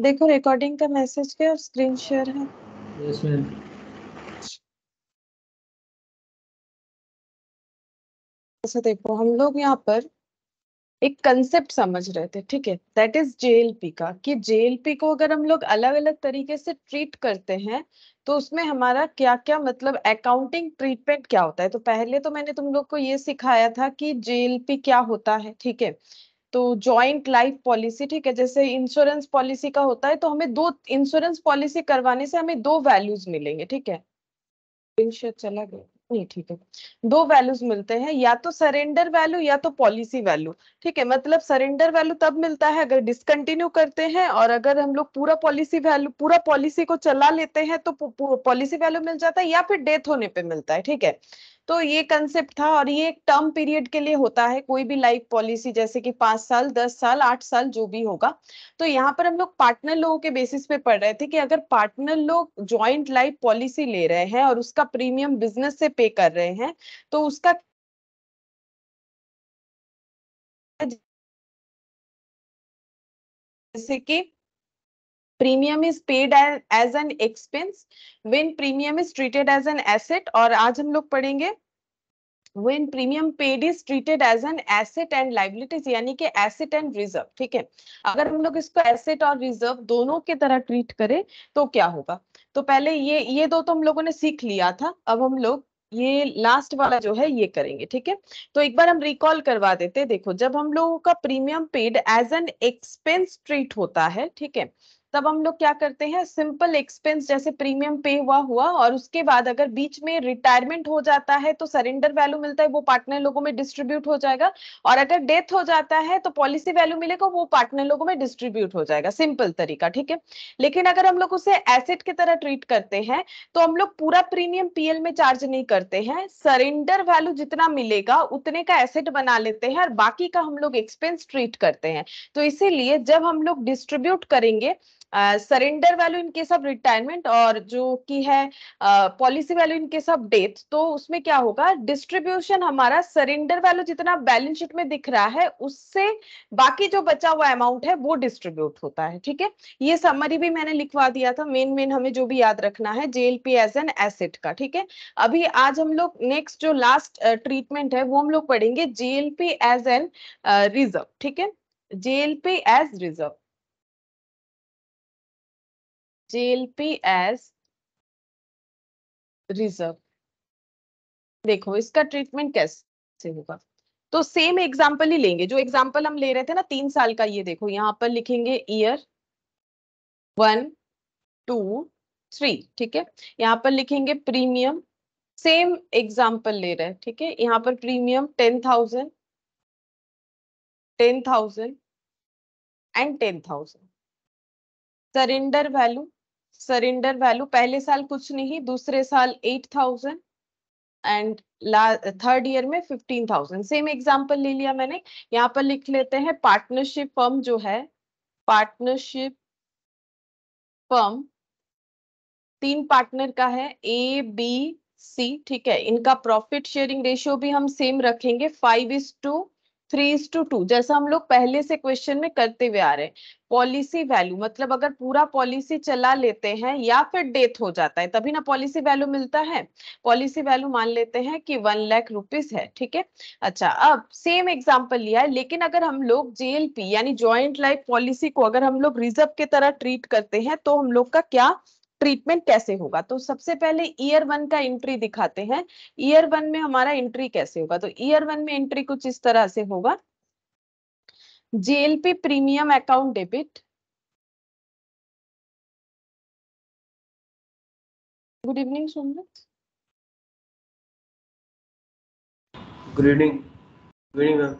देखो रिकॉर्डिंग का मैसेज क्या और स्क्रीन शेयर है yes, अच्छा देखो हम लोग यहाँ पर एक कंसेप्ट समझ रहे थे ठीक है दैट इज जेएलपी का कि जेएलपी को अगर हम लोग अलग अलग तरीके से ट्रीट करते हैं तो उसमें हमारा क्या क्या मतलब अकाउंटिंग ट्रीटमेंट क्या होता है तो पहले तो मैंने तुम लोग को ये सिखाया था कि जेएलपी क्या होता है ठीक है तो जॉइंट लाइफ पॉलिसी ठीक है जैसे इंश्योरेंस पॉलिसी का होता है तो हमें दो इंश्योरेंस पॉलिसी करवाने से हमें दो वैल्यूज मिलेंगे ठीक है चला गया नहीं ठीक है दो वैल्यूज मिलते हैं या तो सरेंडर वैल्यू या तो पॉलिसी वैल्यू ठीक है मतलब सरेंडर वैल्यू तब मिलता है अगर डिसकंटिन्यू करते हैं और अगर हम लोग पूरा पॉलिसी वैल्यू पूरा पॉलिसी को चला लेते हैं तो पॉलिसी वैल्यू मिल जाता है या फिर डेथ होने पे मिलता है ठीक है तो ये कंसेप्ट था और ये एक टर्म पीरियड के लिए होता है कोई भी लाइफ पॉलिसी जैसे कि पांच साल दस साल आठ साल जो भी होगा तो यहाँ पर हम लोग पार्टनर लोगों के बेसिस पे पढ़ रहे थे कि अगर पार्टनर लोग ज्वाइंट लाइफ पॉलिसी ले रहे हैं और उसका प्रीमियम बिजनेस से पे कर रहे हैं तो उसका जैसे कि premium is paid as an expense when premium is treated as an asset और आज हम लोग पढ़ेंगे When premium paid is treated as an asset and liabilities, यानी कि asset and reserve, ठीक है अगर हम लोग इसको asset और reserve दोनों की तरह treat करें तो क्या होगा तो पहले ये ये दो तो हम लोगों ने सीख लिया था अब हम लोग ये लास्ट वाला जो है ये करेंगे ठीक है तो एक बार हम रिकॉल करवा देते देखो जब हम लोगों का premium paid as an expense treat होता है ठीक है तब हम लोग क्या करते हैं सिंपल एक्सपेंस जैसे प्रीमियम पे हुआ हुआ और उसके बाद अगर बीच में रिटायरमेंट हो जाता है तो सरेंडर वैल्यू मिलता है वो पार्टनर लोगों में डिस्ट्रीब्यूट हो जाएगा और अगर डेथ हो जाता है तो पॉलिसी वैल्यू मिलेगा वो पार्टनर लोगों में डिस्ट्रीब्यूट हो जाएगा सिंपल तरीका ठीक है लेकिन अगर हम लोग उसे एसेट की तरह ट्रीट करते हैं तो हम लोग पूरा प्रीमियम पीएल में चार्ज नहीं करते हैं सरेंडर वैल्यू जितना मिलेगा उतने का एसेट बना लेते हैं और बाकी का हम लोग एक्सपेंस ट्रीट करते हैं तो इसीलिए जब हम लोग डिस्ट्रीब्यूट करेंगे surrender value in case of retirement और जो की है policy value in case of death तो उसमें क्या होगा डिस्ट्रीब्यूशन हमारा सरेंडर वैल्यू जितना बैलेंस शीट में दिख रहा है उससे बाकी जो बचा हुआ अमाउंट है वो डिस्ट्रीब्यूट होता है ठीक है ये समरी भी मैंने लिखवा दिया था मेन मेन हमें जो भी याद रखना है जेएलपी एज एन एसेट का ठीक है अभी आज हम लोग नेक्स्ट जो लास्ट ट्रीटमेंट है वो हम लोग पढ़ेंगे जेएलपी एज एन रिजर्व ठीक है JLP as reserve JLP as reserve देखो इसका ट्रीटमेंट कैसे होगा तो सेम एग्जाम्पल ही लेंगे जो एग्जाम्पल हम ले रहे थे ना तीन साल का ये देखो यहाँ पर लिखेंगे ईयर वन टू थ्री ठीक है यहाँ पर लिखेंगे प्रीमियम सेम एग्जाम्पल ले रहे हैं ठीक है यहाँ पर premium ten thousand ten thousand and ten thousand surrender value surrender value पहले साल कुछ नहीं दूसरे साल eight thousand and third year में फिफ्टीन थाउजेंड सेम एग्जाम्पल ले लिया मैंने यहाँ पर लिख लेते हैं पार्टनरशिप फर्म जो है पार्टनरशिप फर्म तीन पार्टनर का है ए बी सी ठीक है इनका प्रॉफिट शेयरिंग रेशियो भी हम सेम रखेंगे five is to three to two जैसा हम लोग पहले से क्वेश्चन में करते हुए आ रहे हैं पॉलिसी वैल्यू मतलब अगर पूरा पॉलिसी चला लेते हैं या फिर डेथ हो जाता है तभी ना पॉलिसी वैल्यू मिलता है पॉलिसी वैल्यू मान लेते हैं कि वन लाख रुपीज है ठीक है अच्छा अब सेम एग्जांपल लिया है लेकिन अगर हम लोग जेएलपी यानी ज्वाइंट लाइफ पॉलिसी को अगर हम लोग रिजर्व के तरह ट्रीट करते हैं तो हम लोग का क्या ट्रीटमेंट कैसे होगा तो सबसे पहले ईयर वन का एंट्री दिखाते हैं ईयर वन में हमारा एंट्री कैसे होगा तो ईयर वन में एंट्री कुछ इस तरह से होगा JLP premium account debit good evening Somnath good evening good evening ma'am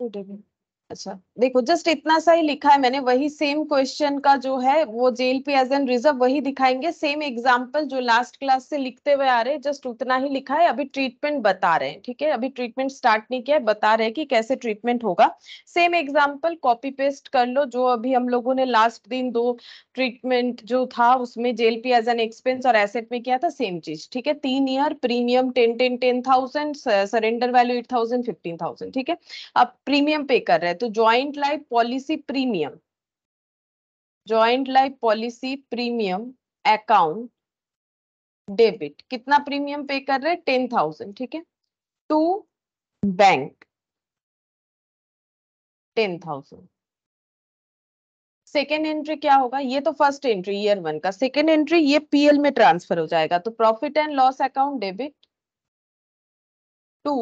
good evening अच्छा देखो जस्ट इतना सा ही लिखा है मैंने वही सेम क्वेश्चन का जो है वो jail JLP as an reserve वही दिखाएंगे सेम एग्जांपल जो लास्ट क्लास से लिखते हुए आ रहे हैं जस्ट उतना ही लिखा है अभी ट्रीटमेंट बता रहे हैं ठीक है अभी ट्रीटमेंट स्टार्ट नहीं किया है बता रहे हैं कि कैसे ट्रीटमेंट होगा सेम एग्जाम्पल कॉपी पेस्ट कर लो जो अभी हम लोगों ने लास्ट दिन दो ट्रीटमेंट जो था उसमें JLP as an expense और एसेट में किया था सेम चीज ठीक है तीन year premium ten ten ten thousand surrender value eight thousand fifteen thousand ठीक है अब प्रीमियम पे कर रहे हैं तो join joint life policy premium joint life policy premium account debit कितना प्रीमियम पे कर रहे हैं टेन थाउजेंड ठीक है to bank ten thousand second entry क्या होगा ये तो फर्स्ट एंट्री ईयर वन का सेकेंड एंट्री ये पीएल में ट्रांसफर हो जाएगा तो profit and loss account debit to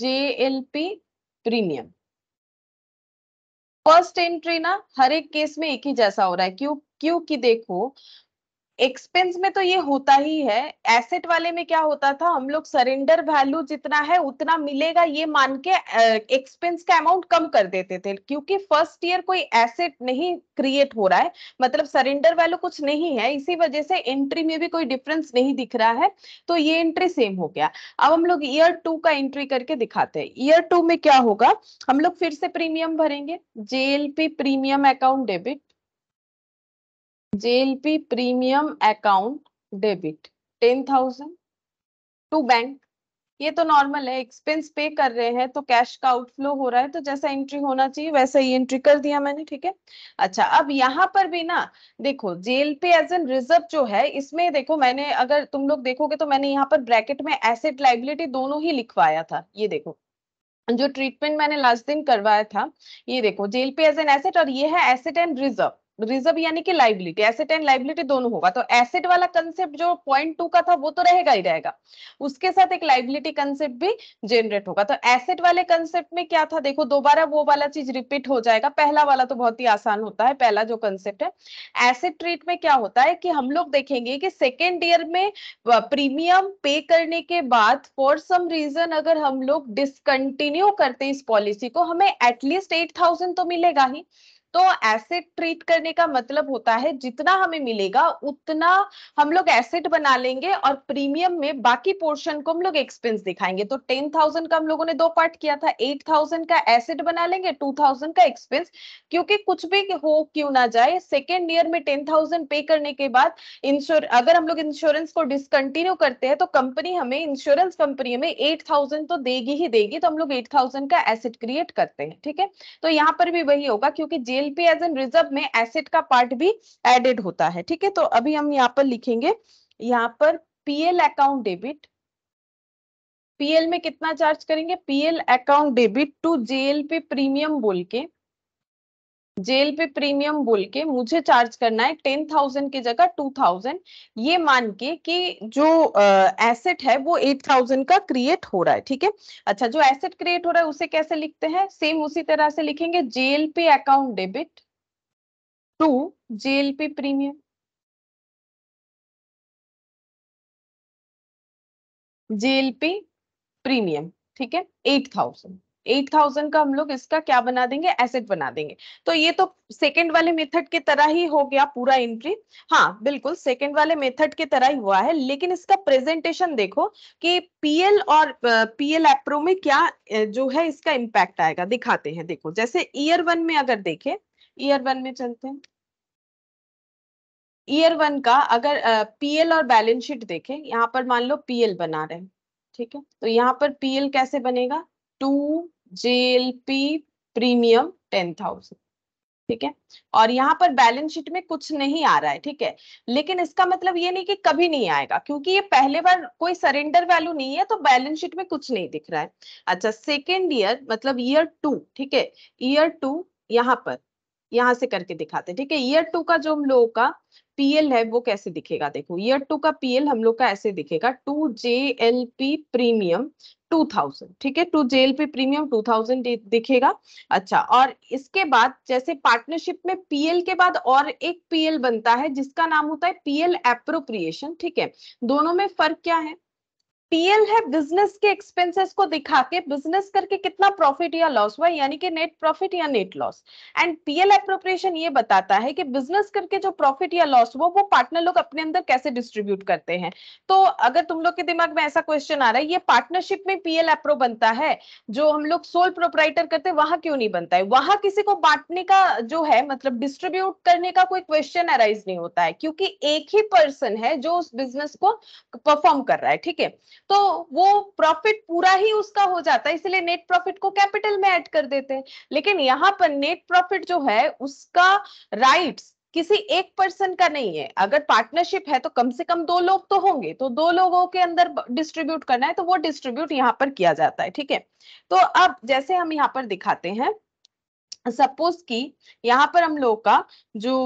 JLP premium first entry ना हर एक केस में एक ही जैसा हो रहा है क्यों क्योंकि देखो एक्सपेंस में तो ये होता ही है एसेट वाले में क्या होता था हम लोग सरेंडर वैल्यू जितना है उतना मिलेगा ये मान के एक्सपेंस का अमाउंट कम कर देते थे क्योंकि फर्स्ट ईयर कोई एसेट नहीं क्रिएट हो रहा है मतलब सरेंडर वैल्यू कुछ नहीं है इसी वजह से एंट्री में भी कोई डिफरेंस नहीं दिख रहा है तो ये एंट्री सेम हो गया अब हम लोग ईयर टू का एंट्री करके दिखाते हैं ईयर टू में क्या होगा हम लोग फिर से प्रीमियम भरेंगे JLP premium account debit JLP premium account debit ten thousand to bank ये तो नॉर्मल है एक्सपेंस पे कर रहे हैं तो कैश का आउटफ्लो हो रहा है तो जैसा एंट्री होना चाहिए वैसा ही एंट्री कर दिया मैंने ठीक है अच्छा अब यहाँ पर भी ना देखो jail JLP as an reserve जो है इसमें देखो मैंने अगर तुम लोग देखोगे तो मैंने यहाँ पर ब्रैकेट में एसेट लाइबिलिटी दोनों ही लिखवाया था ये देखो जो ट्रीटमेंट मैंने लास्ट दिन करवाया था ये देखो jail JLP as an asset और ये है एसेट एंड रिजर्व रिजर्व यानी कि लाइबिलिटी एसेट एंड लाइबिलिटी दोनों होगा तो एसेट वाला कंसेप्ट जो पॉइंट टू का था वो तो रहेगा ही रहेगा उसके साथ एक लाइबिलिटी कंसेप्ट भी जेनरेट होगा तो एसेट वाले कंसेप्ट में क्या था देखो दोबारा वो वाला चीज रिपीट हो जाएगा पहला वाला तो बहुत ही आसान होता है पहला जो कंसेप्ट है एसेट ट्रीट में क्या होता है कि हम लोग देखेंगे कि सेकेंड ईयर में प्रीमियम पे करने के बाद फॉर सम रीजन अगर हम लोग डिसकंटिन्यू करते इस पॉलिसी को हमें एटलीस्ट एट थाउजेंड तो मिलेगा ही तो एसेट ट्रीट करने का मतलब होता है जितना हमें मिलेगा उतना हम लोग एसेट बना लेंगे और प्रीमियम में बाकी पोर्शन को हम लोग एक्सपेंस दिखाएंगे तो टेन थाउजेंड का हम लोगों ने दो पार्ट किया था एट थाउजेंड का एसेट बना लेंगे टू थाउजेंड का एक्सपेंस क्योंकि कुछ भी हो क्यों ना जाए सेकेंड ईयर में टेन थाउजेंड पे करने के बाद इंश्योर अगर हम लोग इंश्योरेंस को डिसकंटिन्यू करते हैं तो कंपनी हमें इंश्योरेंस कंपनी हमें एट थाउजेंड तो देगी ही देगी तो हम लोग एट थाउजेंड का एसेट क्रिएट करते हैं ठीक है तो यहाँ पर भी वही होगा क्योंकि जीएलपी एज एन रिजर्व में एसेट का पार्ट भी एडेड होता है ठीक है तो अभी हम यहाँ पर लिखेंगे यहाँ पर पीएल अकाउंट डेबिट पीएल में कितना चार्ज करेंगे PL account debit to JLP premium बोल के जेल पे प्रीमियम बोल के मुझे चार्ज करना है टेन थाउजेंड की जगह टू थाउजेंड ये मान के कि जो एसेट है वो एट थाउजेंड का क्रिएट हो रहा है ठीक है अच्छा जो एसेट क्रिएट हो रहा है उसे कैसे लिखते हैं सेम उसी तरह से लिखेंगे JLP account debit to JLP premium JLP premium ठीक है एट थाउजेंड एट थाउजेंड का हम लोग इसका क्या बना देंगे एसेट बना देंगे तो ये तो सेकेंड वाले मेथड की तरह ही हो गया पूरा एंट्री हाँ बिल्कुल सेकेंड वाले मेथड की तरह ही हुआ है लेकिन इसका प्रेजेंटेशन देखो कि पीएल और पीएल एप्रो में क्या जो है इसका इम्पैक्ट आएगा दिखाते हैं देखो जैसे ईयर वन में अगर देखे ईयर वन में चलते हैं ईयर वन का अगर पीएल और बैलेंस शीट देखें यहाँ पर मान लो पीएल बना रहे हैं ठीक है तो यहाँ पर पीएल कैसे बनेगा to JLP premium ten thousand ठीक है और यहाँ पर बैलेंस शीट में कुछ नहीं आ रहा है ठीक है लेकिन इसका मतलब ये नहीं कि कभी नहीं आएगा क्योंकि ये पहले बार कोई सरेंडर वैल्यू नहीं है तो बैलेंस शीट में कुछ नहीं दिख रहा है अच्छा सेकेंड ईयर मतलब ईयर टू ठीक है ईयर टू यहाँ पर यहाँ से करके दिखाते ठीक है ईयर टू का जो हम लोगों का पीएल है वो कैसे दिखेगा देखो ईयर टू का पीएल हम लोग का ऐसे दिखेगा to J L P premium two thousand ठीक है to J L P premium two thousand दिखेगा अच्छा और इसके बाद जैसे पार्टनरशिप में पीएल के बाद और एक पीएल बनता है जिसका नाम होता है पीएल एप्रोप्रिएशन ठीक है दोनों में फर्क क्या है पीएल है बिजनेस के एक्सपेंसेस को दिखा के बिजनेस करके कितना प्रॉफिट या लॉस हुआ यानी कि नेट प्रॉफिट या net loss and PL appropriation ये बताता है कि बिजनेस करके जो प्रॉफिट या लॉस हुआ वो पार्टनर लोग अपने अंदर कैसे डिस्ट्रीब्यूट करते हैं तो अगर तुम लोग के दिमाग में ऐसा क्वेश्चन आ रहा है ये पार्टनरशिप में पीएल अप्रो बनता है जो हम लोग सोल प्रोपराइटर करते हैं वहां क्यों नहीं बनता है वहां किसी को बांटने का जो है मतलब डिस्ट्रीब्यूट करने का कोई क्वेश्चन अराइज नहीं होता है क्योंकि एक ही पर्सन है जो उस बिजनेस को परफॉर्म कर रहा है ठीक है तो वो प्रॉफिट पूरा ही उसका हो जाता है इसलिए नेट प्रॉफिट को कैपिटल में ऐड कर देते हैं लेकिन यहाँ पर नेट प्रॉफिट जो है उसका राइट्स किसी एक पर्सन का नहीं है अगर पार्टनरशिप है तो कम से कम दो लोग तो होंगे तो दो लोगों के अंदर डिस्ट्रीब्यूट करना है तो वो डिस्ट्रीब्यूट यहाँ पर किया जाता है ठीक है तो अब जैसे हम यहाँ पर दिखाते हैं सपोज की यहाँ पर हम लोग का जो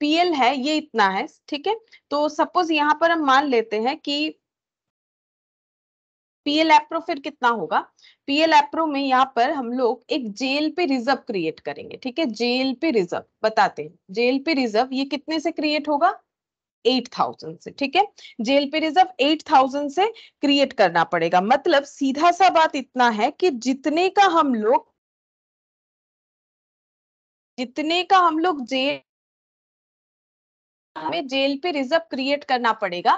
पीएल है ये इतना है ठीक है तो सपोज यहाँ पर हम मान लेते हैं कि पीएल एप्रो फिर कितना होगा पीएल एप्रो में यहाँ पर हम लोग एक जेल पे रिजर्व क्रिएट करेंगे ठीक है जेल पे रिजर्व बताते हैं जेल पे रिजर्व ये कितने से क्रिएट होगा 8000 से ठीक है जेल पे रिजर्व 8000 से क्रिएट करना पड़ेगा मतलब सीधा सा बात इतना है कि जितने का हम लोग जितने का हम लोग जेल हमें जेल पे रिजर्व क्रिएट करना पड़ेगा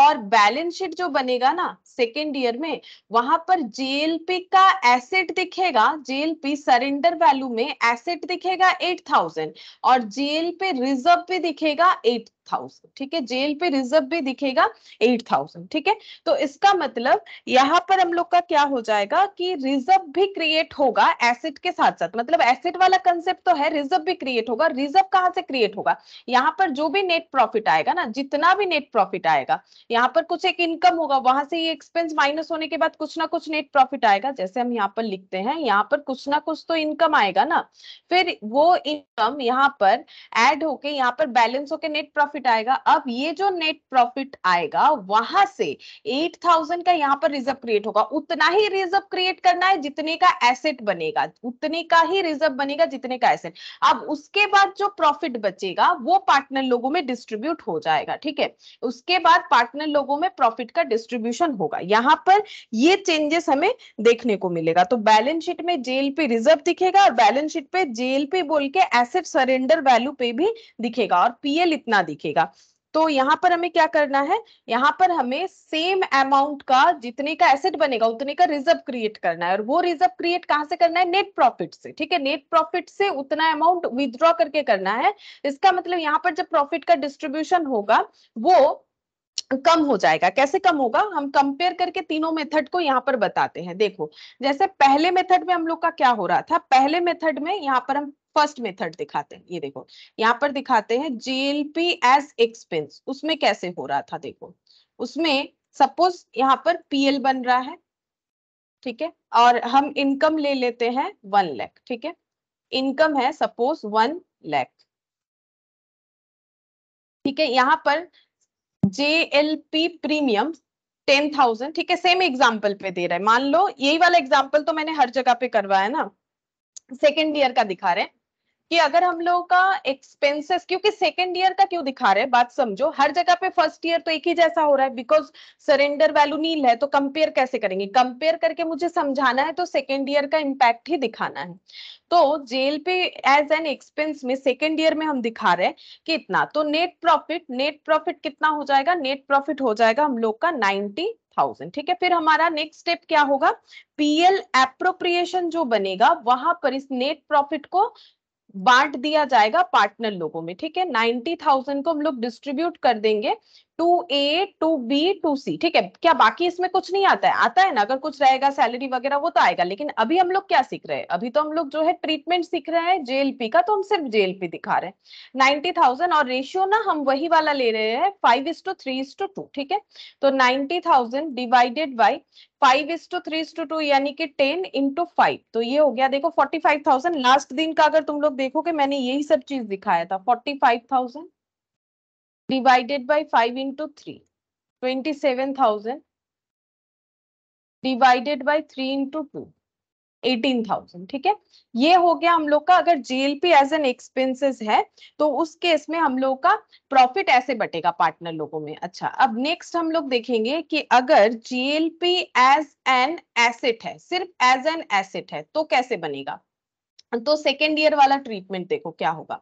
और बैलेंस शीट जो बनेगा ना सेकेंड ईयर में वहां पर जेएलपी का एसेट दिखेगा जेएलपी सरेंडर वैल्यू में एसेट दिखेगा एट थाउजेंड और जेल पे रिजर्व भी दिखेगा एट थाउजेंड ठीक है जेल पे रिजर्व भी दिखेगा एट थाउजेंड ठीक है तो इसका मतलब यहाँ पर हम लोग का क्या हो जाएगा कि रिजर्व भी क्रिएट होगा एसेट के साथ साथ मतलब एसेट वाला कंसेप्ट तो है रिजर्व भी क्रिएट होगा रिजर्व कहाँ से क्रिएट होगा यहाँ पर जो भी नेट प्रॉफिट आएगा ना जितना भी नेट प्रॉफिट आएगा यहाँ पर कुछ एक इनकम होगा वहां से ये एक्सपेंस माइनस होने के बाद कुछ ना कुछ नेट प्रॉफिट आएगा जैसे हम यहाँ पर लिखते हैं यहाँ पर कुछ ना कुछ तो इनकम आएगा ना फिर वो इनकम यहाँ पर एड होके यहाँ पर बैलेंस होके नेट प्रॉफिट प्रॉफिट आएगा अब ये जो नेट प्रॉफिट आएगा वहां से 8000 का यहाँ पर रिजर्व क्रिएट होगा उतना ही रिजर्व क्रिएट करना है जितने का एसेट बनेगा उतने का ही रिजर्व बनेगा जितने का एसेट अब उसके बाद जो प्रॉफिट बचेगा वो पार्टनर लोगों में डिस्ट्रीब्यूट हो जाएगा ठीक है उसके बाद पार्टनर लोगों में प्रॉफिट का डिस्ट्रीब्यूशन होगा यहाँ पर ये चेंजेस हमें देखने को मिलेगा तो बैलेंस शीट में जेएलपी रिजर्व दिखेगा और बैलेंस शीट पे जेएलपी बोल के एसेट सरेंडर वैल्यू पे भी दिखेगा और पीएल इतना दिखेगा रखेगा तो यहाँ पर हमें क्या करना है यहाँ पर हमें सेम अमाउंट का जितने का एसेट बनेगा उतने का रिजर्व क्रिएट करना है और वो रिजर्व क्रिएट कहाँ से करना है नेट प्रॉफिट से ठीक है नेट प्रॉफिट से उतना अमाउंट विदड्रॉ करके करना है इसका मतलब यहाँ पर जब प्रॉफिट का डिस्ट्रीब्यूशन होगा वो कम हो जाएगा कैसे कम होगा हम कंपेयर करके तीनों मेथड को यहाँ पर बताते हैं देखो जैसे पहले मेथड में हम लोग का क्या हो रहा था पहले मेथड में यहाँ पर हम फर्स्ट मेथड दिखाते हैं ये देखो यहाँ पर दिखाते हैं जीएलपी एज एक्सपेंस उसमें कैसे हो रहा था देखो उसमें सपोज यहाँ पर पीएल बन रहा है ठीक है और हम इनकम ले लेते हैं वन लैख ठीक है इनकम है सपोज वन लैख ठीक है यहाँ पर जेएलपी प्रीमियम टेन थाउजेंड ठीक है सेम एग्जाम्पल पे दे रहा है मान लो यही वाला एग्जाम्पल तो मैंने हर जगह पे करवाया ना सेकेंड ईयर का दिखा रहे हैं कि अगर हम लोगों का एक्सपेंसेस क्योंकि सेकेंड ईयर का क्यों दिखा रहे हैं बात समझो हर जगह पे फर्स्ट ईयर तो एक ही जैसा हो रहा है बिकॉज सरेंडर वैल्यू नील है तो कंपेयर कैसे करेंगे कंपेयर करके मुझे समझाना है तो सेकेंड ईयर का इम्पैक्ट ही दिखाना है तो JLP as an expense में सेकेंड ईयर में हम दिखा रहे हैं कि इतना तो नेट प्रॉफिट नेट प्रॉफिट कितना हो जाएगा नेट प्रॉफिट हो जाएगा हम लोग का नाइनटी थाउजेंड ठीक है फिर हमारा नेक्स्ट स्टेप क्या होगा पीएल एप्रोप्रिएशन जो बनेगा वहां पर इस नेट प्रॉफिट को बांट दिया जाएगा पार्टनर लोगों में ठीक है नाइन्टी थाउजेंड को हम लोग डिस्ट्रीब्यूट कर देंगे to A to B to C ठीक है क्या बाकी इसमें कुछ नहीं आता है आता है ना अगर कुछ रहेगा सैलरी वगैरह वो तो आएगा लेकिन अभी हम लोग क्या सीख रहे हैं अभी तो हम लोग जो है ट्रीटमेंट सीख रहे हैं जेएलपी का तो हम सिर्फ जेएलपी दिखा रहे हैं नाइन्टी थाउजेंड और रेशियो ना हम वही वाला ले रहे हैं five is to three is to two ठीक है तो ninety thousand divided by five is to three is to two यानी कि टेन इंटू फाइव तो ये हो गया देखो फोर्टी फाइव थाउजेंड लास्ट दिन का अगर तुम लोग देखोगे मैंने यही सब चीज दिखाया था forty five thousand divided by 5 into 3, 27,000 divided by three into two eighteen thousand ठीक है ये हो गया हम लोग का अगर जीएलपी एज एन एक्सपेंसेस है तो उस केस में हम लोग का प्रॉफिट ऐसे बटेगा पार्टनर लोगों में अच्छा अब नेक्स्ट हम लोग देखेंगे कि अगर जीएलपी एज एन एसेट है सिर्फ एज एन एसेट है तो कैसे बनेगा तो सेकेंड ईयर वाला ट्रीटमेंट देखो क्या होगा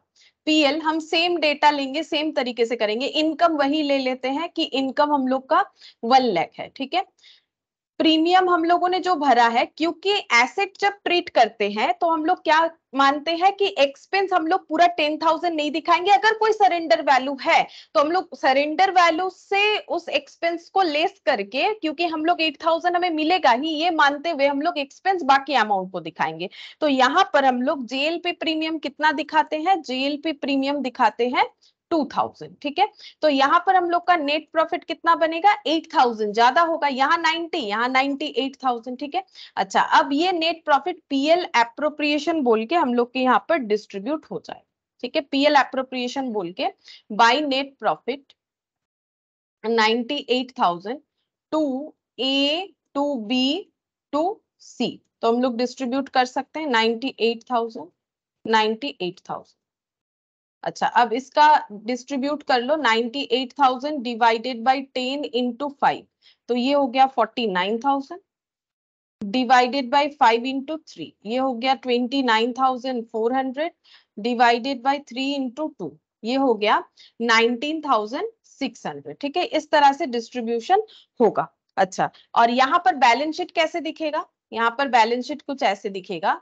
पीएल हम सेम डेटा लेंगे सेम तरीके से करेंगे इनकम वही ले लेते हैं कि इनकम हम लोग का वन लैख है ठीक है प्रीमियम हम लोगों ने जो भरा है क्योंकि एसेट जब ट्रीट करते हैं तो हम लोग क्या मानते हैं कि एक्सपेंस हम लोग पूरा टेन थाउजेंड नहीं दिखाएंगे अगर कोई सरेंडर वैल्यू है तो हम लोग सरेंडर वैल्यू से उस एक्सपेंस को लेस करके क्योंकि हम लोग एट थाउजेंड हमें मिलेगा ही ये मानते हुए हम लोग एक्सपेंस बाकी अमाउंट को दिखाएंगे तो यहाँ पर हम लोग जेएलपी प्रीमियम कितना दिखाते हैं जेएलपी प्रीमियम दिखाते हैं टू थाउजेंड ठीक है तो यहाँ पर हम लोग का नेट प्रॉफिट कितना बनेगा एट थाउजेंड ज्यादा होगा यहाँ नाइनटी यहाँ नाइनटी एट थाउजेंड ठीक है अच्छा अब ये नेट प्रॉफिट पीएल एप्रोप्रिएशन बोल के हम लोग के यहाँ पर डिस्ट्रीब्यूट हो जाए ठीक है पीएल अप्रोप्रिएशन बोल के by net profit ninety eight thousand to A to B to C तो हम लोग डिस्ट्रीब्यूट कर सकते हैं ninety eight thousand ninety eight thousand अच्छा अब इसका डिस्ट्रीब्यूट कर लो 98,000 डिवाइडेड बाय 10 इंटू फाइव तो ये हो गया 49,000 डिवाइडेड बाय 5 इंटू थ्री ये हो गया 29,400 डिवाइडेड बाय 3 इंटू टू ये हो गया 19,600 ठीक है इस तरह से डिस्ट्रीब्यूशन होगा अच्छा और यहाँ पर बैलेंस शीट कैसे दिखेगा यहाँ पर बैलेंस शीट कुछ ऐसे दिखेगा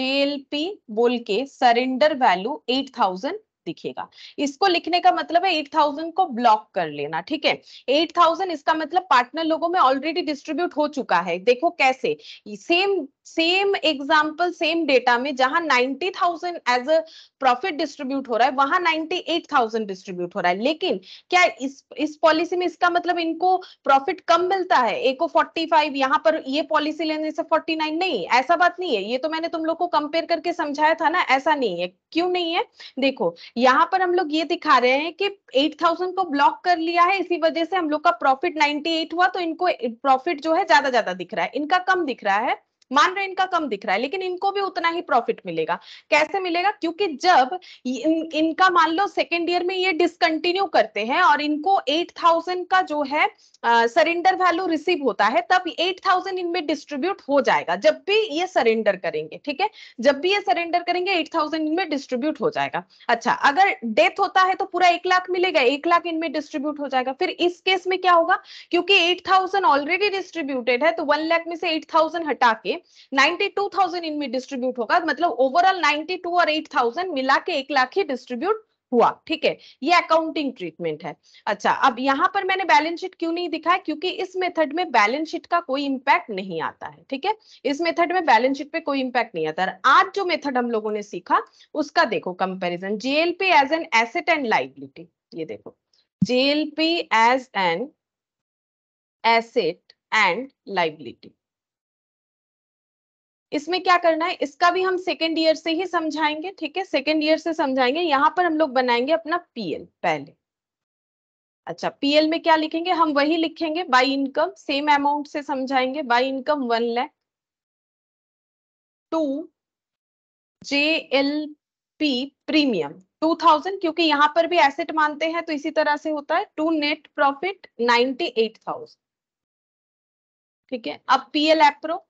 जेएलपी बोल के सरेंडर वैल्यू एट थाउजेंड दिखेगा इसको लिखने का मतलब है 8000 को ब्लॉक कर लेना ठीक है 8000 इसका मतलब पार्टनर लोगों में ऑलरेडी डिस्ट्रीब्यूट हो चुका है देखो कैसे same same example same data में जहां 90,000 एज अ प्रॉफिट डिस्ट्रीब्यूट हो रहा है वहां 98,000 डिस्ट्रीब्यूट हो रहा है लेकिन क्या इस इस पॉलिसी में इसका मतलब इनको प्रॉफिट कम मिलता है एक को फोर्टी फाइव यहाँ पर ये पॉलिसी लेने से 49 नहीं ऐसा बात नहीं है ये तो मैंने तुम लोग को कंपेयर करके समझाया था ना ऐसा नहीं है क्यों नहीं है देखो यहाँ पर हम लोग ये दिखा रहे हैं कि थाउजेंड को ब्लॉक कर लिया है इसी वजह से हम लोग का प्रॉफिट एट हुआ तो इनको प्रॉफिट जो है ज्यादा ज्यादा दिख रहा है इनका कम दिख रहा है मान रहे इनका कम दिख रहा है लेकिन इनको भी उतना ही प्रॉफिट मिलेगा कैसे मिलेगा क्योंकि जब इन, इनका मान लो सेकेंड ईयर में ये डिसकंटिन्यू करते हैं और इनको एट थाउजेंड का जो है सरेंडर वैल्यू रिसीव होता है तब एट थाउजेंड इनमें डिस्ट्रीब्यूट हो जाएगा जब भी ये सरेंडर करेंगे ठीक है जब भी ये सरेंडर करेंगे एट थाउजेंड इनमें डिस्ट्रीब्यूट हो जाएगा अच्छा अगर डेथ होता है तो पूरा एक लाख मिलेगा एक लाख इनमें डिस्ट्रीब्यूट हो जाएगा फिर इस केस में क्या होगा क्योंकि एट थाउजेंड ऑलरेडी डिस्ट्रीब्यूटेड है तो वन लाख में से एट थाउजेंड हटा के 92,000 इनमें डिस्ट्रीब्यूट होगा मतलब ओवरऑल 92 और 8,000 मिला के एक लाख ही डिस्ट्रीब्यूट हुआ ठीक है ये अकाउंटिंग ट्रीटमेंट है अच्छा अब यहाँ पर मैंने बैलेंस शीट क्यों नहीं दिखाया क्योंकि इस मेथड में बैलेंस शीट का कोई इंपैक्ट नहीं आता है ठीक है इस मेथड में बैलेंस शीट पे कोई इंपैक्ट नहीं आता है आज जो मेथड हम लोगों ने सीखा उसका देखो comparison JLP as an asset and liability ये देखो JLP as an asset and liability इसमें क्या करना है इसका भी हम सेकेंड ईयर से ही समझाएंगे ठीक है सेकेंड ईयर से समझाएंगे यहाँ पर हम लोग बनाएंगे अपना पीएल पहले अच्छा पीएल में क्या लिखेंगे हम वही लिखेंगे बाई इनकम सेम अमाउंट से समझाएंगे by income one lakh to J L P premium two thousand क्योंकि यहाँ पर भी एसेट मानते हैं तो इसी तरह से होता है to net profit ninety eight thousand ठीक है अब पीएल एप्रो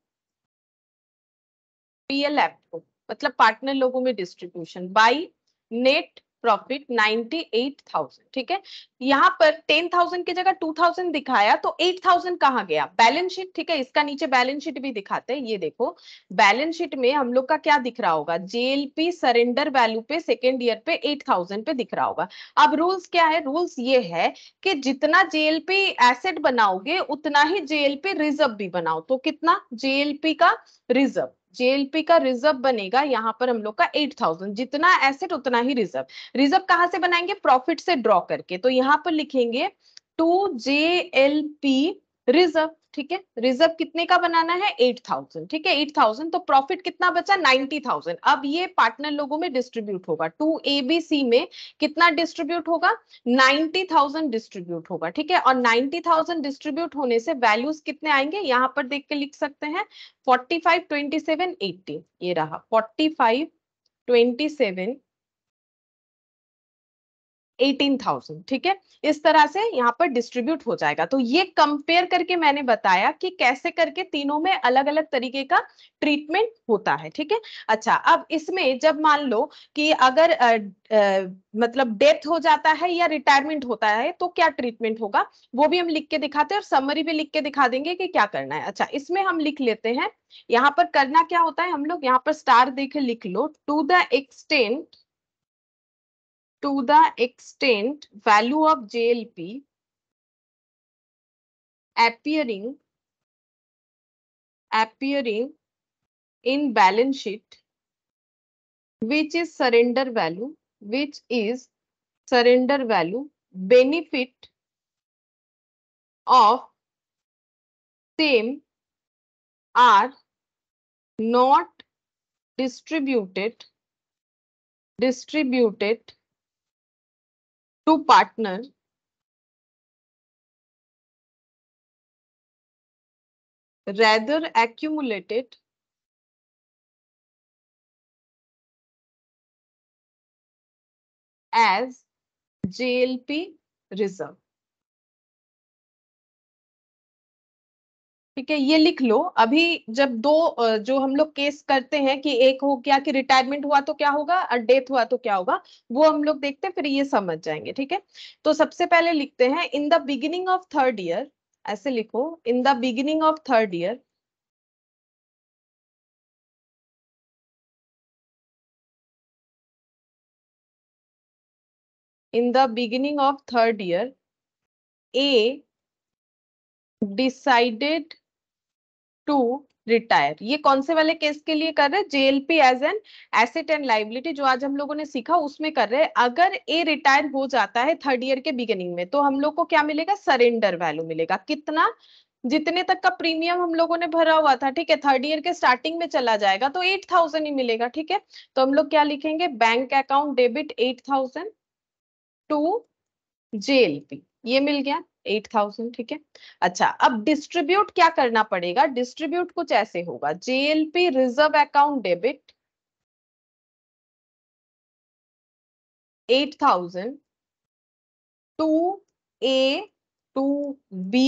पीएल को मतलब पार्टनर लोगों में डिस्ट्रीब्यूशन बाय नेट प्रॉफिट 98,000 ठीक है यहाँ पर 10,000 की जगह 2,000 दिखाया तो 8,000 कहाँ गया बैलेंस शीट ठीक है इसका नीचे बैलेंस शीट भी दिखाते हैं ये देखो बैलेंस शीट में हम लोग का क्या दिख रहा होगा जेएलपी सरेंडर वैल्यू पे सेकेंड ईयर पे 8,000 पे दिख रहा होगा अब रूल्स क्या है रूल्स ये है कि जितना जेएलपी एसेट बनाओगे उतना ही जेएलपी रिजर्व भी बनाओ तो कितना जेएलपी का रिजर्व जेएलपी का रिजर्व बनेगा यहाँ पर हम लोग का एट थाउजेंड जितना एसेट उतना ही रिजर्व रिजर्व कहाँ से बनाएंगे प्रॉफिट से ड्रॉ करके तो यहाँ पर लिखेंगे to J L P reserve ठीक है रिजर्व कितने का बनाना है एट थाउजेंड ठीक है एट थाउजेंड तो प्रॉफिट कितना बचा नाइनटी थाउजेंड अब ये पार्टनर लोगों में डिस्ट्रीब्यूट होगा टू ए बी सी में कितना डिस्ट्रीब्यूट होगा नाइनटी थाउजेंड डिस्ट्रीब्यूट होगा ठीक है और नाइनटी थाउजेंड डिस्ट्रीब्यूट होने से वैल्यूज कितने आएंगे यहाँ पर देख के लिख सकते हैं forty five twenty seven eighty ये रहा forty five twenty seven eighteen thousand ठीक है इस तरह से यहाँ पर डिस्ट्रीब्यूट हो जाएगा तो ये कंपेयर करके मैंने बताया कि कैसे करके तीनों में अलग अलग तरीके का ट्रीटमेंट होता है ठीक है अच्छा अब इसमें जब मान लो कि अगर आ, आ, मतलब डेथ हो जाता है या रिटायरमेंट होता है तो क्या ट्रीटमेंट होगा वो भी हम लिख के दिखाते हैं और समरी भी लिख के दिखा देंगे कि क्या करना है अच्छा इसमें हम लिख लेते हैं यहाँ पर करना क्या होता है हम लोग यहाँ पर स्टार देख लिख लो to the extent to the extent value of JLP appearing appearing in balance sheet which is surrender value which is surrender value benefit of same are not distributed distributed Two partner rather accumulated as JLP reserve. ठीक है ये लिख लो अभी जब दो जो हम लोग केस करते हैं कि एक हो क्या कि रिटायरमेंट हुआ तो क्या होगा और डेथ हुआ तो क्या होगा वो हम लोग देखते हैं फिर ये समझ जाएंगे ठीक है तो सबसे पहले लिखते हैं in the beginning of third year ऐसे लिखो in the beginning of third year in the beginning of third year A decided to retire ये कौन से वाले केस के लिए कर रहे हैं JLP as an asset and liability जो आज हम लोगों ने सीखा उसमें कर रहे हैं अगर ए रिटायर हो जाता है थर्ड ईयर के बिगिनिंग में तो हम लोग को क्या मिलेगा सरेंडर वैल्यू मिलेगा कितना जितने तक का प्रीमियम हम लोगों ने भरा हुआ था ठीक है थर्ड ईयर के स्टार्टिंग में चला जाएगा तो एट थाउजेंड ही मिलेगा ठीक है तो हम लोग क्या लिखेंगे bank account debit eight thousand to JLP ये मिल गया एट थाउजेंड ठीक है अच्छा अब डिस्ट्रीब्यूट क्या करना पड़ेगा डिस्ट्रीब्यूट कुछ ऐसे होगा JLP reserve account debit eight thousand to A to B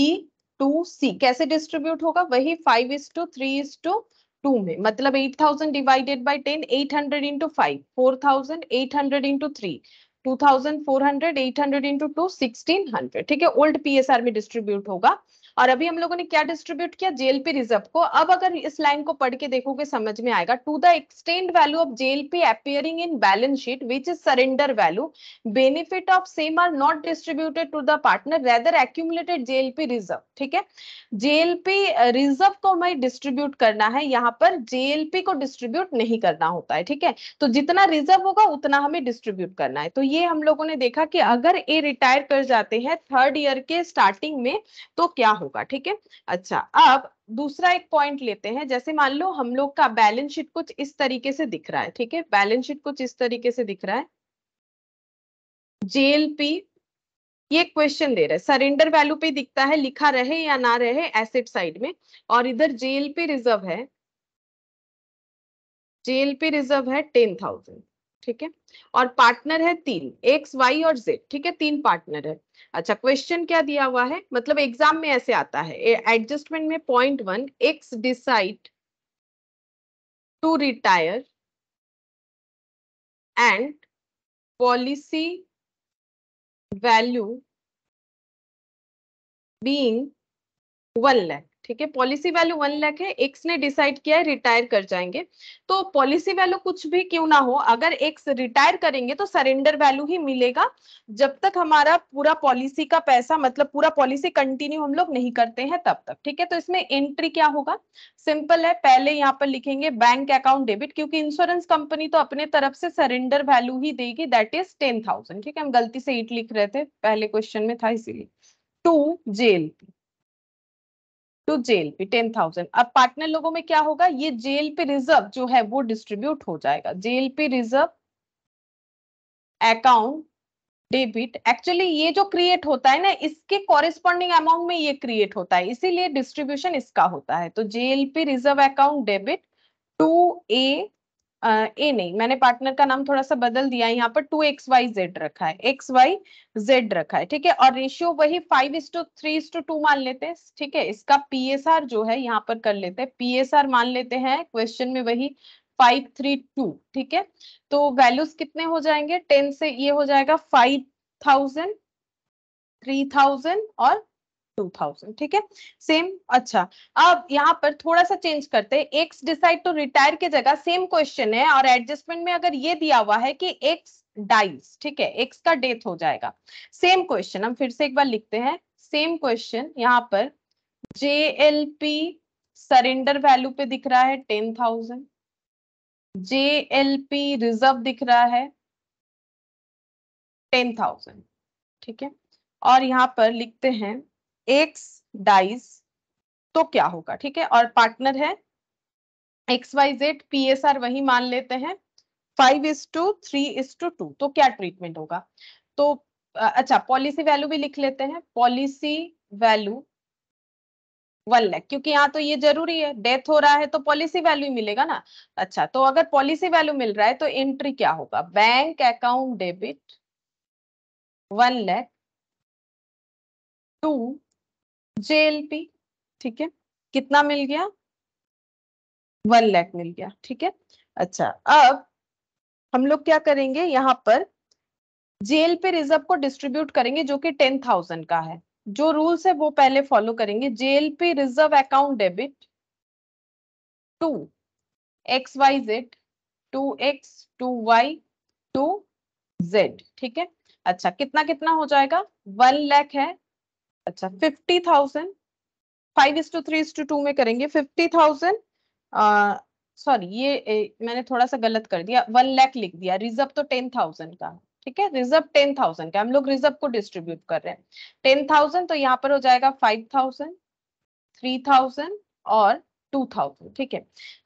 to C कैसे डिस्ट्रीब्यूट होगा वही five is to three is to two में मतलब eight thousand divided by ten eight hundred into five four thousand eight hundred into three two thousand four hundred eight hundred into two sixteen hundred ठीक है old PSR में distribute होगा और अभी हम लोगों ने क्या डिस्ट्रीब्यूट किया जेएलपी रिजर्व को अब अगर इस लाइन को पढ़ के देखोगे समझ में आएगा to the extend value of JLP appearing in balance sheet which is surrender value benefit of same are not distributed to the partner rather accumulated JLP reserve ठीक है जेएलपी रिजर्व को हमें डिस्ट्रीब्यूट करना है यहाँ पर जेएलपी को distribute नहीं करना होता है ठीक है तो जितना रिजर्व होगा उतना हमें डिस्ट्रीब्यूट करना है तो ये हम लोगों ने देखा कि अगर ए रिटायर कर जाते हैं थर्ड ईयर के स्टार्टिंग में तो क्या हो होगा ठीक है अच्छा अब दूसरा एक पॉइंट लेते हैं जैसे मान लो हम लोग का बैलेंस शीट कुछ इस तरीके से दिख रहा है ठीक है बैलेंस शीट कुछ इस तरीके से दिख रहा है जेएलपी ये क्वेश्चन दे रहा है सरेंडर वैल्यू पे दिखता है लिखा रहे या ना रहे एसेट साइड में और इधर जेएलपी रिजर्व है जेएलपी रिजर्व है टेन थाउजेंड ठीक है और पार्टनर है तीन एक्स वाई और जेड ठीक है तीन पार्टनर है अच्छा क्वेश्चन क्या दिया हुआ है मतलब एग्जाम में ऐसे आता है एडजस्टमेंट में point one X decide to retire and policy value being one lakh ठीक है पॉलिसी वैल्यू वन लाख है एक्स ने डिसाइड किया है रिटायर कर जाएंगे तो पॉलिसी वैल्यू कुछ भी क्यों ना हो अगर एक्स रिटायर करेंगे तो सरेंडर वैल्यू ही मिलेगा जब तक हमारा पूरा पॉलिसी का पैसा मतलब पूरा पॉलिसी कंटिन्यू हम लोग नहीं करते हैं तब तक ठीक है तो इसमें एंट्री क्या होगा सिंपल है पहले यहाँ पर लिखेंगे बैंक अकाउंट डेबिट क्योंकि इंश्योरेंस कंपनी तो अपने तरफ से सरेंडर वैल्यू ही देगी दैट इज टेन थाउजेंड ठीक है हम गलती से एट लिख रहे थे पहले क्वेश्चन में था इसीलिए to JLP to JLP ten thousand अब पार्टनर लोगों में क्या होगा ये जेल पे रिजर्व जो है वो डिस्ट्रीब्यूट हो जाएगा jail JLP reserve account debit actually ये जो क्रिएट होता है ना इसके कॉरेस्पॉन्डिंग अमाउंट में ये क्रिएट होता है इसीलिए डिस्ट्रीब्यूशन इसका होता है तो JLP reserve account debit to A A नहीं मैंने पार्टनर का नाम थोड़ा सा बदल दिया है यहाँ पर टू एक्स वाई जेड रखा है एक्स वाई जेड रखा है ठीक है और रेशियो वही five is to three is to two मान लेते हैं ठीक है इसका पीएसआर जो है यहाँ पर कर लेते हैं पीएसआर मान लेते हैं क्वेश्चन में वही फाइव थ्री टू ठीक है तो वैल्यूज कितने हो जाएंगे टेन से ये हो जाएगा फाइव थाउजेंड थ्री थाउजेंड और 2000 ठीक है सेम अच्छा अब यहाँ पर थोड़ा सा चेंज करते हैं एक्स डिसाइड टू रिटायर के जगह सेम क्वेश्चन है और एडजस्टमेंट में अगर ये दिया हुआ है कि एक्स डाइज ठीक है एक्स का डेथ हो जाएगा सेम क्वेश्चन हम फिर से एक बार लिखते हैं सेम क्वेश्चन यहाँ पर J L P surrender value पे दिख रहा है ten thousand J L P reserve दिख रहा है टेन थाउजेंड ठीक है और यहाँ पर लिखते हैं एक्स डाइज तो क्या होगा ठीक है और पार्टनर है X Y Z P S R वही मान लेते हैं five is to three is to two तो क्या ट्रीटमेंट होगा तो अच्छा पॉलिसी वैल्यू भी लिख लेते हैं पॉलिसी वैल्यू वन लैख क्योंकि यहाँ तो ये जरूरी है डेथ हो रहा है तो पॉलिसी वैल्यू मिलेगा ना अच्छा तो अगर पॉलिसी वैल्यू मिल रहा है तो एंट्री क्या होगा bank account debit one lakh to JLP ठीक है कितना मिल गया वन लैख मिल गया ठीक है अच्छा अब हम लोग क्या करेंगे यहाँ पर जेल पे रिजर्व को डिस्ट्रीब्यूट करेंगे जो कि टेन थाउजेंड का है जो रूल्स है वो पहले फॉलो करेंगे JLP reserve account debit to X Y Z to X to Y to Z ठीक है अच्छा कितना कितना हो जाएगा वन लैख है अच्छा fifty thousand five is to three is to two में करेंगे फिफ्टी थाउजेंड सॉरी ये ए, मैंने थोड़ा सा गलत कर दिया वन लैख लिख दिया रिजर्व तो टेन थाउजेंड का ठीक है रिजर्व टेन थाउजेंड का हम लोग रिजर्व को डिस्ट्रीब्यूट कर रहे हैं टेन थाउजेंड तो यहाँ पर हो जाएगा फाइव थाउजेंड थ्री थाउजेंड और टू थाउजेंड ठीक है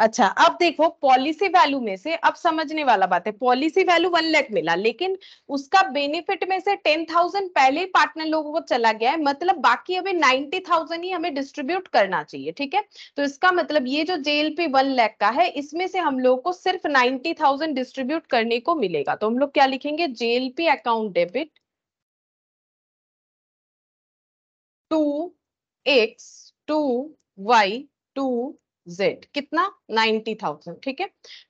अच्छा अब देखो पॉलिसी वैल्यू में से अब समझने वाला बात है पॉलिसी वैल्यू वन लाख मिला लेकिन उसका बेनिफिट में से टेन थाउजेंड पहले ही पार्टनर लोगों को चला गया है मतलब बाकी हमें नाइनटी थाउजेंड ही हमें डिस्ट्रीब्यूट करना चाहिए ठीक है तो इसका मतलब ये जो जेएलपी वन लैख का है इसमें से हम लोगों को सिर्फ नाइनटी थाउजेंड डिस्ट्रीब्यूट करने को मिलेगा तो हम लोग क्या लिखेंगे JLP account debit to X to Y to Z कितना नाइनटी थाउजेंड ठीक है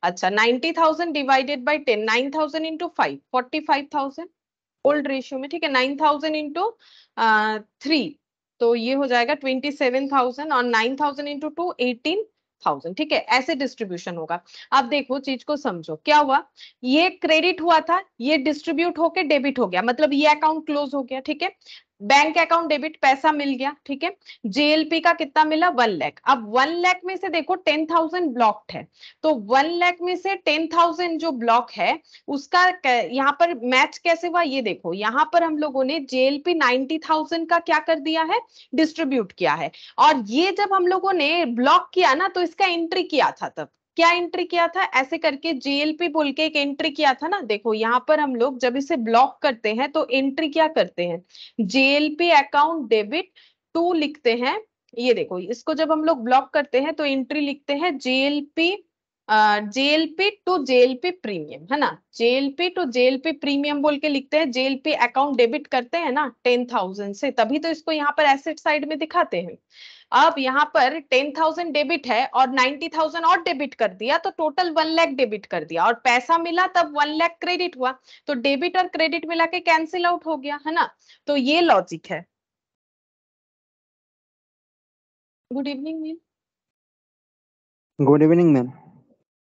अच्छा ninety thousand divided by ten nine thousand into five forty five thousand old ratio में ठीक है नाइन थाउजेंड इंटू थ्री तो ये हो जाएगा ट्वेंटी सेवन थाउजेंड और nine thousand into two eighteen thousand ठीक है ऐसे डिस्ट्रीब्यूशन होगा अब देखो चीज को समझो क्या हुआ ये क्रेडिट हुआ था ये डिस्ट्रीब्यूट होके डेबिट हो गया मतलब ये अकाउंट क्लोज हो गया ठीक है बैंक अकाउंट डेबिट पैसा मिल गया ठीक है जेएलपी का कितना मिला वन लैख अब वन लैख में से देखो टेन थाउजेंड ब्लॉक्ड है तो वन लैख में से टेन थाउजेंड जो ब्लॉक है उसका यहाँ पर मैच कैसे हुआ ये देखो यहाँ पर हम लोगों ने जेएलपी नाइनटी थाउजेंड का क्या कर दिया है डिस्ट्रीब्यूट किया है और ये जब हम लोगों ने ब्लॉक किया ना तो इसका एंट्री किया था तब क्या एंट्री किया था ऐसे करके जेएलपी बोल के एक एंट्री किया था ना देखो यहाँ पर हम लोग जब इसे ब्लॉक करते हैं तो एंट्री क्या करते हैं जेएलपी अकाउंट डेबिट टू लिखते हैं ये देखो इसको जब हम लोग ब्लॉक करते हैं तो एंट्री लिखते हैं JLP JLP to JLP premium है ना जेएलपी टू जेएलपी प्रीमियम बोल के लिखते हैं जेएलपी अकाउंट डेबिट करते हैं ना टेन थाउजेंड से तभी तो इसको यहाँ पर एसेट साइड में दिखाते हैं अब यहाँ पर टेन थाउजेंड डेबिट है और नाइन्टी थाउजेंड और डेबिट कर दिया तो टोटल वन लाख डेबिट कर दिया और पैसा मिला तब वन लाख क्रेडिट हुआ तो डेबिट और क्रेडिट मिला के कैंसिल आउट हो गया है ना तो ये लॉजिक है good evening ma'am good evening ma'am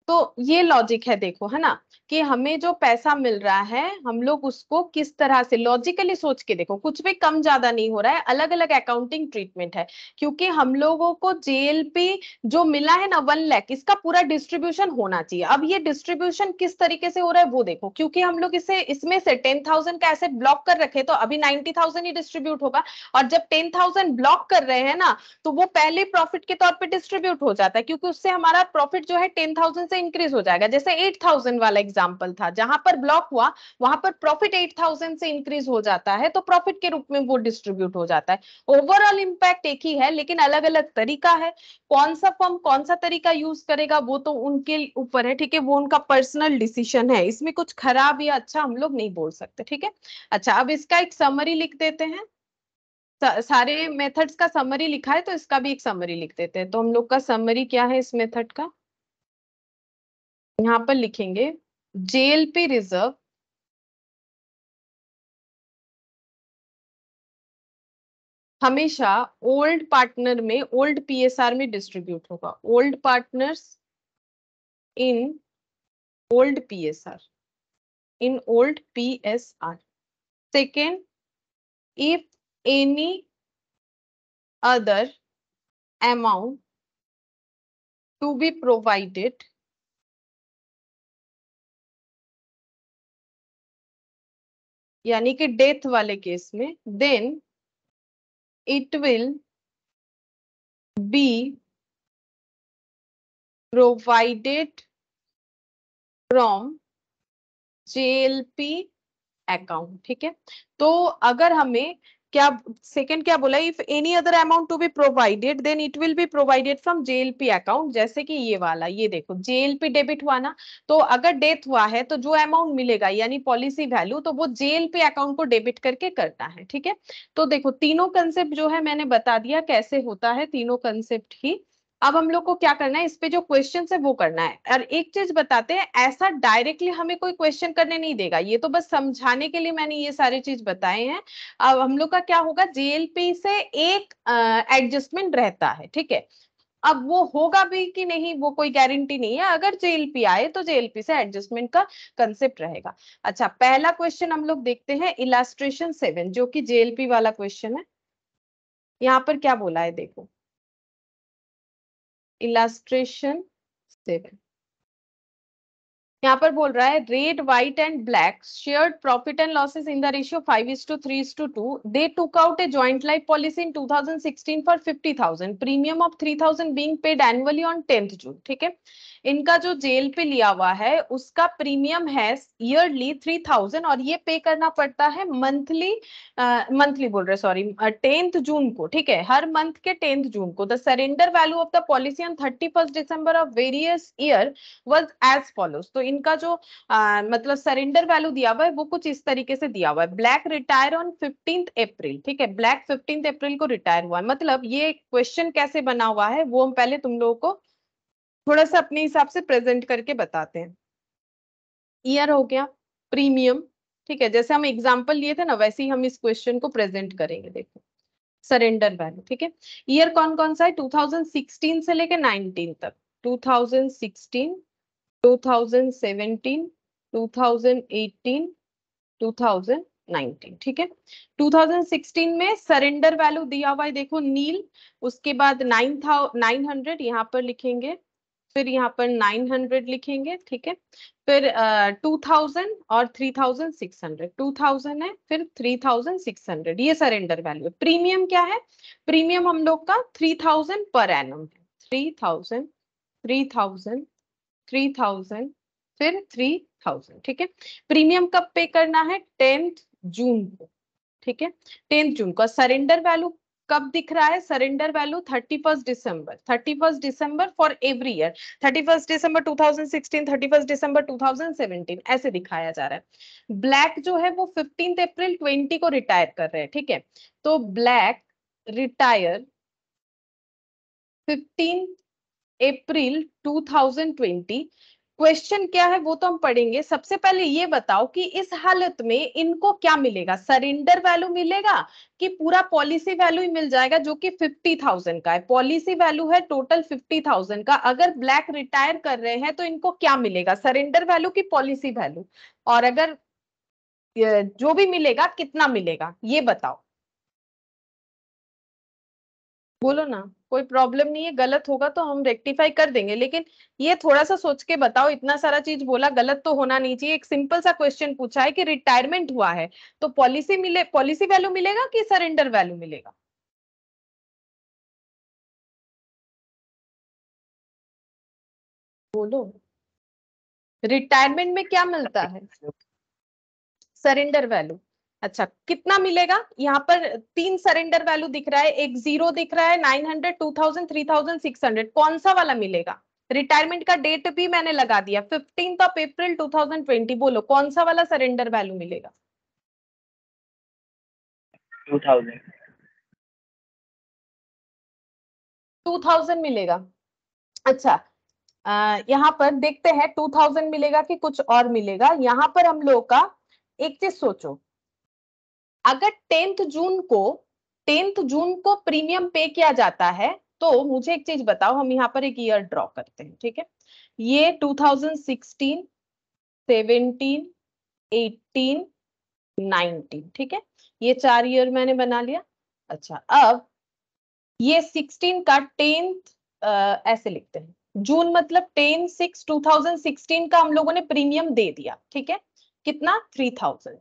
तो ये लॉजिक है देखो है ना कि हमें जो पैसा मिल रहा है हम लोग उसको किस तरह से लॉजिकली सोच के देखो कुछ भी कम ज्यादा नहीं हो रहा है अलग अलग अकाउंटिंग ट्रीटमेंट है क्योंकि हम लोगों को जेएलपी जो मिला है ना वन लैख इसका पूरा डिस्ट्रीब्यूशन होना चाहिए अब ये डिस्ट्रीब्यूशन किस तरीके से हो रहा है वो देखो क्योंकि हम लोग इसे इसमें से टेन थाउजेंड का एसेट ब्लॉक कर रखे तो अभी नाइनटी थाउजेंड ही डिस्ट्रीब्यूट होगा और जब टेन थाउजेंड ब्लॉक कर रहे हैं ना तो वो पहले प्रॉफिट के तौर पर डिस्ट्रीब्यूट हो जाता है क्योंकि उससे हमारा प्रॉफिट जो है टेन थाउजेंड से से इंक्रीज हो जाएगा जैसे 8000 वाला एग्जांपल था जहां पर ब्लॉक हुआ वहां पर प्रॉफिट 8000 से इंक्रीज हो जाता है तो प्रॉफिट के रूप में वो डिस्ट्रीब्यूट हो जाता है ओवरऑल इम्पैक्ट एक ही है लेकिन अलग अलग तरीका है कौन सा फॉर्म कौन सा तरीका यूज करेगा वो तो उनके ऊपर है ठीक है वो उनका पर्सनल डिसीशन है इसमें कुछ खराब या अच्छा हम लोग नहीं बोल सकते ठीक है अच्छा अब इसका एक समरी लिख देते हैं सारे मेथड्स का समरी लिखा है तो इसका भी एक समरी लिख देते हैं तो हम लोग का समरी क्या है इस मेथड का यहां पर लिखेंगे जेएलपी रिजर्व हमेशा ओल्ड पार्टनर में ओल्ड पीएसआर में डिस्ट्रीब्यूट होगा old partners in old PSR in old PSR second if any other amount to be provided यानी कि डेथ वाले केस में then it will be provided from JLP account ठीक है तो अगर हमें क्या सेकंड क्या बोला if any other amount to be provided then it will be provided from JLP account जैसे कि ये वाला ये देखो जेएलपी डेबिट हुआ ना तो अगर डेथ हुआ है तो जो अमाउंट मिलेगा यानी पॉलिसी वैल्यू तो वो जेएलपी अकाउंट को डेबिट करके करता है ठीक है तो देखो तीनों कंसेप्ट जो है मैंने बता दिया कैसे होता है तीनों कंसेप्ट ही अब हम लोग को क्या करना है इस पे जो क्वेश्चन है वो करना है और एक चीज बताते हैं ऐसा डायरेक्टली हमें कोई क्वेश्चन करने नहीं देगा ये तो बस समझाने के लिए मैंने ये सारी चीज बताए हैं अब हम लोग का क्या होगा जेएलपी से एक एडजस्टमेंट रहता है ठीक है अब वो होगा भी कि नहीं वो कोई गारंटी नहीं है अगर जेएलपी आए तो जेएलपी से एडजस्टमेंट का कंसेप्ट रहेगा अच्छा पहला क्वेश्चन हम लोग देखते हैं इलास्ट्रेशन सेवन जो कि जेएलपी वाला क्वेश्चन है यहाँ पर क्या बोला है देखो इलास्ट्रेशन सेवन यहाँ पर बोल रहा है red white and black shared profit and losses in the ratio five is to three is to two they took out a joint life policy in 2016 for 50,000 premium of 3,000 being paid annually on tenth June ठीक है इनका जो jail JLP लिया हुआ है उसका premium है yearly three thousand और ये पे करना पड़ता है मंथली मंथली बोल रहे सॉरी टेंथ जून को ठीक है हर मंथ के टेंथ जून को the surrender value of the policy on thirty first December of various year was as follows तो इनका जो आ, मतलब सरेंडर वैल्यू दिया हुआ है वो कुछ इस तरीके से दिया हुआ है black retire on fifteenth April ठीक है ब्लैक फिफ्टींथ अप्रैल को रिटायर हुआ है मतलब ये क्वेश्चन कैसे बना हुआ है वो हम पहले तुम लोगों को थोड़ा सा अपने हिसाब से प्रेजेंट करके बताते हैं ईयर हो गया प्रीमियम ठीक है जैसे हम एग्जाम्पल लिए थे ना वैसे ही हम इस क्वेश्चन को प्रेजेंट करेंगे देखो सरेंडर वैल्यू ठीक है ईयर कौन कौन सा है 2016 से लेके 19 तक 2016 2017 2018 2019 ठीक है 2016 में सरेंडर वैल्यू दिया हुआ है देखो नील उसके बाद नाइन थाउ नाइन हंड्रेड यहाँ पर लिखेंगे फिर यहाँ पर 900 लिखेंगे ठीक है फिर टू uh, थाउजेंड और three thousand six hundred two thousand है फिर थ्री थाउजेंड सिक्स हंड्रेड ये सरेंडर वैल्यू प्रीमियम क्या है प्रीमियम हम लोग का थ्री थाउजेंड पर एनम है three thousand three thousand three thousand फिर थ्री थाउजेंड ठीक है प्रीमियम कब पे करना है टेंथ जून को ठीक है टेंथ जून को सरेंडर वैल्यू कब दिख रहा है surrender value thirty first December thirty first December for every year thirty first thousand 2016 thirty first December 2017 ऐसे दिखाया जा रहा है ब्लैक जो है वो फिफ्टीन अप्रैल ट्वेंटी को रिटायर कर रहे हैं ठीक है तो black retire fifteen April twenty question क्या है वो तो हम पढ़ेंगे सबसे पहले ये बताओ कि इस हालत में इनको क्या मिलेगा सरेंडर वैल्यू मिलेगा कि पूरा पॉलिसी वैल्यू ही मिल जाएगा जो कि फिफ्टी थाउजेंड का है पॉलिसी वैल्यू है टोटल फिफ्टी थाउजेंड का अगर ब्लैक रिटायर कर रहे हैं तो इनको क्या मिलेगा सरेंडर वैल्यू की पॉलिसी वैल्यू और अगर जो भी मिलेगा कितना मिलेगा ये बताओ बोलो ना कोई प्रॉब्लम नहीं है गलत होगा तो हम रेक्टिफाई कर देंगे लेकिन ये थोड़ा सा सोच के बताओ इतना सारा चीज बोला गलत तो होना नहीं चाहिए एक सिंपल सा क्वेश्चन पूछा है कि रिटायरमेंट हुआ है तो पॉलिसी मिले पॉलिसी वैल्यू मिलेगा कि सरेंडर वैल्यू मिलेगा बोलो रिटायरमेंट में क्या मिलता है सरेंडर वैल्यू अच्छा कितना मिलेगा यहाँ पर तीन सरेंडर वैल्यू दिख रहा है एक जीरो दिख रहा है nine hundred two thousand three thousand six hundred कौन सा वाला मिलेगा रिटायरमेंट का डेट भी मैंने लगा दिया fifteen of April two thousand twenty बोलो कौन सा वाला सरेंडर वैल्यू मिलेगा टू थाउजेंड टू थाउजेंड मिलेगा अच्छा यहाँ पर देखते हैं टू थाउजेंड मिलेगा कि कुछ और मिलेगा यहाँ पर हम लोग का एक चीज सोचो अगर टेंथ जून को टेंथ जून को प्रीमियम पे किया जाता है तो मुझे एक चीज बताओ हम यहाँ पर एक ईयर ड्रॉ करते हैं ठीक है ये 2016, 17, 18, 19 ठीक है ये चार ईयर मैंने बना लिया अच्छा अब ये 16 का टेंथ ऐसे लिखते हैं जून मतलब टेन सिक्स 2016 का हम लोगों ने प्रीमियम दे दिया ठीक है कितना थ्री थाउजेंड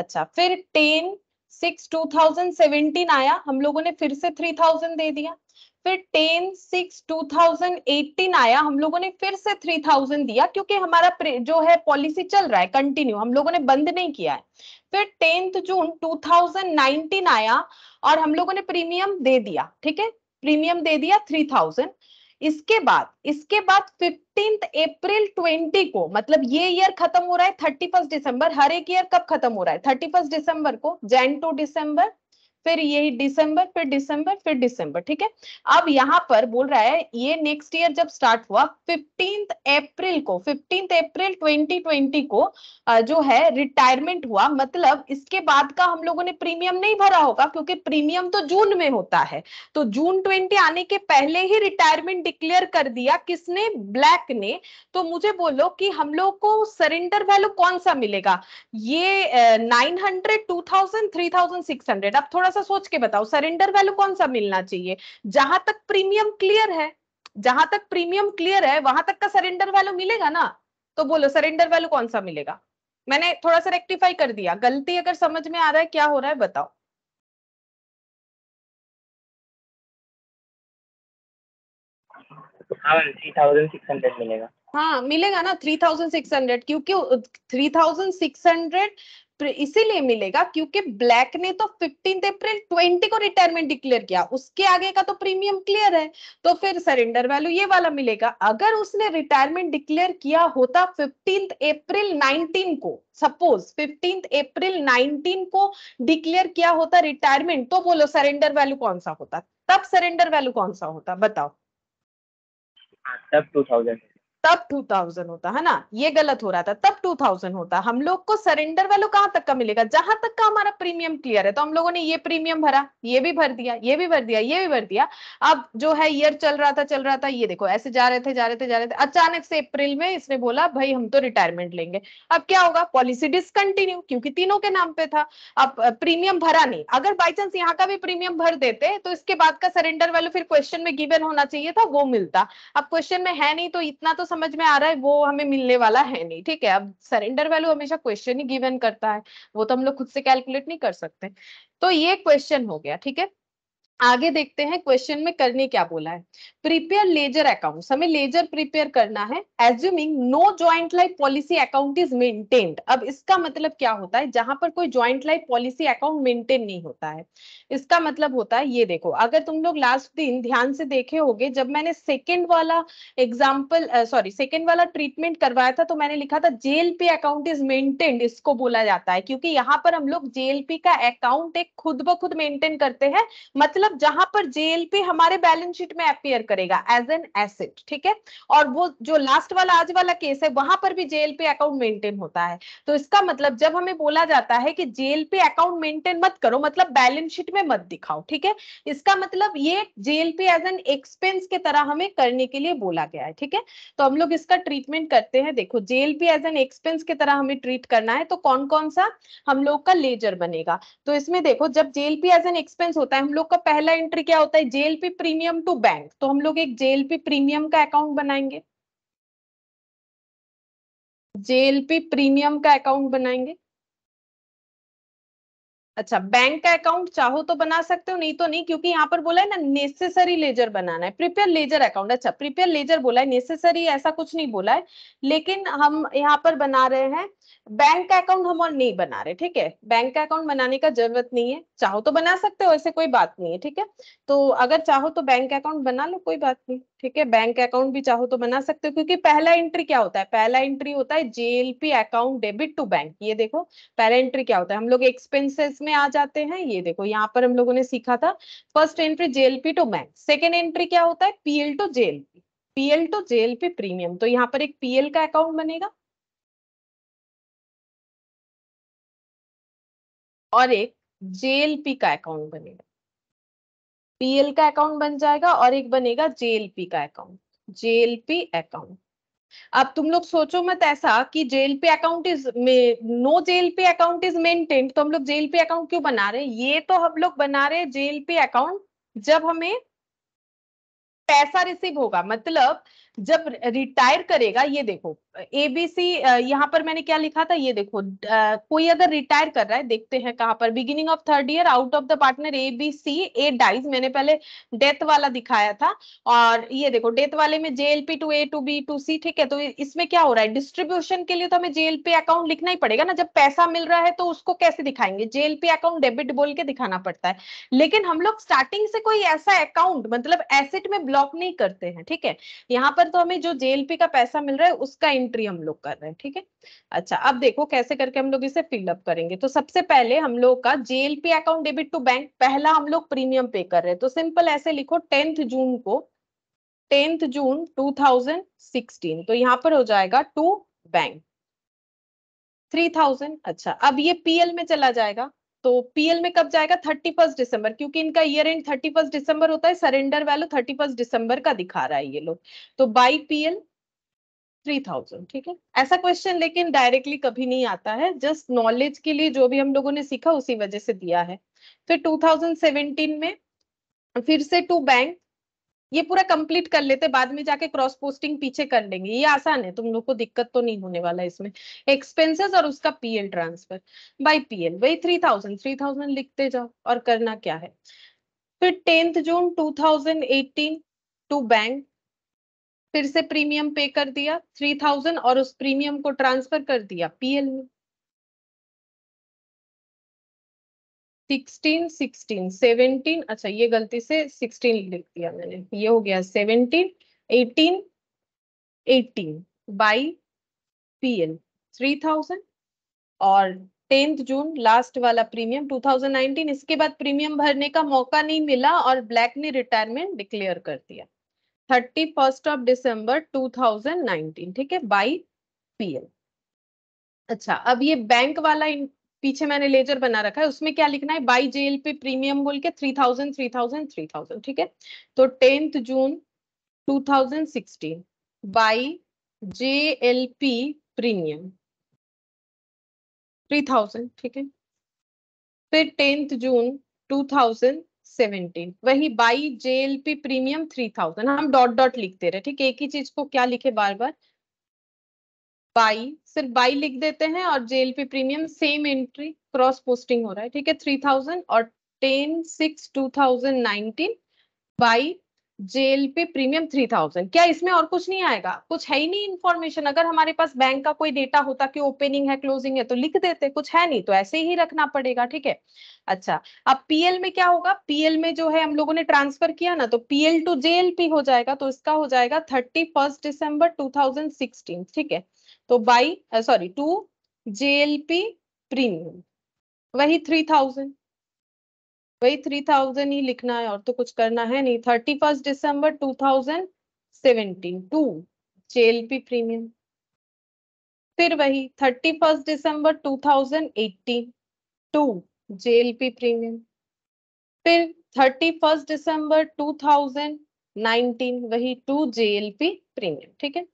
अच्छा फिर ten six two thousand seventeen आया हम लोगों ने फिर से थ्री थाउजेंड दे दिया फिर ten six two thousand eighteen आया हम लोगों ने फिर से थ्री थाउजेंड दिया क्योंकि हमारा जो है पॉलिसी चल रहा है कंटिन्यू हम लोगों ने बंद नहीं किया है फिर tenth June two thousand nineteen आया और हम लोगों ने प्रीमियम दे दिया ठीक है प्रीमियम दे दिया थ्री थाउजेंड इसके बाद इसके बाद फिफ्टीन अप्रैल 20 को मतलब ये ईयर खत्म हो रहा है थर्टी फर्स्ट दिसंबर हर एक ईयर कब खत्म हो रहा है थर्टी फर्स्ट दिसंबर को जैन टू दिसंबर फिर यही दिसंबर फिर दिसंबर फिर दिसंबर ठीक है अब यहाँ पर बोल रहा है ये नेक्स्ट ईयर जब स्टार्ट हुआ फिफ्टींथ अप्रैल को फिफ्टींथ अप्रैल 2020 को जो है रिटायरमेंट हुआ मतलब इसके बाद का हम लोगों ने प्रीमियम नहीं भरा होगा क्योंकि प्रीमियम तो जून में होता है तो जून ट्वेंटी आने के पहले ही रिटायरमेंट डिक्लेयर कर दिया किसने ब्लैक ने तो मुझे बोलो कि हम लोग को सरेंडर वैल्यू कौन सा मिलेगा ये nine hundred two thousand three thousand six hundred अब थोड़ा थोड़ा सा सोच के बताओ सरेंडर वैल्यू कौन सा मिलना चाहिए जहां तक प्रीमियम क्लियर है जहां तक प्रीमियम क्लियर है वहां तक का सरेंडर वैल्यू मिलेगा ना तो बोलो सरेंडर वैल्यू कौन सा मिलेगा मैंने थोड़ा सा रेक्टिफाई कर दिया गलती अगर समझ में आ रहा है क्या हो रहा है बताओ हाँ, हाँ मिलेगा ना थ्री थाउजेंड सिक्स हंड्रेड क्योंकि थ्री थाउजेंड सिक्स हंड्रेड इसीलिए मिलेगा क्योंकि ब्लैक ने तो फिफ्टीन अप्रैल ट्वेंटी को रिटायरमेंट डिक्लेयर किया उसके आगे का तो प्रीमियम क्लियर है तो फिर सरेंडर वैल्यू ये वाला मिलेगा अगर उसने रिटायरमेंट डिक्लेयर किया होता फिफ्टीन अप्रैल नाइनटीन को सपोज फिफ्टीन अप्रैल नाइनटीन को डिक्लेयर किया होता रिटायरमेंट तो बोलो सरेंडर वैल्यू कौन सा होता तब सरेंडर वैल्यू कौन सा होता बताओ हाँ, तब टू थाउजेंड तब 2000 होता है ना ये गलत हो रहा था तब 2000 होता हम लोग को सरेंडर वैल्यू कहां तक का मिलेगा जहां तक का हमारा प्रीमियम क्लियर है तो हम लोगों ने ये प्रीमियम भरा ये भी भर दिया ये भी भर दिया ये भी भर दिया अब जो है ईयर चल रहा था चल रहा था ये देखो ऐसे जा रहे थे जा रहे थे जा रहे थे अचानक से अप्रैल में इसने बोला भाई हम तो रिटायरमेंट लेंगे अब क्या होगा पॉलिसी डिसकंटिन्यू क्योंकि तीनों के नाम पे था अब प्रीमियम भरा नहीं अगर बाई चांस यहाँ का भी प्रीमियम भर देते तो इसके बाद का सरेंडर वैल्यू फिर क्वेश्चन में गिवन होना चाहिए था वो मिलता अब क्वेश्चन में है नहीं तो इतना तो समझ में आ रहा है वो हमें मिलने वाला है नहीं ठीक है अब सरेंडर वैल्यू हमेशा क्वेश्चन ही गिवन करता है वो तो हम लोग खुद से कैलकुलेट नहीं कर सकते तो ये क्वेश्चन हो गया ठीक है आगे देखते हैं क्वेश्चन में करने क्या बोला है प्रिपेयर लेजर अकाउंट हमें लेजर प्रिपेयर करना है assuming no joint life policy account is maintained अब इसका मतलब क्या होता है जहां पर कोई joint life policy account maintain नहीं होता है इसका मतलब होता है ये देखो अगर तुम लोग लास्ट दिन ध्यान से देखे होगे जब मैंने सेकेंड वाला एग्जाम्पल सॉरी सेकेंड वाला ट्रीटमेंट करवाया था तो मैंने लिखा था जेएलपी अकाउंट इज मेंटेन्ड इसको बोला जाता है क्योंकि यहाँ पर हम लोग जेएलपी का अकाउंट एक खुद ब खुद मेंटेन करते हैं मतलब मतलब जहां पर जेएलपी हमारे बैलेंस शीट में अपियर करेगा एज एन एसेट ठीक है और वो जो लास्ट वाला आज वाला केस है वहां पर भी जेएलपी अकाउंट मेंटेन होता है तो इसका मतलब जब हमें बोला जाता है कि जेएलपी अकाउंट मेंटेन मत करो मतलब बैलेंस शीट में मत दिखाओ ठीक है इसका मतलब ये जेएलपी एज एन एक्सपेंस के तरह हमें करने के लिए बोला गया है ठीक है तो हम लोग इसका ट्रीटमेंट करते हैं देखो जेएलपी एज एन एक्सपेंस के तरह हमें ट्रीट करना है तो कौन कौन सा हम लोग का लेजर बनेगा तो इसमें देखो जब जेएलपी एज एन एक्सपेंस होता है हम लोग का पहला एंट्री क्या होता है जेएलपी प्रीमियम टू बैंक तो हम लोग एक जेएलपी प्रीमियम का अकाउंट बनाएंगे जेएलपी प्रीमियम का अकाउंट बनाएंगे अच्छा बैंक का अकाउंट चाहो तो बना सकते हो नहीं तो नहीं क्योंकि यहाँ पर बोला है ना नेसेसरी लेजर बनाना है प्रिपेयर लेजर अकाउंट अच्छा प्रिपेयर लेजर बोला है नेसेसरी ऐसा कुछ नहीं बोला है लेकिन हम यहाँ पर बना रहे हैं बैंक का अकाउंट हम और नहीं बना रहे ठीक है बैंक का अकाउंट बनाने का जरूरत नहीं है चाहो तो बना सकते हो ऐसे कोई बात नहीं है ठीक है तो अगर चाहो तो बैंक अकाउंट बना लो कोई बात नहीं ठीक है बैंक अकाउंट भी चाहो तो बना सकते हो क्योंकि पहला एंट्री क्या होता है पहला एंट्री होता है JLP account debit to bank ये देखो पहला एंट्री क्या होता है हम लोग एक्सपेंसेस इसमें आ जाते हैं ये देखो यहाँ पर हम लोगों ने सीखा था first entry JLP to bank second entry क्या होता है PL to JLP PL to JLP premium तो यहाँ पर एक पीएल का अकाउंट बनेगा और एक जेएलपी का अकाउंट बनेगा पीएल का अकाउंट बन जाएगा और एक बनेगा जेएलपी का अकाउंट जेएलपी अकाउंट अब तुम लोग सोचो मत ऐसा कि JLP account is no JLP account is maintain तो हम लोग जेल पे अकाउंट क्यों बना रहे हैं ये तो हम लोग बना रहे हैं जेल पे अकाउंट जब हमें पैसा रिसीव होगा मतलब जब रिटायर करेगा ये देखो एबीसी यहाँ पर मैंने क्या लिखा था ये देखो कोई अगर रिटायर कर रहा है देखते हैं कहाँ पर beginning of third year out of the partner A B C A dies मैंने पहले डेथ वाला दिखाया था और ये देखो डेथ वाले में JLP to A to B to C ठीक है तो इसमें क्या हो रहा है डिस्ट्रीब्यूशन के लिए तो हमें जेएलपी अकाउंट लिखना ही पड़ेगा ना जब पैसा मिल रहा है तो उसको कैसे दिखाएंगे जेएलपी अकाउंट डेबिट बोल के दिखाना पड़ता है लेकिन हम लोग स्टार्टिंग से कोई ऐसा अकाउंट मतलब एसेट में ब्लॉक नहीं करते हैं ठीक है यहाँ पर पर तो हमें जो जेएलपी का पैसा मिल रहा है उसका एंट्री हम लोग कर रहे हैं ठीक है अच्छा अब देखो कैसे करके हम लोग इसे फिलअप करेंगे तो सबसे पहले हम लोग का JLP account debit to bank पहला हम लोग प्रीमियम पे कर रहे हैं तो सिंपल ऐसे लिखो टेंथ जून को टेंथ जून टू तो यहाँ पर हो जाएगा टू बैंक थ्री अच्छा अब ये पीएल में चला जाएगा तो पीएल में कब जाएगा थर्टी फर्स्ट दिसंबर क्योंकि इनका year end thirty first December होता है surrender value thirty first December का दिखा रहा है ये लोग तो बाई पीएल थ्री थाउजेंड ठीक है ऐसा क्वेश्चन लेकिन डायरेक्टली कभी नहीं आता है जस्ट नॉलेज के लिए जो भी हम लोगों ने सीखा उसी वजह से दिया है फिर सेवेंटीन में फिर से टू बैंक ये पूरा कंप्लीट कर लेते बाद में जाके क्रॉस पोस्टिंग पीछे कर लेंगे ये आसान है तुम लोग को दिक्कत तो नहीं होने वाला इसमें एक्सपेंसेस और उसका पीएल ट्रांसफर बाई पीएल वही थ्री थाउजेंड थ्री थाउजेंड लिखते जाओ और करना क्या है फिर tenth June two thousand eighteen to bank फिर से प्रीमियम पे कर दिया थ्री थाउजेंड और उस प्रीमियम को ट्रांसफर कर दिया पीएल में सिक्सटीन सिक्सटीन सेवनटीन अच्छा ये गलती से सिक्सटीन लिख दिया मैंने ये हो गया seventeen eighteen eighteen by P L three thousand और टेंथ जून लास्ट वाला प्रीमियम 2019 इसके बाद प्रीमियम भरने का मौका नहीं मिला और ब्लैक ने रिटायरमेंट डिक्लेयर कर दिया थर्टी फर्स्ट ऑफ डिसम्बर 2019 ठीक है बाई पीएल अच्छा अब ये बैंक वाला पीछे मैंने लेजर बना रखा है उसमें क्या लिखना है बाई जेल पे प्रीमियम बोल के three thousand three thousand three thousand ठीक है तो tenth June two thousand sixteen by J L P premium three thousand ठीक है फिर tenth June two thousand seventeen वही by J L P premium three thousand हम डॉट डॉट लिखते रहे ठीक है एक ही चीज को क्या लिखे बार बार बाई सिर्फ बाई लिख देते हैं और JLP premium same entry cross posting हो रहा है ठीक है थ्री थाउजेंड और ten six two thousand nineteen by JLP premium three thousand क्या इसमें और कुछ नहीं आएगा कुछ है ही नहीं इन्फॉर्मेशन अगर हमारे पास बैंक का कोई डेटा होता कि ओपनिंग है क्लोजिंग है तो लिख देते कुछ है नहीं तो ऐसे ही रखना पड़ेगा ठीक है अच्छा अब पीएल में क्या होगा पीएल में जो है हम लोगों ने ट्रांसफर किया ना तो पीएल टू जेएलपी हो जाएगा तो इसका हो जाएगा thirty first December two thousand sixteen ठीक है तो by sorry to JLP premium वही थ्री थाउजेंड वही थ्री थाउजेंड ही लिखना है और तो कुछ करना है नहीं thirty first December two thousand seventeen to JLP premium फिर वही thirty first December two thousand eighteen to JLP premium फिर thirty first December two thousand nineteen वही टू जेएलपी प्रीमियम ठीक है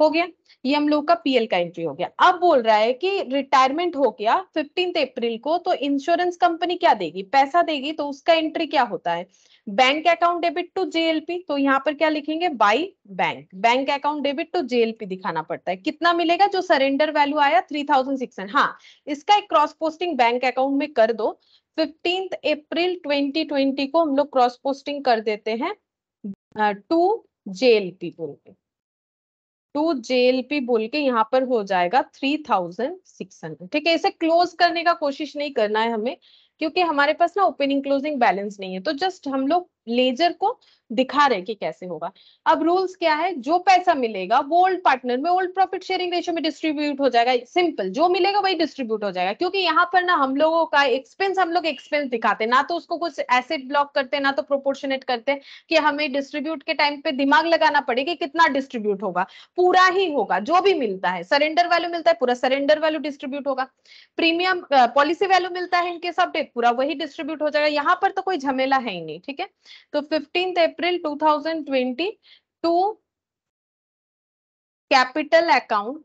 हो गया ये हम लोग का पीएल का एंट्री हो गया अब बोल रहा है कि रिटायरमेंट हो गया फिफ्टीन अप्रैल को तो इंश्योरेंस कंपनी क्या देगी पैसा देगी तो उसका एंट्री क्या होता है bank account debit to JLP तो यहाँ पर क्या लिखेंगे by bank bank account debit to JLP दिखाना पड़ता है कितना मिलेगा जो सरेंडर वैल्यू आया थ्री थाउजेंड सिक्स हंड्रेड हाँ इसका एक क्रॉस पोस्टिंग बैंक अकाउंट में कर दो फिफ्टींथ अप्रैल ट्वेंटी को हम लोग क्रॉस पोस्टिंग कर देते हैं टू जेएलपी बोलते हैं टू जेएलपी बोल के यहाँ पर हो जाएगा थ्री थाउजेंड सिक्स हंड्रेड ठीक है इसे क्लोज करने का कोशिश नहीं करना है हमें क्योंकि हमारे पास ना ओपनिंग क्लोजिंग बैलेंस नहीं है तो जस्ट हम लोग लेजर को दिखा रहे हैं कि कैसे होगा अब रूल्स क्या है जो पैसा मिलेगा वो ओल्ड पार्टनर में ओल्ड प्रॉफिट शेयरिंग रेशियो में डिस्ट्रीब्यूट हो जाएगा सिंपल जो मिलेगा वही डिस्ट्रीब्यूट हो जाएगा क्योंकि यहाँ पर ना हम लोगों का एक्सपेंस हम लोग एक्सपेंस दिखाते ना तो उसको कुछ एसेट ब्लॉक करते ना तो प्रोपोर्शनेट करते कि हमें डिस्ट्रीब्यूट के टाइम पे दिमाग लगाना पड़ेगा कि कितना डिस्ट्रीब्यूट होगा पूरा ही होगा जो भी मिलता है सरेंडर वैल्यू मिलता है पूरा सरेंडर वैल्यू डिस्ट्रीब्यूट होगा प्रीमियम पॉलिसी वैल्यू मिलता है इनके सब पूरा वही डिस्ट्रीब्यूट हो जाएगा यहाँ पर तो कोई झमेला है ही नहीं ठीक है तो fifteenth April 2020 to capital account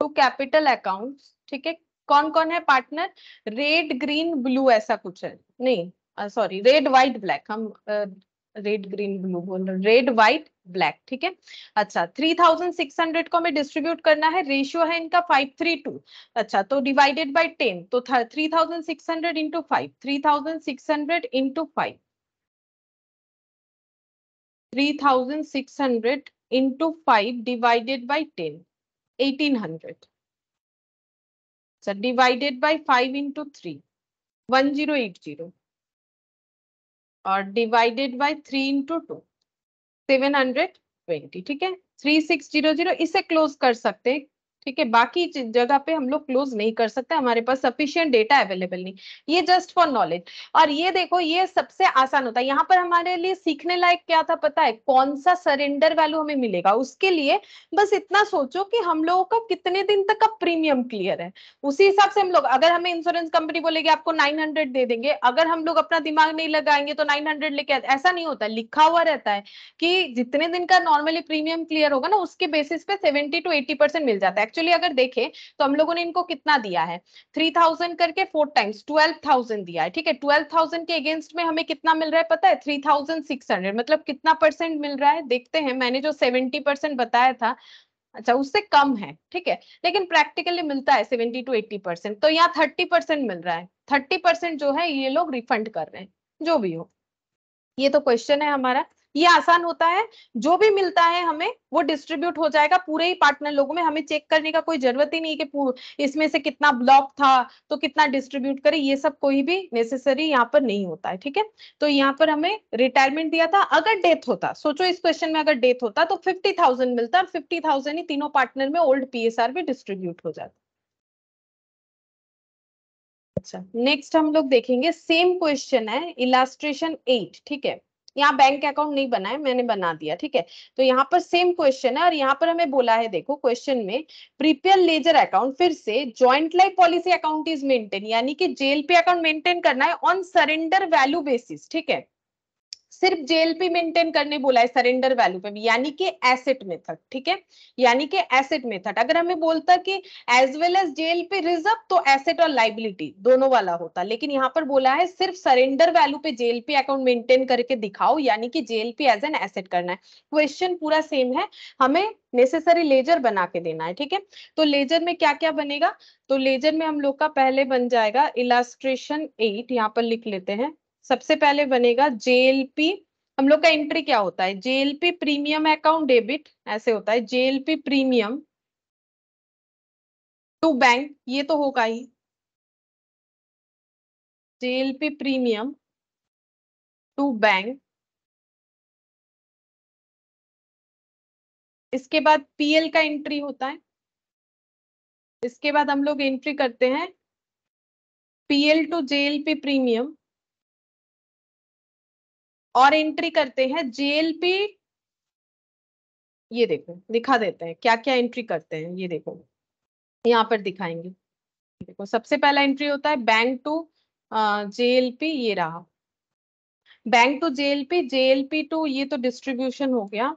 to capital account ठीक है कौन कौन है पार्टनर रेड ग्रीन ब्लू ऐसा कुछ है नहीं सॉरी रेड व्हाइट ब्लैक हम रेड ग्रीन ब्लू बोल रहा रेड व्हाइट ब्लैक ठीक है अच्छा 3600 को हमें डिस्ट्रीब्यूट करना है रेशियो है इनका 532 अच्छा तो डिवाइडेड बाय 10 तो 3600 into five three thousand six hundred into five divided by ten eighteen hundred अच्छा divided by five into three one zero eight zero और divided by three into two seven hundred twenty ठीक है three six zero zero इसे close कर सकते हैं ठीक है बाकी जगह पे हम लोग क्लोज नहीं कर सकते हमारे पास सफिशियंट डेटा अवेलेबल नहीं ये जस्ट फॉर नॉलेज और ये देखो ये सबसे आसान होता है यहाँ पर हमारे लिए सीखने लायक क्या था पता है कौन सा सरेंडर वैल्यू हमें मिलेगा उसके लिए बस इतना सोचो कि हम लोगों का कितने दिन तक का प्रीमियम क्लियर है उसी हिसाब से हम लोग अगर हमें इंश्योरेंस कंपनी बोलेगी आपको नाइन दे देंगे अगर हम लोग अपना दिमाग नहीं लगाएंगे तो नाइन लेके ऐसा नहीं होता लिखा हुआ रहता है कि जितने दिन का नॉर्मली प्रीमियम क्लियर होगा ना उसके बेसिस पे सेवेंटी टू एटी परसेंट मिल जाता है एक्चुअली अगर देखें तो हम लोगों ने इनको कितना दिया है थ्री थाउजेंड करके फोर टाइम्स ट्वेल्व थाउजेंड दिया है ठीक है ट्वेल्व थाउजेंड के अगेंस्ट में हमें कितना मिल रहा है पता है थ्री थाउजेंड सिक्स हंड्रेड मतलब कितना परसेंट मिल रहा है देखते हैं मैंने जो सेवेंटी परसेंट बताया था अच्छा उससे कम है ठीक है लेकिन प्रैक्टिकली मिलता है सेवेंटी टू एट्टी परसेंट तो यहाँ थर्टी परसेंट मिल रहा है थर्टी परसेंट जो है ये लोग रिफंड कर रहे हैं जो भी हो ये तो क्वेश्चन है हमारा ये आसान होता है जो भी मिलता है हमें वो डिस्ट्रीब्यूट हो जाएगा पूरे ही पार्टनर लोगों में हमें चेक करने का कोई जरूरत ही नहीं कि इसमें से कितना ब्लॉक था तो कितना डिस्ट्रीब्यूट करे ये सब कोई भी नेसेसरी यहाँ पर नहीं होता है ठीक है तो यहाँ पर हमें रिटायरमेंट दिया था अगर डेथ होता सोचो इस क्वेश्चन में अगर डेथ होता तो फिफ्टी थाउजेंड मिलता और फिफ्टी थाउजेंड ही तीनों पार्टनर में ओल्ड पी भी डिस्ट्रीब्यूट हो जाता अच्छा नेक्स्ट हम लोग देखेंगे सेम क्वेश्चन है इलास्ट्रेशन एट ठीक है यहाँ बैंक अकाउंट नहीं बना है मैंने बना दिया ठीक है तो यहाँ पर सेम क्वेश्चन है और यहाँ पर हमें बोला है देखो क्वेश्चन में प्रीपेयर लेजर अकाउंट फिर से joint life policy account is maintain यानी कि जेल पे अकाउंट मेंटेन करना है ऑन सरेंडर वैल्यू बेसिस ठीक है सिर्फ जेएलपी मेंटेन करने बोला है सरेंडर वैल्यू पे भी यानी कि एसेट मेथड ठीक है यानी कि एसेट मेथड अगर हमें बोलता कि as well as JLP reserve तो एसेट और लाइबिलिटी दोनों वाला होता लेकिन यहाँ पर बोला है सिर्फ सरेंडर वैल्यू पे जेएलपी अकाउंट मेंटेन करके दिखाओ यानी कि जेएलपी एज एन एसेट करना है क्वेश्चन पूरा सेम है हमें नेसेसरी लेजर बना के देना है ठीक है तो लेजर में क्या क्या बनेगा तो लेजर में हम लोग का पहले बन जाएगा इलास्ट्रेशन एट यहाँ पर लिख लेते हैं सबसे पहले बनेगा जेएलपी हम लोग का एंट्री क्या होता है जेएलपी प्रीमियम अकाउंट डेबिट ऐसे होता है जेएलपी प्रीमियम टू बैंक ये तो होगा ही जेएलपी प्रीमियम टू बैंक इसके बाद पीएल का एंट्री होता है इसके बाद हम लोग एंट्री करते हैं पीएल टू जेएलपी प्रीमियम और एंट्री करते हैं जेएलपी ये देखो दिखा देते हैं क्या क्या एंट्री करते हैं ये देखो यहाँ पर दिखाएंगे देखो सबसे पहला एंट्री होता है बैंक टू जेएलपी ये रहा bank to JLP JLP to ये तो डिस्ट्रीब्यूशन हो गया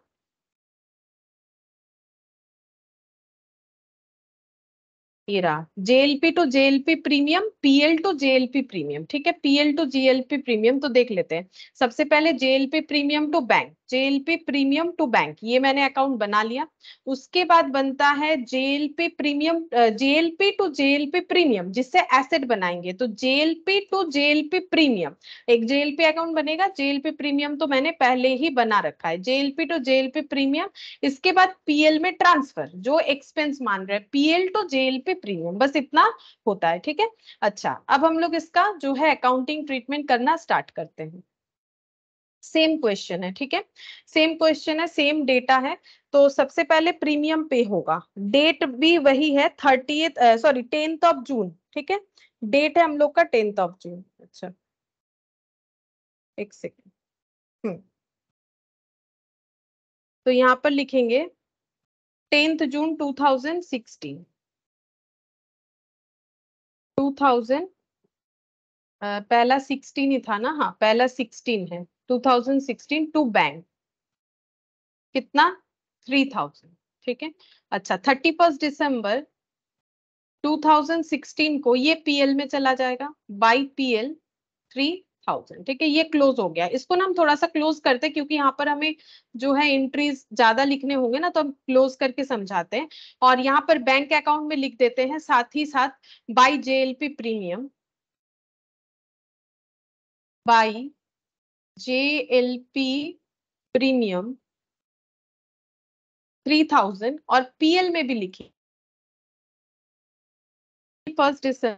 तेरह JLP to JLP premium PL to JLP premium ठीक है पीएल टू जीएलपी प्रीमियम तो देख लेते हैं सबसे पहले JLP premium to bank JLP premium to bank ये मैंने अकाउंट बना लिया उसके बाद बनता है JLP premium JLP to JLP premium जिससे एसेट बनाएंगे तो JLP to JLP premium एक जेल पे अकाउंट बनेगा जेल पे प्रीमियम तो मैंने पहले ही बना रखा है JLP to JLP premium इसके बाद पीएल में ट्रांसफर जो एक्सपेंस मान रहे PL to JLP premium बस इतना होता है ठीक है अच्छा अब हम लोग इसका जो है अकाउंटिंग ट्रीटमेंट करना स्टार्ट करते हैं सेम क्वेश्चन है ठीक है सेम क्वेश्चन है सेम डेटा है तो सबसे पहले प्रीमियम पे होगा डेट भी वही है thirty sorry tenth of June ठीक है डेट है हम लोग का टेंथ ऑफ जून अच्छा एक सेकेंड हम्म। तो यहां पर लिखेंगे टेंथ जून 2016 टू uh, पहला 16 ही था ना हाँ पहला 16 है 2016 टू बैंक कितना 3000 ठीक है अच्छा 31 दिसंबर 2016 को ये पीएल में चला जाएगा बाई पीएल 3000 ठीक है ये क्लोज हो गया इसको ना हम थोड़ा सा क्लोज करते हैं क्योंकि यहाँ पर हमें जो है एंट्रीज ज्यादा लिखने होंगे ना तो हम क्लोज करके समझाते हैं और यहाँ पर बैंक अकाउंट में लिख देते हैं साथ ही साथ by JLP premium by J L P premium three thousand और पीएल में भी लिखी फर्स्ट डिसंबर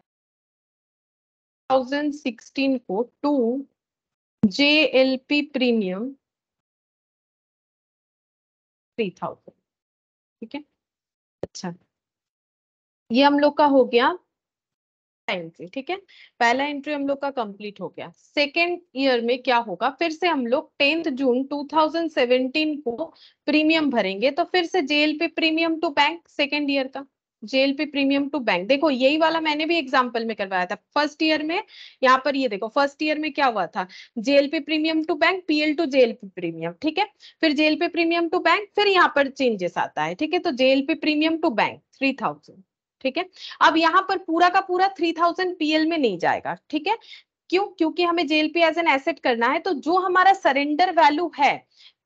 थाउजेंड सिक्सटीन को to J L P premium three thousand ठीक है अच्छा ये हम लोग का हो गया एंट्री ठीक है पहला एंट्री हम लोग का कंप्लीट हो गया सेकेंड ईयर में क्या होगा फिर से हम लोग टेंथ जून 2017 को प्रीमियम भरेंगे तो फिर से JLP premium to bank second year का JLP premium to bank देखो यही वाला मैंने भी एग्जाम्पल में करवाया था फर्स्ट ईयर में यहाँ पर ये देखो फर्स्ट ईयर में क्या हुआ था JLP premium to bank PL to JLP premium ठीक है फिर jail JLP premium to bank फिर यहाँ पर चेंजेस आता है ठीक है तो JLP premium to bank three thousand ठीक है अब यहाँ पर पूरा का पूरा थ्री थाउजेंड पीएल में नहीं जाएगा ठीक है क्यों क्योंकि हमें जेएलपी एज एन एसेट करना है तो जो हमारा सरेंडर वैल्यू है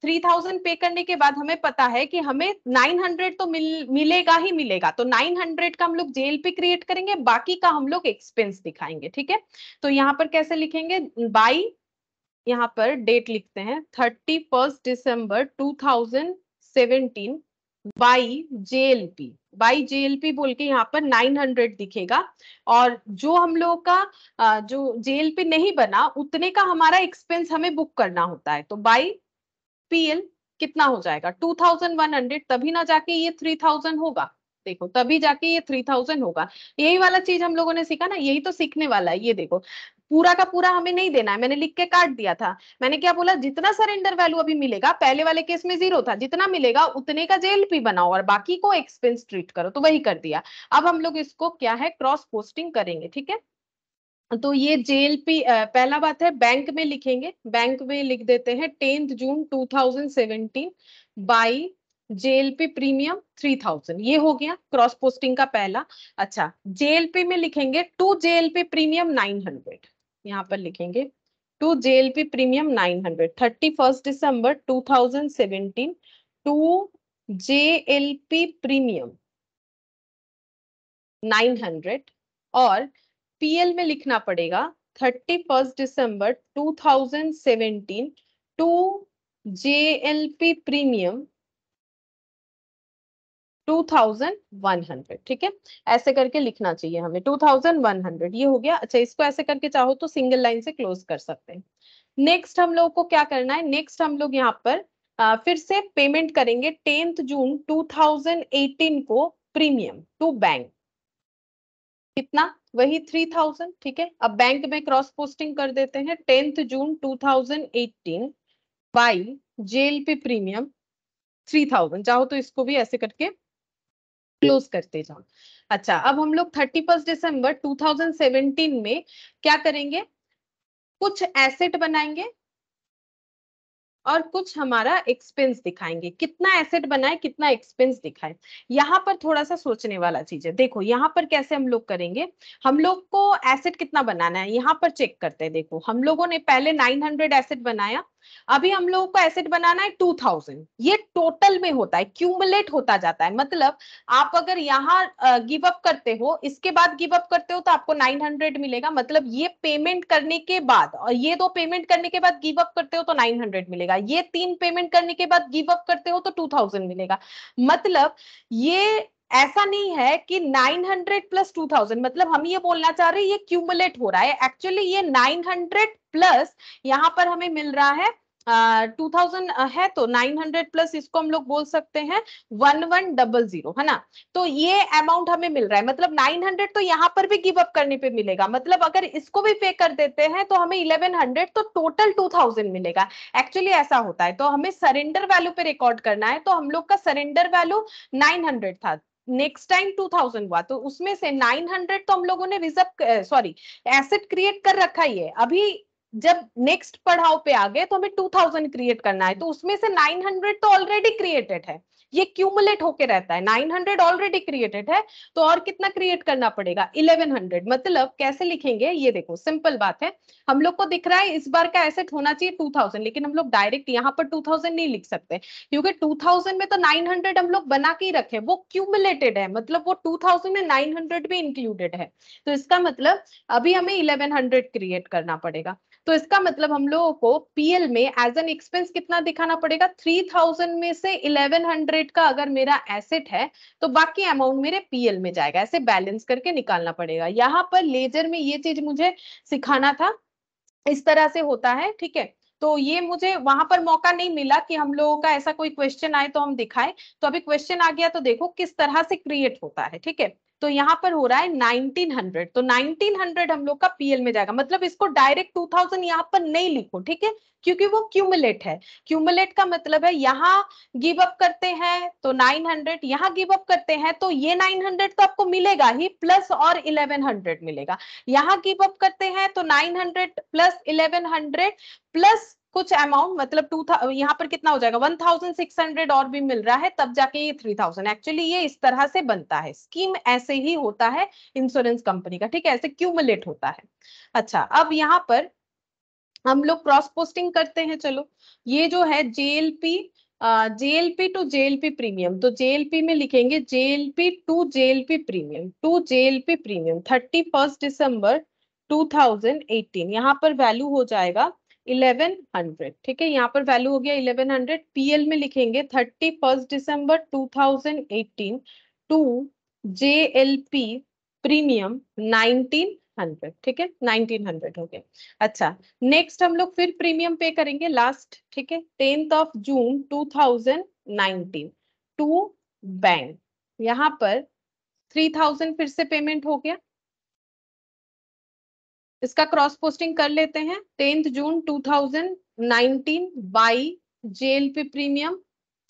3000 पे करने के बाद हमें पता है कि हमें 900 तो मिल, मिलेगा ही मिलेगा तो 900 का हम लोग जेल पे क्रिएट करेंगे बाकी का हम लोग एक्सपेंस दिखाएंगे ठीक है तो यहाँ पर कैसे लिखेंगे बाई यहाँ पर डेट लिखते हैं thirty first December two thousand seventeen by JLP by JLP बोल के यहाँ पर 900 दिखेगा और जो हम लोगों का जो जेएलपी नहीं बना उतने का हमारा एक्सपेंस हमें बुक करना होता है तो बाई पीएल कितना हो जाएगा 2100 तभी ना जाके ये 3000 होगा देखो तभी जाके ये 3000 होगा यही वाला चीज हम लोगों ने सीखा ना यही तो सीखने वाला है ये देखो पूरा का पूरा हमें नहीं देना है मैंने लिख के काट दिया था मैंने क्या बोला जितना सरेंडर वैल्यू अभी मिलेगा पहले वाले केस में जीरो था जितना मिलेगा उतने का जेएलपी बनाओ और बाकी को एक्सपेंस ट्रीट करो तो वही कर दिया अब हम लोग इसको क्या है क्रॉस पोस्टिंग करेंगे ठीक है तो ये जेएलपी पहला बात है बैंक में लिखेंगे बैंक में लिख देते हैं tenth June 2017 by JLP premium three thousand ये हो गया क्रॉस पोस्टिंग का पहला अच्छा जेएलपी में लिखेंगे to JLP premium nine hundred यहाँ पर लिखेंगे to P premium nine hundred thirty first December two thousand seventeen to P premium nine hundred और पीएल में लिखना पड़ेगा thirty first December two thousand seventeen to J L P premium 2100 ठीक है ऐसे करके लिखना चाहिए हमें 2100 ये हो गया अच्छा इसको ऐसे करके चाहो तो सिंगल लाइन से क्लोज कर सकते हैं नेक्स्ट हम लोगों को क्या करना है नेक्स्ट हम लोग यहाँ पर आ, फिर से पेमेंट करेंगे टेंथ जून 2018 को प्रीमियम टू बैंक कितना वही 3000 ठीक है अब बैंक में क्रॉस पोस्टिंग कर देते हैं tenth June 2018 by JLP premium 3000 चाहो तो इसको भी ऐसे करके क्लोज करते जाओ अच्छा अब हम लोग थर्टी फर्स्ट थाउजेंड 2017 में क्या करेंगे कुछ एसेट बनाएंगे और कुछ हमारा एक्सपेंस दिखाएंगे कितना एसेट बनाए कितना एक्सपेंस दिखाए यहाँ पर थोड़ा सा सोचने वाला चीज है देखो यहाँ पर कैसे हम लोग करेंगे हम लोग को एसेट कितना बनाना है यहाँ पर चेक करते हैं देखो हम लोगों ने पहले 900 एसेट बनाया अभी हम लोगों को एसेट बनाना है टू थाउजेंड ये टोटल में होता है क्यूमुलेट होता जाता है मतलब आप अगर यहाँ गिव अप करते हो इसके बाद गिव अप करते हो तो आपको नाइन हंड्रेड मिलेगा मतलब ये पेमेंट करने के बाद और ये दो पेमेंट करने के बाद गिव अप करते हो तो नाइन हंड्रेड मिलेगा ये तीन पेमेंट करने के बाद गिव अप करते हो तो टू थाउजेंड मिलेगा मतलब ये ऐसा नहीं है कि 900 प्लस 2000 मतलब हम ये बोलना चाह रहे हैं ये क्यूमुलेट हो रहा है एक्चुअली ये 900 प्लस यहाँ पर हमें मिल रहा है टू uh, थाउजेंड है तो नाइन हंड्रेड प्लस इसको हम लोग बोल सकते हैं वन वन डबल जीरो है ना तो ये अमाउंट हमें मिल रहा है मतलब नाइन हंड्रेड तो यहाँ पर भी गिव अप करने पे मिलेगा मतलब अगर इसको भी पे कर देते हैं तो हमें इलेवन हंड्रेड तो टोटल टू थाउजेंड मिलेगा एक्चुअली ऐसा होता है तो हमें सरेंडर वैल्यू पे रिकॉर्ड करना है तो हम लोग का सरेंडर वैल्यू नाइन हंड्रेड था नेक्स्ट टाइम 2000 हुआ तो उसमें से 900 तो हम लोगों ने रिजर्व सॉरी एसेट क्रिएट कर रखा ही है अभी जब नेक्स्ट पढ़ाओ पे आ गए तो हमें 2000 क्रिएट करना है तो उसमें से 900 तो ऑलरेडी क्रिएटेड है ये क्यूमुलेट होके रहता है 900 ऑलरेडी क्रिएटेड है तो और कितना क्रिएट करना पड़ेगा 1100 मतलब कैसे लिखेंगे ये देखो सिंपल बात है हम लोग को दिख रहा है इस बार का एसेट होना चाहिए 2000 लेकिन हम लोग डायरेक्ट यहाँ पर 2000 नहीं लिख सकते क्योंकि 2000 में तो 900 हम लोग बना के ही रखे वो क्यूमुलेटेड है मतलब वो टू में नाइन भी इंक्लूडेड है तो इसका मतलब अभी हमें इलेवन क्रिएट करना पड़ेगा तो इसका मतलब हम लोगों को पीएल में एज एन एक्सपेंस कितना दिखाना पड़ेगा थ्री थाउजेंड में से इलेवन हंड्रेड का अगर मेरा एसेट है तो बाकी अमाउंट मेरे पीएल में जाएगा ऐसे बैलेंस करके निकालना पड़ेगा यहाँ पर लेजर में ये चीज मुझे सिखाना था इस तरह से होता है ठीक है तो ये मुझे वहां पर मौका नहीं मिला कि हम लोगों का ऐसा कोई क्वेश्चन आए तो हम दिखाएं तो अभी क्वेश्चन आ गया तो देखो किस तरह से क्रिएट होता है ठीक है तो यहाँ पर हो रहा है 1900 तो 1900 हम लोग का पीएल में जाएगा मतलब इसको डायरेक्ट 2000 यहाँ पर नहीं लिखो ठीक है क्योंकि वो क्यूमुलेट है क्यूमुलेट का मतलब है यहाँ गिव अप करते हैं तो 900 यहाँ गिव अप करते हैं तो ये 900 तो आपको मिलेगा ही प्लस और 1100 मिलेगा यहाँ गिव अप करते हैं तो 900 प्लस इलेवन प्लस कुछ अमाउंट मतलब टू यहाँ पर कितना हो जाएगा वन थाउजेंड सिक्स हंड्रेड और भी मिल रहा है तब जाके ये थ्री थाउजेंड एक्चुअली ये इस तरह से बनता है स्कीम ऐसे ही होता है इंश्योरेंस कंपनी का ठीक है ऐसे क्यूमुलेट होता है अच्छा अब यहाँ पर हम लोग क्रॉस पोस्टिंग करते हैं चलो ये जो है JLP JLP to JLP premium तो जेएलपी में लिखेंगे JLP to JLP premium to JLP premium thirty first December 2018 यहाँ पर वैल्यू हो जाएगा 1100 ठीक है यहाँ पर वैल्यू हो गया 1100 पीएल में लिखेंगे 31 दिसंबर 2018 टू जेएलपी प्रीमियम 1900 ठीक है 1900 हो गया अच्छा नेक्स्ट हम लोग फिर प्रीमियम पे करेंगे लास्ट ठीक है tenth of June 2019 to bank यहाँ पर 3000 फिर से पेमेंट हो गया इसका क्रॉस पोस्टिंग कर लेते हैं tenth June 2019 by JLP premium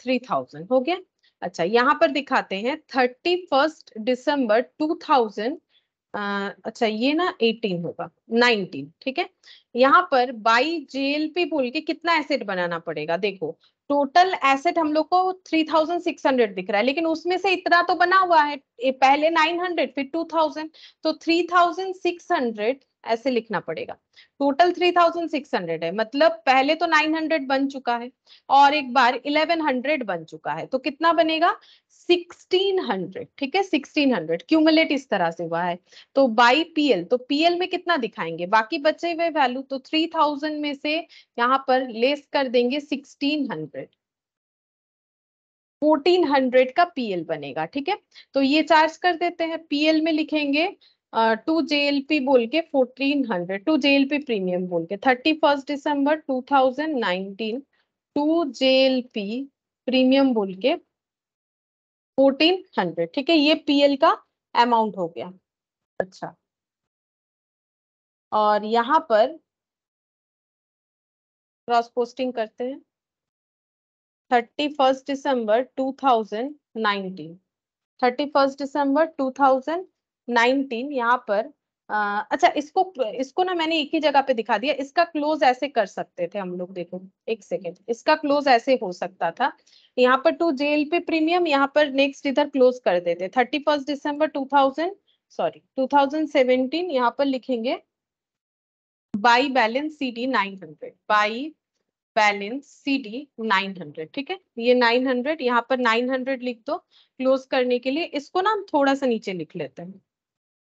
3000 हो गया अच्छा यहाँ पर दिखाते हैं thirty first December two thousand अच्छा ये ना 18 होगा 19 ठीक है यहाँ पर बाई जेएलपी बोल के कितना एसेट बनाना पड़ेगा देखो टोटल एसेट हम लोग को 3600 दिख रहा है लेकिन उसमें से इतना तो बना हुआ है पहले 900 फिर 2000 तो 3600 ऐसे लिखना पड़ेगा टोटल 3600 है मतलब पहले तो 900 बन चुका है और एक बार 1100 बन चुका है तो कितना बनेगा 1600 ठीक है 1600 क्यूमलेट इस तरह से हुआ है तो बाई पीएल तो पीएल में कितना दिखाएंगे बाकी बचे हुए वैल्यू तो 3000 में से यहाँ पर लेस कर देंगे 1600 1400 का पीएल बनेगा ठीक है तो ये चार्ज कर देते हैं पीएल में लिखेंगे टू जे एल पी बोल के fourteen hundred to J L P premium बोल के thirty first December two thousand nineteen to J L P premium बोल के फोर्टीन हंड्रेड ठीक है ये पीएल का अमाउंट हो गया अच्छा और यहाँ पर क्रॉस पोस्टिंग करते हैं thirty first December two thousand nineteen thirty first December two thousand nineteen यहाँ पर आ, अच्छा इसको इसको ना मैंने एक ही जगह पे दिखा दिया इसका क्लोज ऐसे कर सकते थे हम लोग देखो एक सेकेंड इसका क्लोज ऐसे हो सकता था यहाँ पर टू तो जेल पे प्रीमियम यहाँ पर नेक्स्ट इधर क्लोज कर देते thirty first December two thousand sorry two thousand seventeen यहाँ पर लिखेंगे by balance C D nine hundred by balance C D nine hundred ठीक है ये नाइन हंड्रेड यहाँ पर नाइन हंड्रेड लिख दो क्लोज करने के लिए इसको ना हम थोड़ा सा नीचे लिख लेते हैं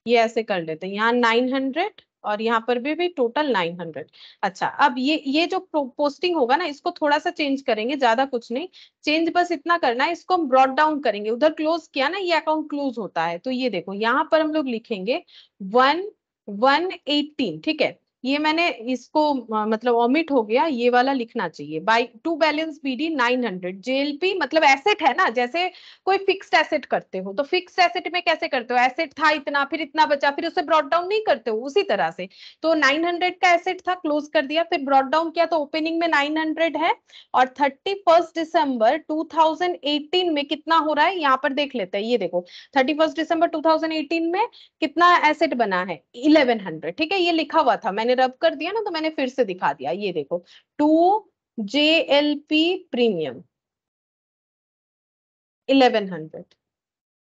ये ऐसे कर लेते हैं यहाँ नाइन हंड्रेड और यहाँ पर भी भी टोटल नाइन हंड्रेड अच्छा अब ये ये जो पोस्टिंग होगा ना इसको थोड़ा सा चेंज करेंगे ज्यादा कुछ नहीं चेंज बस इतना करना है इसको हम ब्रॉड डाउन करेंगे उधर क्लोज किया ना ये अकाउंट क्लोज होता है तो ये देखो यहाँ पर हम लोग लिखेंगे वन वन एटीन ठीक है ये मैंने इसको मतलब ऑमिट हो गया ये वाला लिखना चाहिए by to balance BD 900 JLP मतलब एसेट है ना जैसे कोई फिक्स्ड एसेट करते हो तो फिक्स्ड एसेट में कैसे करते हो एसेट था इतना फिर इतना बचा फिर उसे ब्रॉड डाउन नहीं करते हो उसी तरह से तो 900 का एसेट था क्लोज कर दिया फिर ब्रॉड डाउन किया तो ओपनिंग में हंड्रेड है और थर्टी दिसंबर एटीन में कितना हो रहा है यहाँ पर देख लेते हैं ये देखो थर्टी दिसंबर एटीन में कितना एसेट बना है हंड्रेड ठीक है ये लिखा हुआ था मैंने मैंने रब कर दिया ना तो मैंने फिर से दिखा दिया ये देखो to J L P premium eleven hundred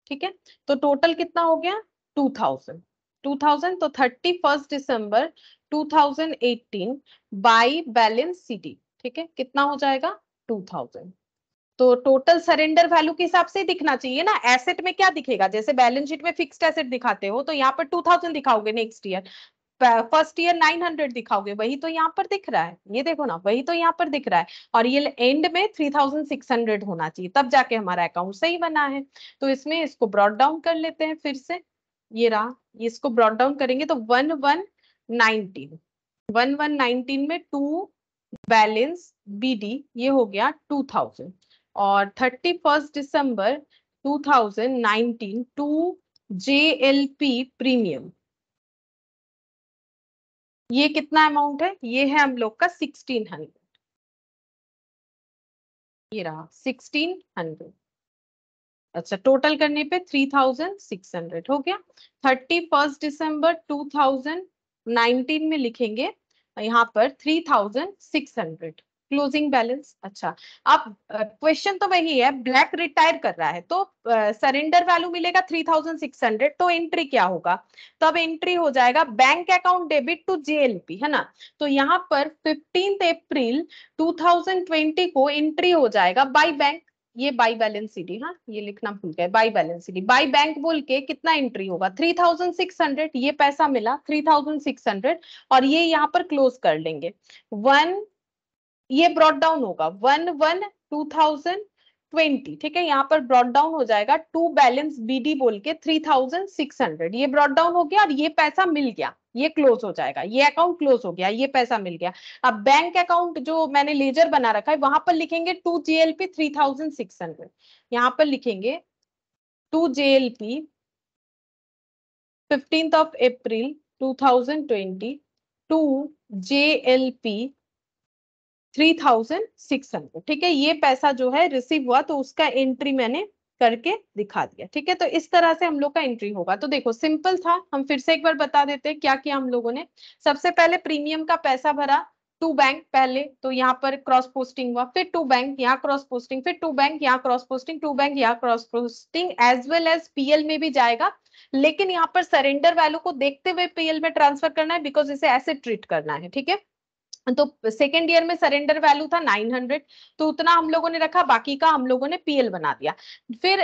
ठीक है तो टोटल कितना हो गया टू थाउजेंड टू थाउजेंड तो thirty first December two thousand eighteen by balance CD ठीक है कितना हो जाएगा टू थाउजेंड तो टोटल सरेंडर वैल्यू के हिसाब से दिखना चाहिए ना एसेट में क्या दिखेगा जैसे बैलेंस शीट में फिक्स्ड एसेट दिखाते हो तो यहाँ पर 2000 दिखाओगे नेक्स्ट ईयर फर्स्ट ईयर 900 दिखाओगे वही तो यहाँ पर दिख रहा है ये देखो ना वही तो यहाँ पर दिख रहा है और ये एंड में 3600 होना चाहिए तब जाके हमारा अकाउंट सही बना है तो इसमें इसको ब्रॉड डाउन कर लेते हैं फिर से ये रहा इसको ब्रॉड डाउन करेंगे तो one one nineteen one one nineteen में टू बैलेंस डी ये हो गया टू थाउजेंड और thirty first December two thousand nineteen to J L P premium ये कितना अमाउंट है ये है हम लोग का सिक्सटीन हंड्रेड ये रहा सिक्सटीन हंड्रेड अच्छा टोटल करने पे थ्री थाउजेंड सिक्स हंड्रेड हो गया thirty first December two thousand nineteen में लिखेंगे यहाँ पर three thousand six hundred closing balance अच्छा आप क्वेश्चन तो वही है ब्लैक रिटायर कर रहा है तो सरेंडर वैल्यू मिलेगा थ्री थाउजेंड सिक्स हंड्रेड तो एंट्री क्या होगा तब तो एंट्री हो जाएगा bank account debit to JLP है ना तो यहाँ पर फिफ्टीन अप्रैल 2020 को एंट्री हो जाएगा बाई बैंक ये बाई बैलेंस सीडी हाँ ये लिखना भूल गए by balance CD by bank बोल के कितना एंट्री होगा 3600 ये पैसा मिला 3600 और ये यहाँ पर क्लोज कर लेंगे वन ये ब्रॉड डाउन होगा one one two thousand twenty ठीक है यहाँ पर ब्रॉड डाउन हो जाएगा टू बैलेंस बीडी बोल के थ्री थाउजेंड सिक्स हंड्रेड ये ब्रॉड डाउन हो गया और ये पैसा मिल गया ये क्लोज हो जाएगा ये अकाउंट क्लोज हो गया ये पैसा मिल गया अब बैंक अकाउंट जो मैंने लेजर बना रखा है वहां पर लिखेंगे to J L P three thousand six hundred यहाँ पर लिखेंगे to J L P fifteenth of April two thousand twenty to J L P three thousand six hundred ठीक है ये पैसा जो है रिसीव हुआ तो उसका एंट्री मैंने करके दिखा दिया ठीक है तो इस तरह से हम लोग का एंट्री होगा तो देखो सिंपल था हम फिर से एक बार बता देते हैं क्या किया हम लोगों ने सबसे पहले प्रीमियम का पैसा भरा टू बैंक पहले तो यहाँ पर क्रॉस पोस्टिंग हुआ फिर टू बैंक यहाँ क्रॉस पोस्टिंग फिर टू बैंक यहाँ क्रॉस पोस्टिंग टू बैंक यहाँ cross posting as well as PL में भी जाएगा लेकिन यहाँ पर सरेंडर वैल्यू को देखते हुए पीएल में ट्रांसफर करना है बिकॉज इसे ऐसे ट्रीट करना है ठीक है तो सेकेंड ईयर में सरेंडर वैल्यू था 900 तो उतना हम लोगों ने रखा बाकी का हम लोगों ने पीएल बना दिया फिर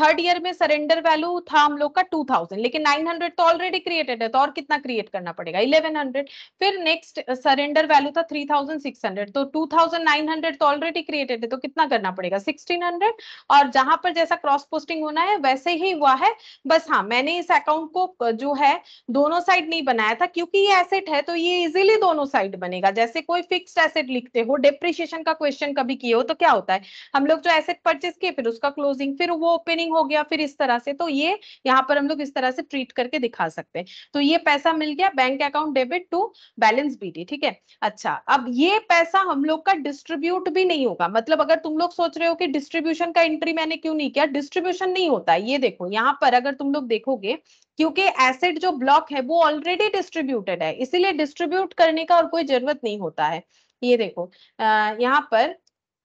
थर्ड ईयर में सरेंडर वैल्यू था हम लोग का 2000 लेकिन 900 तो ऑलरेडी क्रिएटेड है तो और कितना क्रिएट करना पड़ेगा 1100 फिर नेक्स्ट सरेंडर वैल्यू था 3600 तो 2900 तो ऑलरेडी क्रिएटेड है तो कितना करना पड़ेगा सिक्सटीन और जहां पर जैसा क्रॉस पोस्टिंग होना है वैसे ही हुआ है बस हाँ मैंने इस अकाउंट को जो है दोनों साइड नहीं बनाया था क्योंकि ये एसेट है तो ये इजिली दोनों साइड बनेगा जैसे कोई फिक्स्ड एसेट लिखते हो डेप्रिशिएशन का क्वेश्चन कभी किए हो तो क्या होता है हम लोग जो एसेट परचेस किए फिर उसका क्लोजिंग फिर वो ओपनिंग हो गया फिर इस तरह से तो ये यहाँ पर हम लोग इस तरह से ट्रीट करके दिखा सकते हैं तो ये पैसा मिल गया bank account debit to balance BD ठीक है अच्छा अब ये पैसा हम लोग का डिस्ट्रीब्यूट भी नहीं होगा मतलब अगर तुम लोग सोच रहे हो कि डिस्ट्रीब्यूशन का एंट्री मैंने क्यों नहीं किया डिस्ट्रीब्यूशन नहीं होता है ये देखो यहाँ पर अगर तुम लोग देखोगे क्योंकि एसिड जो ब्लॉक है वो ऑलरेडी डिस्ट्रीब्यूटेड है इसीलिए डिस्ट्रीब्यूट करने का और कोई जरूरत नहीं होता है ये देखो अः यहाँ पर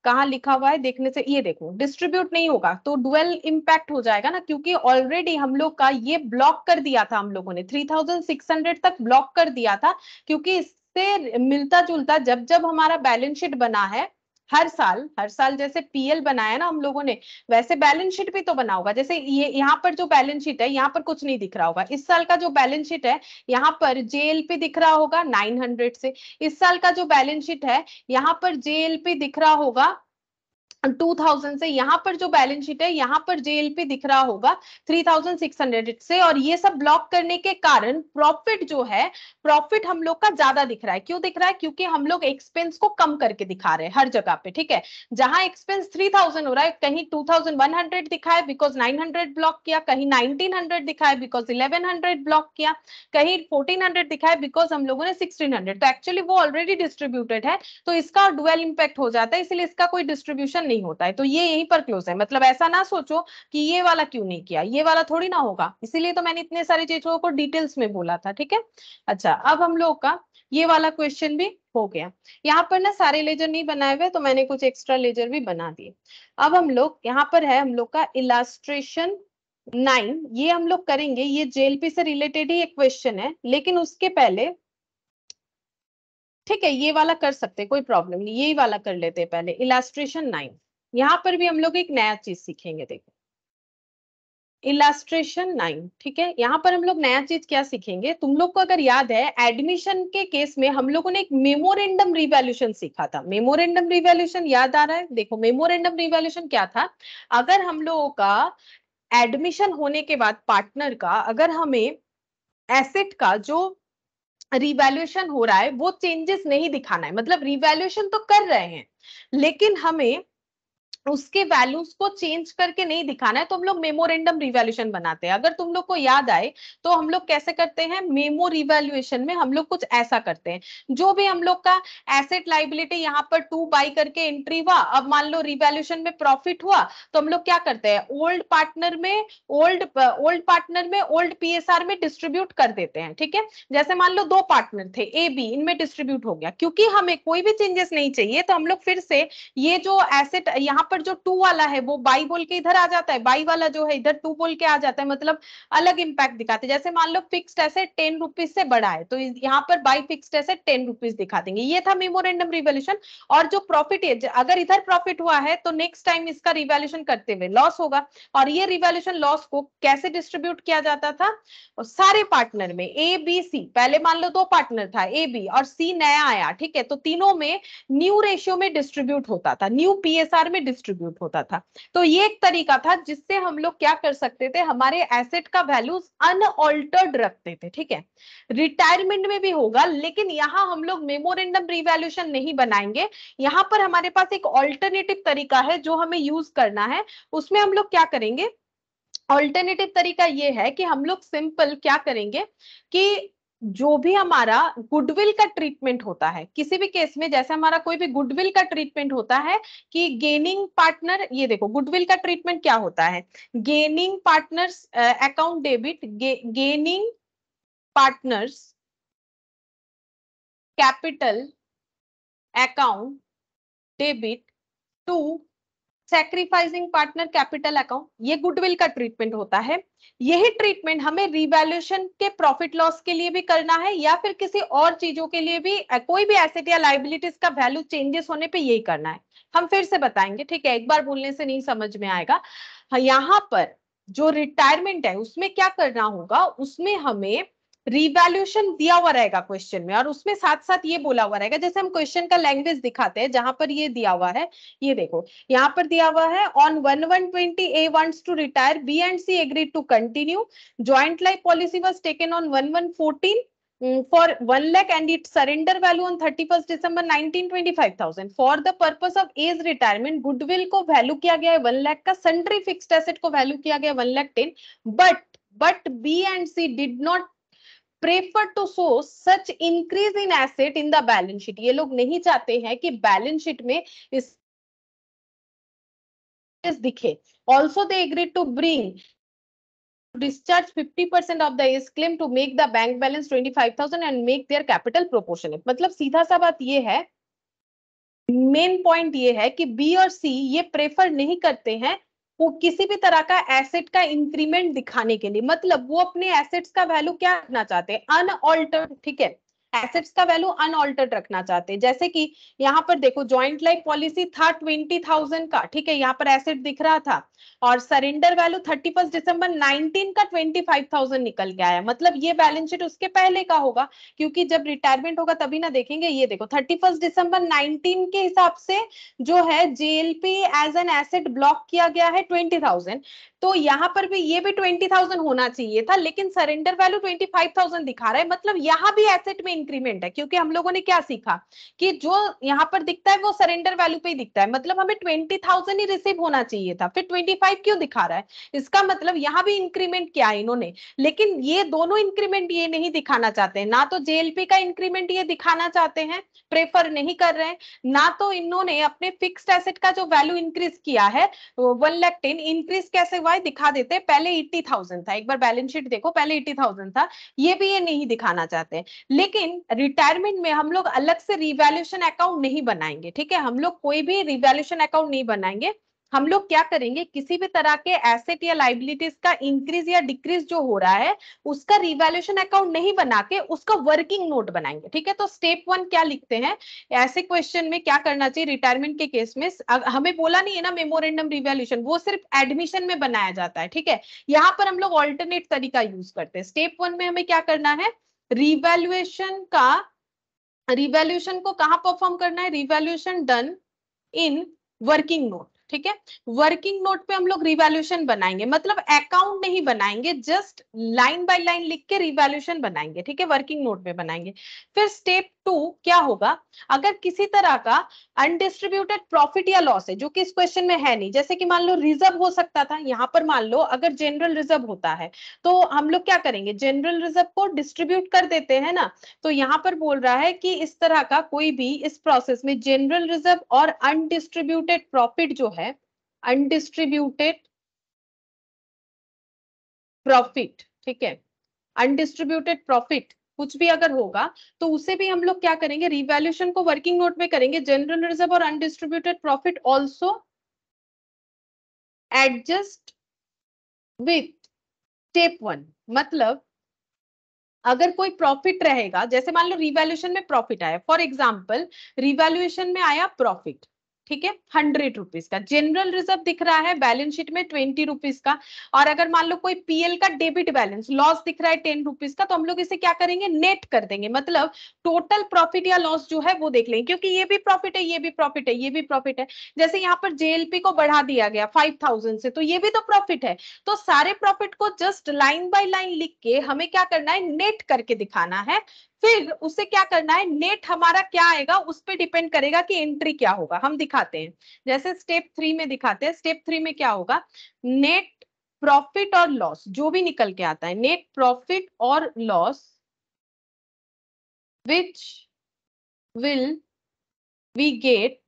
कहा लिखा हुआ है देखने से ये देखो डिस्ट्रीब्यूट नहीं होगा तो डुअल इम्पैक्ट हो जाएगा ना क्योंकि ऑलरेडी हम लोग का ये ब्लॉक कर दिया था हम लोगों ने 3600 तक ब्लॉक कर दिया था क्योंकि इससे मिलता जुलता जब जब हमारा बैलेंस शीट बना है हर साल हर साल जैसे पीएल बनाया ना हम लोगों ने वैसे बैलेंस शीट भी तो बना होगा जैसे ये यहाँ पर जो बैलेंस शीट है यहाँ पर कुछ नहीं दिख रहा होगा इस साल का जो बैलेंस शीट है यहाँ पर जेएलपी दिख रहा होगा 900 से इस साल का जो बैलेंस शीट है यहाँ पर जेएलपी दिख रहा होगा 2000 से यहाँ पर जो बैलेंस शीट है यहाँ पर जेएलपी दिख रहा होगा 3600 से और ये सब ब्लॉक करने के कारण प्रॉफिट जो है प्रॉफिट हम लोग का ज्यादा दिख रहा है क्यों दिख रहा है क्योंकि हम लोग एक्सपेंस को कम करके दिखा रहे हैं हर जगह पे ठीक है जहां एक्सपेंस 3000 हो रहा है कहीं 2100 दिखा है बिकॉज नाइन ब्लॉक किया कहीं नाइनटीन हंड्रेड है बिकॉज इलेवन ब्लॉक किया कहीं फोर्टीन हंड्रेड है बिकॉज हम लोगों ने सिक्सटीन तो एक्चुअली वो ऑलरेडी डिस्ट्रीब्यूटेड है तो इसका डुअल इम्पैक्ट हो जाता है इसलिए इसका कोई डिस्ट्रीब्यूशन नहीं होता है तो ये यहीं पर क्लोज है मतलब ऐसा ना सोचो कि ये वाला क्यों नहीं किया ये वाला थोड़ी ना होगा इसीलिए तो मैंने इतने सारे चीजों को डिटेल्स में बोला था ठीक है अच्छा अब हम लोग का ये वाला क्वेश्चन भी हो गया यहाँ पर ना सारे लेजर नहीं बनाए हुए तो मैंने कुछ एक्स्ट्रा लेजर भी बना दिए अब हम लोग यहाँ पर है हम लोग का इलास्ट्रेशन नाइन ये हम लोग करेंगे ये जेएलपी से रिलेटेड ही एक क्वेश्चन है लेकिन उसके पहले ठीक है ये वाला कर सकते कोई प्रॉब्लम नहीं यही वाला कर लेते पहले इलास्ट्रेशन नाइन यहाँ पर भी हम लोग एक नया चीज सीखेंगे देखो इलास्ट्रेशन नाइन ठीक है यहाँ पर हम लोग नया चीज क्या सीखेंगे तुम लोग को अगर याद है एडमिशन के केस में हम लोगों ने एक मेमोरेंडम रिवेल्यूशन सीखा था मेमोरेंडम रिवेल्यूशन याद आ रहा है देखो मेमोरेंडम रिवेल्यूशन क्या था अगर हम लोगों का एडमिशन होने के बाद पार्टनर का अगर हमें एसेट का जो रिवैल्यूएशन हो रहा है वो चेंजेस नहीं दिखाना है मतलब रिवैल्यूएशन तो कर रहे हैं लेकिन हमें उसके वैल्यूज को चेंज करके नहीं दिखाना है तो हम लोग मेमोरेंडम रिवेल्यूशन बनाते हैं अगर तुम लोग को याद आए तो हम लोग कैसे करते हैं मेमो रिवैल्यूएशन में हम लोग कुछ ऐसा करते हैं जो भी हम लोग का एसेट लाइबिलिटी यहाँ पर टू बाई करके एंट्री हुआ अब मान लो रिवेल्यूशन में प्रॉफिट हुआ तो हम लोग क्या करते हैं ओल्ड पार्टनर में ओल्ड ओल्ड पार्टनर में ओल्ड पी में डिस्ट्रीब्यूट कर देते हैं ठीक है जैसे मान लो दो पार्टनर थे ए बी इनमें डिस्ट्रीब्यूट हो गया क्योंकि हमें कोई भी चेंजेस नहीं चाहिए तो हम लोग फिर से ये जो एसेट यहाँ पर पर जो टू वाला है वो बाई बोल के इधर आ जाता है बाई वाला जो है इधर टू बोल के आ जाता है मतलब अलग इम्पैक्ट दिखाते जैसे मान लो फिक्स्ड ऐसे टेन रुपीज से बड़ा है तो यहाँ पर by fixed asset ten rupees दिखा देंगे ये था मेमोरेंडम रिवोल्यूशन और जो प्रॉफिट अगर इधर प्रॉफिट हुआ है तो नेक्स्ट टाइम इसका रिवेल्यूशन करते हुए लॉस होगा और ये रिवेल्यूशन लॉस को कैसे डिस्ट्रीब्यूट किया जाता था और सारे पार्टनर में ए बी सी पहले मान लो दो पार्टनर था ए बी और सी नया आया ठीक है तो तीनों में न्यू रेशियो में डिस्ट्रीब्यूट होता था न्यू पीएसआर में डिस्ट्रीब्यूट डिस्ट्रीब्यूट होता था तो ये एक तरीका था जिससे हम लोग क्या कर सकते थे हमारे एसेट का वैल्यूज अनऑल्टर्ड रखते थे ठीक है रिटायरमेंट में भी होगा लेकिन यहाँ हम लोग मेमोरेंडम रिवेल्यूशन नहीं बनाएंगे यहाँ पर हमारे पास एक ऑल्टरनेटिव तरीका है जो हमें यूज करना है उसमें हम लोग क्या करेंगे ऑल्टरनेटिव तरीका ये है कि हम लोग सिंपल क्या करेंगे कि जो भी हमारा गुडविल का ट्रीटमेंट होता है किसी भी केस में जैसे हमारा कोई भी गुडविल का ट्रीटमेंट होता है कि गेनिंग पार्टनर ये देखो गुडविल का ट्रीटमेंट क्या होता है gaining partners account debit gaining partners capital account debit to sacrificing partner capital account ये गुडविल का ट्रीटमेंट होता है यही ट्रीटमेंट हमें रिवेल्यूशन के प्रॉफिट लॉस के लिए भी करना है या फिर किसी और चीजों के लिए भी कोई भी एसेट या लाइबिलिटीज का वैल्यू चेंजेस होने पे यही करना है हम फिर से बताएंगे ठीक है एक बार बोलने से नहीं समझ में आएगा हाँ, यहाँ पर जो रिटायरमेंट है उसमें क्या करना होगा उसमें हमें रिवैल्यूशन दिया हुआ रहेगा क्वेश्चन में और उसमें साथ साथ ये बोला हुआ रहेगा जैसे हम क्वेश्चन का लैंग्वेज दिखाते हैं जहां पर ये दिया हुआ है ये देखो यहाँ पर दिया हुआ है on one one twenty A wants to retire B and C agree to continue joint life policy was taken on one one fourteen for 1 lakh and its surrender value on 31st December 1925,000 for the purpose of age retirement goodwill को value किया गया है 1 lakh का sundry fixed asset को value किया गया है 1 lakh 10 but but B and C did not prefer to so such increase in asset in the balance sheet ये लोग नहीं चाहते हैं कि बैलेंस शीट में इस इस दिखे also they agree to bring discharge 50% percent of the is claim to make the bank balance 25000 and make their capital proportion मतलब सीधा सा बात ये है मेन पॉइंट ये है कि बी और सी ये प्रेफर नहीं करते हैं वो किसी भी तरह का एसेट का इंक्रीमेंट दिखाने के लिए मतलब वो अपने एसेट्स का वैल्यू क्या रखना चाहते हैं अनऑल्टर्ड ठीक है एसेट्स का वैल्यू अनऑल्टर्ड रखना चाहते हैं जैसे कि यहाँ पर देखो ज्वाइंट लाइफ पॉलिसी था ट्वेंटी थाउजेंड का ठीक है यहाँ पर एसेट दिख रहा था और surrender value thirty first December nineteen का ट्वेंटी फाइव थाउजेंड निकल गया है मतलब ये बैलेंस शीट उसके पहले का होगा क्योंकि जब रिटायरमेंट होगा तभी ना देखेंगे ये देखो थर्टी फर्स्ट दिसंबर नाइनटीन के हिसाब से जो है JLP as an asset block किया गया है ट्वेंटी थाउजेंड तो यहाँ पर भी ये भी ट्वेंटी थाउजेंड होना चाहिए था लेकिन surrender value twenty five thousand दिखा रहा है मतलब यहाँ भी एसेट में इंक्रीमेंट है क्योंकि हम लोगों ने क्या सीखा कि जो यहाँ पर दिखता है वो सरेंडर वैल्यू पे ही दिखता है मतलब हमें ट्वेंटी थाउजेंड ही रिसीव होना चाहिए था फिर ट्वेंटी फाइव क्यों दिखा रहा है इसका मतलब यहाँ भी इंक्रीमेंट किया है इन्होंने लेकिन ये दोनों इंक्रीमेंट ये नहीं दिखाना चाहते हैं ना तो जेएलपी का इंक्रीमेंट ये दिखाना चाहते हैं प्रेफर नहीं कर रहे हैं ना तो इन्होंने अपने फिक्स एसेट का जो वैल्यू इंक्रीज किया है वन लैख टेन इंक्रीज कैसे हुआ है दिखा देते पहले एट्टी था एक बार बैलेंस शीट देखो पहले एट्टी था ये भी ये नहीं दिखाना चाहते लेकिन रिटायरमेंट में हम लोग अलग से रिवैल्यूशन अकाउंट नहीं बनाएंगे ठीक है हम लोग कोई भी रिवैल्यूशन अकाउंट नहीं बनाएंगे हम लोग क्या करेंगे किसी भी तरह के एसेट या लाइबिलिटीज का इंक्रीज या डिक्रीज जो हो रहा है उसका रिवैल्यूशन अकाउंट नहीं बना के उसका वर्किंग नोट बनाएंगे ठीक है तो स्टेप वन क्या लिखते हैं ऐसे क्वेश्चन में क्या करना चाहिए रिटायरमेंट के केस में हमें बोला नहीं है ना मेमोरेंडम रिवैल्यूशन वो सिर्फ एडमिशन में बनाया जाता है ठीक है यहाँ पर हम लोग ऑल्टरनेट तरीका यूज करते हैं स्टेप वन में हमें क्या करना है रिवेल्युएशन का रिवेल्युएशन को कहा परफॉर्म करना है revaluation done in working note ठीक है वर्किंग नोट पे हम लोग रिवेल्यूशन बनाएंगे मतलब अकाउंट नहीं बनाएंगे जस्ट लाइन बाय लाइन लिख के रिवेल्यूशन बनाएंगे ठीक है वर्किंग नोट पे बनाएंगे फिर स्टेप टू क्या होगा अगर किसी तरह का अनडिस्ट्रीब्यूटेड प्रॉफिट या लॉस है जो कि इस क्वेश्चन में है नहीं जैसे कि मान लो रिजर्व हो सकता था यहाँ पर मान लो अगर जनरल रिजर्व होता है तो हम लोग क्या करेंगे जनरल रिजर्व को डिस्ट्रीब्यूट कर देते हैं ना तो यहाँ पर बोल रहा है कि इस तरह का कोई भी इस प्रोसेस में जनरल रिजर्व और अनडिस्ट्रीब्यूटेड प्रॉफिट जो है अनडिस्ट्रीब्यूटेड प्रॉफिट ठीक है अनडिस्ट्रीब्यूटेड प्रॉफिट कुछ भी अगर होगा तो उसे भी हम लोग क्या करेंगे रिवैल्यूशन को वर्किंग नोट में करेंगे जनरल रिजर्व और undistributed profit also adjust with step one मतलब अगर कोई प्रॉफिट रहेगा जैसे मान लो रिवैल्यूशन में प्रॉफिट आया फॉर एग्जाम्पल रिवैल्यूएशन में आया प्रॉफिट ठीक है हंड्रेड रुपीज का जनरल रिजर्व दिख रहा है बैलेंस शीट में ट्वेंटी रुपीज का और अगर मान लो कोई पीएल का डेबिट बैलेंस लॉस दिख रहा है टेन रुपीज का तो हम लोग इसे क्या करेंगे नेट कर देंगे मतलब टोटल प्रॉफिट या लॉस जो है वो देख लेंगे क्योंकि ये भी प्रॉफिट है ये भी प्रॉफिट है ये भी प्रॉफिट है जैसे यहाँ पर जेएलपी को बढ़ा दिया गया फाइव थाउजेंड से तो ये भी तो प्रॉफिट है तो सारे प्रॉफिट को जस्ट लाइन बाय लाइन लिख के हमें क्या करना है नेट करके दिखाना है फिर उसे क्या करना है नेट हमारा क्या आएगा उस पर डिपेंड करेगा कि एंट्री क्या होगा हम दिखाते हैं जैसे स्टेप थ्री में दिखाते हैं स्टेप थ्री में क्या होगा नेट प्रॉफिट और लॉस जो भी निकल के आता है नेट प्रॉफिट और loss which will we get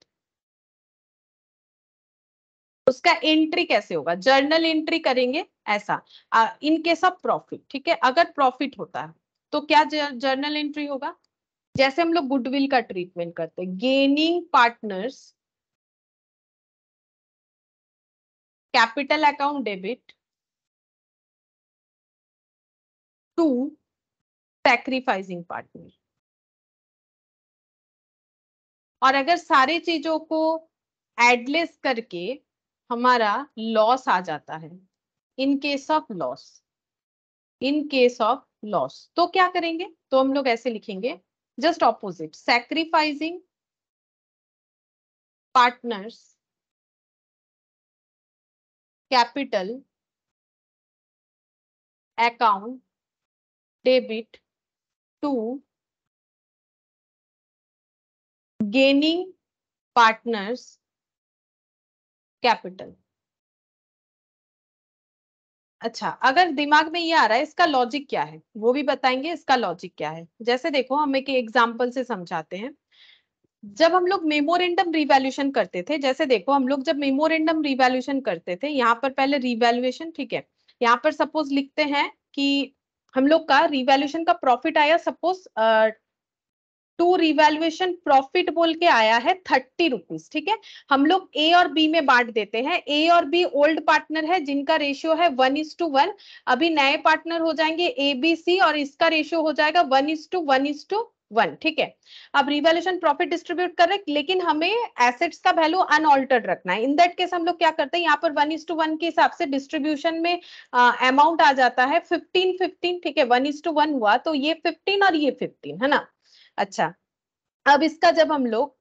उसका एंट्री कैसे होगा जर्नल एंट्री करेंगे ऐसा इनकेस ऑफ प्रॉफिट ठीक है अगर प्रॉफिट होता है तो क्या जर्नल एंट्री होगा जैसे हम लोग गुडविल का ट्रीटमेंट करते हैं gaining partners capital account debit to sacrificing partner और अगर सारी चीजों को एडलेस करके हमारा लॉस आ जाता है in case of loss in case of loss तो क्या करेंगे तो हम लोग ऐसे लिखेंगे just opposite sacrificing partners capital account debit to gaining partners capital अच्छा अगर दिमाग में ये आ रहा है इसका लॉजिक क्या है वो भी बताएंगे इसका लॉजिक क्या है जैसे देखो हम एक एग्जाम्पल से समझाते हैं जब हम लोग मेमोरेंडम रिवेल्यूशन करते थे जैसे देखो हम लोग जब मेमोरेंडम रिवेल्यूशन करते थे यहाँ पर पहले रिवैल्यूएशन ठीक है यहाँ पर सपोज लिखते हैं कि हम लोग का रिवेल्यूशन का प्रॉफिट आया सपोज टू रिवेल्युएशन प्रॉफिट बोल के आया है थर्टी रुपीज ठीक है हम लोग ए और बी में बांट देते हैं ए और बी ओल्ड पार्टनर है जिनका रेशियो है वन इज टू वन अभी नए पार्टनर हो जाएंगे ए बी सी और इसका रेशियो हो जाएगा one is to one is to one ठीक है अब रिवेल्यूशन प्रॉफिट डिस्ट्रीब्यूट कर रहे लेकिन हमें एसेट्स का वैल्यू अनऑल्टर्ड रखना है इन दैट केस हम लोग क्या करते हैं यहाँ पर वन इज टू वन के हिसाब से डिस्ट्रीब्यूशन में अमाउंट आ, आ जाता है फिफ्टीन फिफ्टीन ठीक है वन इज टू वन हुआ तो ये फिफ्टीन और ये फिफ्टीन है ना अच्छा अब इसका जब हम लोग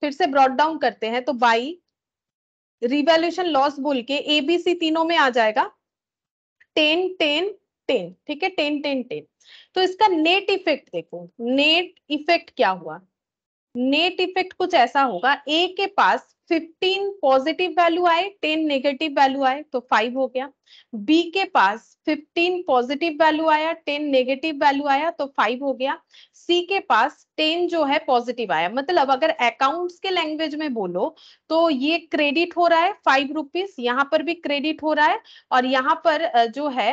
फिर से ब्रॉड डाउन करते हैं तो बाई रिवेल्यूशन लॉस बोल के एबीसी तीनों में आ जाएगा टेन टेन टेन ठीक है टेन टेन टेन तो इसका नेट इफेक्ट देखो नेट इफेक्ट क्या हुआ नेट इफेक्ट कुछ ऐसा होगा ए के पास 15 पॉजिटिव वैल्यू आए 10 नेगेटिव वैल्यू आए तो 5 हो गया बी के पास 15 पॉजिटिव वैल्यू आया 10 नेगेटिव वैल्यू आया तो 5 हो गया सी के पास टेन जो है पॉजिटिव आया मतलब अगर अकाउंट्स के लैंग्वेज में बोलो तो ये क्रेडिट हो रहा है फाइव रुपीज यहाँ पर भी क्रेडिट हो रहा है और यहाँ पर जो है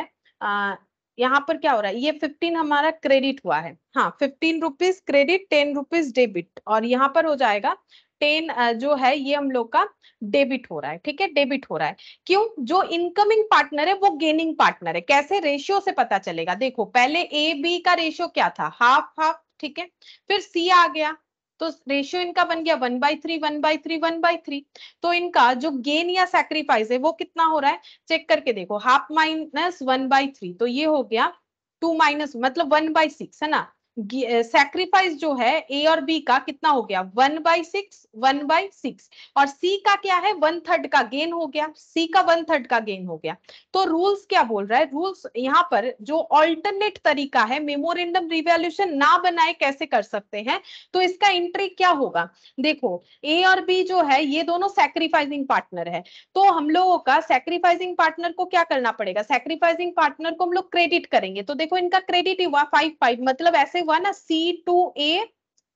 यहाँ पर क्या हो रहा है ये फिफ्टीन हमारा क्रेडिट हुआ है हाँ fifteen rupees credit ten rupees debit और यहाँ पर हो जाएगा टेन uh, जो है ये हम लोग का डेबिट हो रहा है ठीक है डेबिट हो रहा है क्यों जो इनकमिंग पार्टनर है वो गेनिंग पार्टनर है कैसे रेशियो से पता चलेगा देखो पहले ए बी का रेशियो क्या था हाफ हाफ ठीक है फिर सी आ गया तो रेशियो इनका बन गया one by three one by three one by three तो इनका जो गेन या सैक्रिफाइस है वो कितना हो रहा है चेक करके देखो half minus one by three तो ये हो गया टू माइनस मतलब वन बाई सिक्स है ना सेक्रीफाइस जो है ए और बी का कितना हो गया one by six one by six और सी का क्या है वन थर्ड का गेन हो गया सी का वन थर्ड का गेन हो गया तो रूल्स क्या बोल रहा है रूल्स यहाँ पर जो ऑल्टरनेट तरीका है मेमोरेंडम रिवेल्यूशन ना बनाए कैसे कर सकते हैं तो इसका एंट्री क्या होगा देखो ए और बी जो है ये दोनों सेक्रीफाइसिंग पार्टनर है तो हम लोगों का सेक्रीफाइसिंग पार्टनर को क्या करना पड़ेगा सेक्रीफाइसिंग पार्टनर को हम लोग क्रेडिट करेंगे तो देखो इनका क्रेडिट ही हुआ फाइव फाइव मतलब ऐसे में one C to A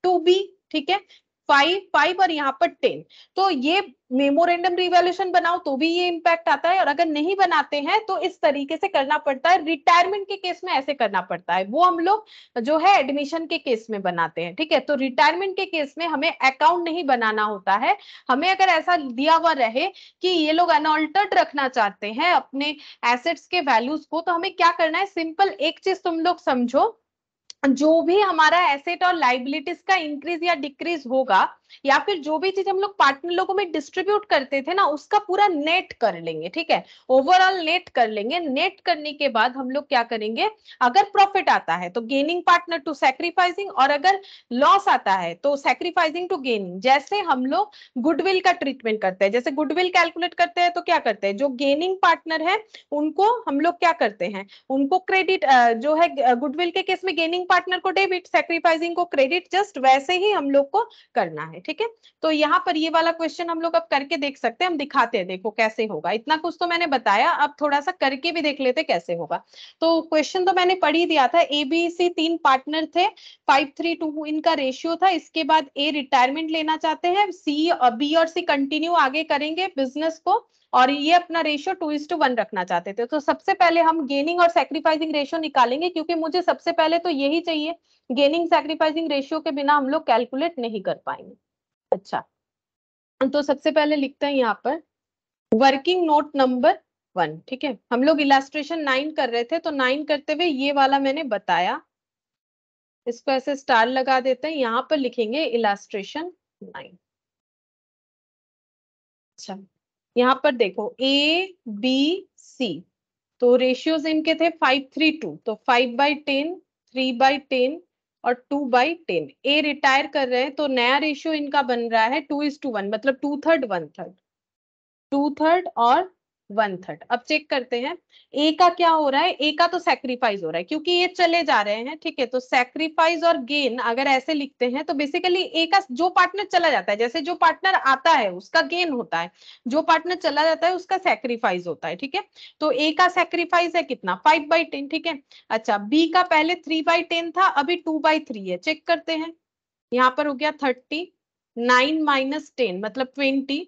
to B ठीक है फाइव फाइव और यहाँ पर टेन तो ये मेमोरेंडम रिवेल्यूशन बनाओ तो भी ये इम्पैक्ट आता है और अगर नहीं बनाते हैं तो इस तरीके से करना पड़ता है रिटायरमेंट के केस में ऐसे करना पड़ता है वो हम लोग जो है एडमिशन के केस में बनाते हैं ठीक है तो रिटायरमेंट के केस में हमें अकाउंट नहीं बनाना होता है हमें अगर ऐसा दिया हुआ रहे कि ये लोग अनऑल्टर्ड रखना चाहते हैं अपने एसेट्स के वैल्यूज को तो हमें क्या करना है सिंपल एक चीज तुम लोग समझो जो भी हमारा एसेट और लाइबिलिटीज का इंक्रीज या डिक्रीज होगा या फिर जो भी चीज हम लोग पार्टनर लोगों में डिस्ट्रीब्यूट करते थे ना उसका पूरा नेट कर लेंगे ठीक है ओवरऑल नेट कर लेंगे नेट करने के बाद हम लोग क्या करेंगे अगर प्रॉफिट आता है तो गेनिंग पार्टनर टू सेक्रीफाइसिंग और अगर लॉस आता है तो सैक्रीफाइसिंग टू गेनिंग जैसे हम लोग गुडविल का ट्रीटमेंट करते हैं जैसे गुडविल कैलकुलेट करते हैं तो क्या करते हैं जो गेनिंग पार्टनर है उनको हम लोग क्या करते हैं उनको क्रेडिट जो है गुडविल के केस में गेनिंग पार्टनर को डेबिट सेक्रीफाइसिंग को क्रेडिट जस्ट वैसे ही हम लोग को करना है है ठीक है तो यहाँ पर ये वाला क्वेश्चन हम लोग अब करके देख सकते हैं हम दिखाते हैं देखो कैसे होगा इतना कुछ तो मैंने बताया अब थोड़ा सा करके भी देख लेते कैसे होगा तो क्वेश्चन तो मैंने पढ़ ही दिया था ए बी सी तीन पार्टनर थे फाइव थ्री टू इनका रेशियो था इसके बाद ए रिटायरमेंट लेना चाहते हैं सी बी और सी कंटिन्यू आगे करेंगे बिजनेस को और ये अपना ratio two is to one रखना चाहते थे तो सबसे पहले हम गेनिंग और सेक्रीफाइसिंग रेशियो निकालेंगे क्योंकि मुझे सबसे पहले तो यही चाहिए गेनिंग सेक्रीफाइसिंग रेशियो के बिना हम लोग कैलकुलेट नहीं कर पाएंगे अच्छा तो सबसे पहले लिखते हैं यहाँ पर वर्किंग नोट नंबर वन ठीक है हम लोग इलास्ट्रेशन नाइन कर रहे थे तो नाइन करते हुए ये वाला मैंने बताया इसको ऐसे स्टार लगा देते हैं यहाँ पर लिखेंगे इलास्ट्रेशन नाइन अच्छा यहाँ पर देखो ए बी सी तो रेशियोज इनके थे फाइव थ्री टू तो five by ten three by ten और two by ten A retire कर रहे हैं तो नया रेशियो इनका बन रहा है टू इज टू वन मतलब two third one third two third और वन थर्ड अब चेक करते हैं ए का क्या हो रहा है ए का तो सैक्रिफाइस हो रहा है क्योंकि ये चले जा रहे हैं ठीक है तो सैक्रिफाइस और गेन अगर ऐसे लिखते हैं तो बेसिकली ए का जो पार्टनर चला जाता है जैसे जो पार्टनर आता है उसका गेन होता है जो पार्टनर चला जाता है उसका सैक्रिफाइस होता है ठीक है तो ए का सैक्रिफाइस है कितना फाइव बाई टेन ठीक है अच्छा बी का पहले थ्री बाई टेन था अभी टू बाई थ्री है चेक करते हैं यहाँ पर हो गया थर्टी नाइन माइनस टेन मतलब twenty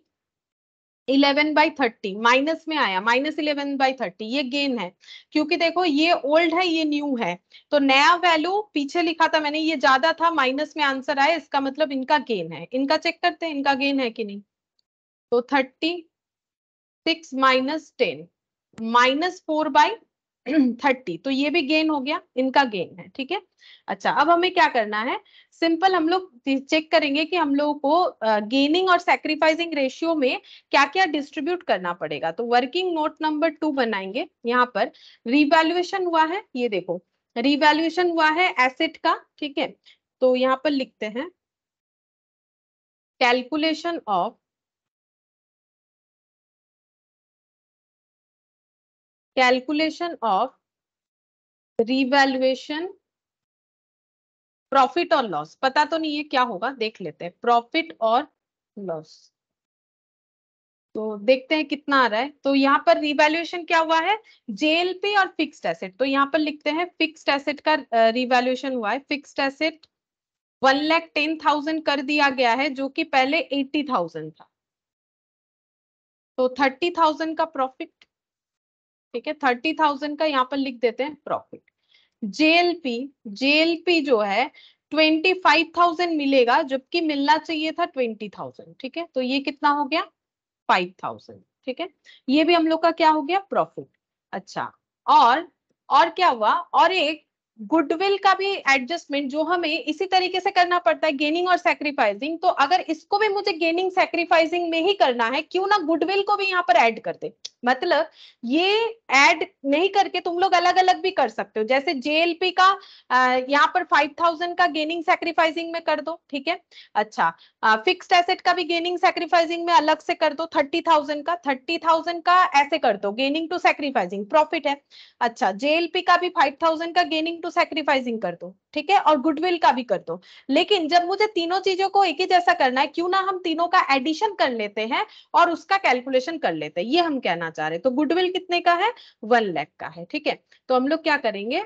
eleven by thirty minus में आया माइनस इलेवन बाई थर्टी ये गेन है क्योंकि देखो ये ओल्ड है ये न्यू है तो नया वैल्यू पीछे लिखा था मैंने ये ज्यादा था माइनस में आंसर आया इसका मतलब इनका गेन है इनका चेक करते हैं इनका गेन है कि नहीं तो thirty six minus ten minus four by thirty तो ये भी गेन हो गया इनका गेन है ठीक है अच्छा अब हमें क्या करना है सिंपल हम लोग चेक करेंगे कि हम लोगों को गेनिंग और सेक्रीफाइसिंग रेशियो में क्या क्या डिस्ट्रीब्यूट करना पड़ेगा तो वर्किंग नोट नंबर टू बनाएंगे यहाँ पर रिवैल्युएशन हुआ है ये देखो रिवैल्युएशन हुआ है एसेट का ठीक है तो यहाँ पर लिखते हैं calculation of calculation of revaluation profit और लॉस पता तो नहीं ये क्या होगा देख लेते हैं प्रॉफिट और लॉस तो देखते हैं कितना आ रहा है तो यहाँ पर रिवैल्यूएशन क्या हुआ है जेएलपी और फिक्स्ड एसेट तो यहाँ पर लिखते हैं फिक्स्ड एसेट का रिवैल्यूएशन हुआ है fixed asset one lakh ten thousand कर दिया गया है जो कि पहले एट्टी थाउजेंड था तो थर्टी थाउजेंड का प्रॉफिट ठीक है थर्टी थाउजेंड का यहाँ पर लिख देते हैं प्रॉफिट जेएलपी जेएलपी जो है ट्वेंटी फाइव थाउजेंड मिलेगा जबकि मिलना चाहिए था ट्वेंटी थाउजेंड ठीक है तो ये कितना हो गया फाइव थाउजेंड ठीक है ये भी हम लोग का क्या हो गया प्रॉफिट अच्छा और और क्या हुआ और एक गुडविल का भी एडजस्टमेंट जो हमें इसी तरीके से करना पड़ता है गेनिंग और सेक्रीफाइसिंग तो अगर इसको भी मुझे गेनिंग सेक्रीफाइसिंग में ही करना है क्यों ना गुडविल को भी यहाँ पर एड कर दे मतलब ये ऐड नहीं करके तुम लोग अलग अलग भी कर सकते हो जैसे जेएलपी का यहाँ पर 5000 का गेनिंग सेक्रीफाइसिंग में कर दो ठीक है अच्छा फिक्स्ड एसेट का भी गेनिंग सेक्रीफाइसिंग में अलग से कर दो 30000 का 30000 का ऐसे कर दो गेनिंग टू सेक्रीफाइसिंग प्रॉफिट है अच्छा जेएलपी का भी फाइव का गेनिंग टू सेक्रीफाइसिंग कर दो ठीक है और गुडविल का भी कर दो लेकिन जब मुझे तीनों चीजों को एक ही जैसा करना है क्यों ना हम तीनों का एडिशन कर लेते हैं और उसका कैलकुलेशन कर लेते हैं ये हम कहना चाह रहे हैं तो गुडविल कितने का है वन लैख का है ठीक है तो हम लोग क्या करेंगे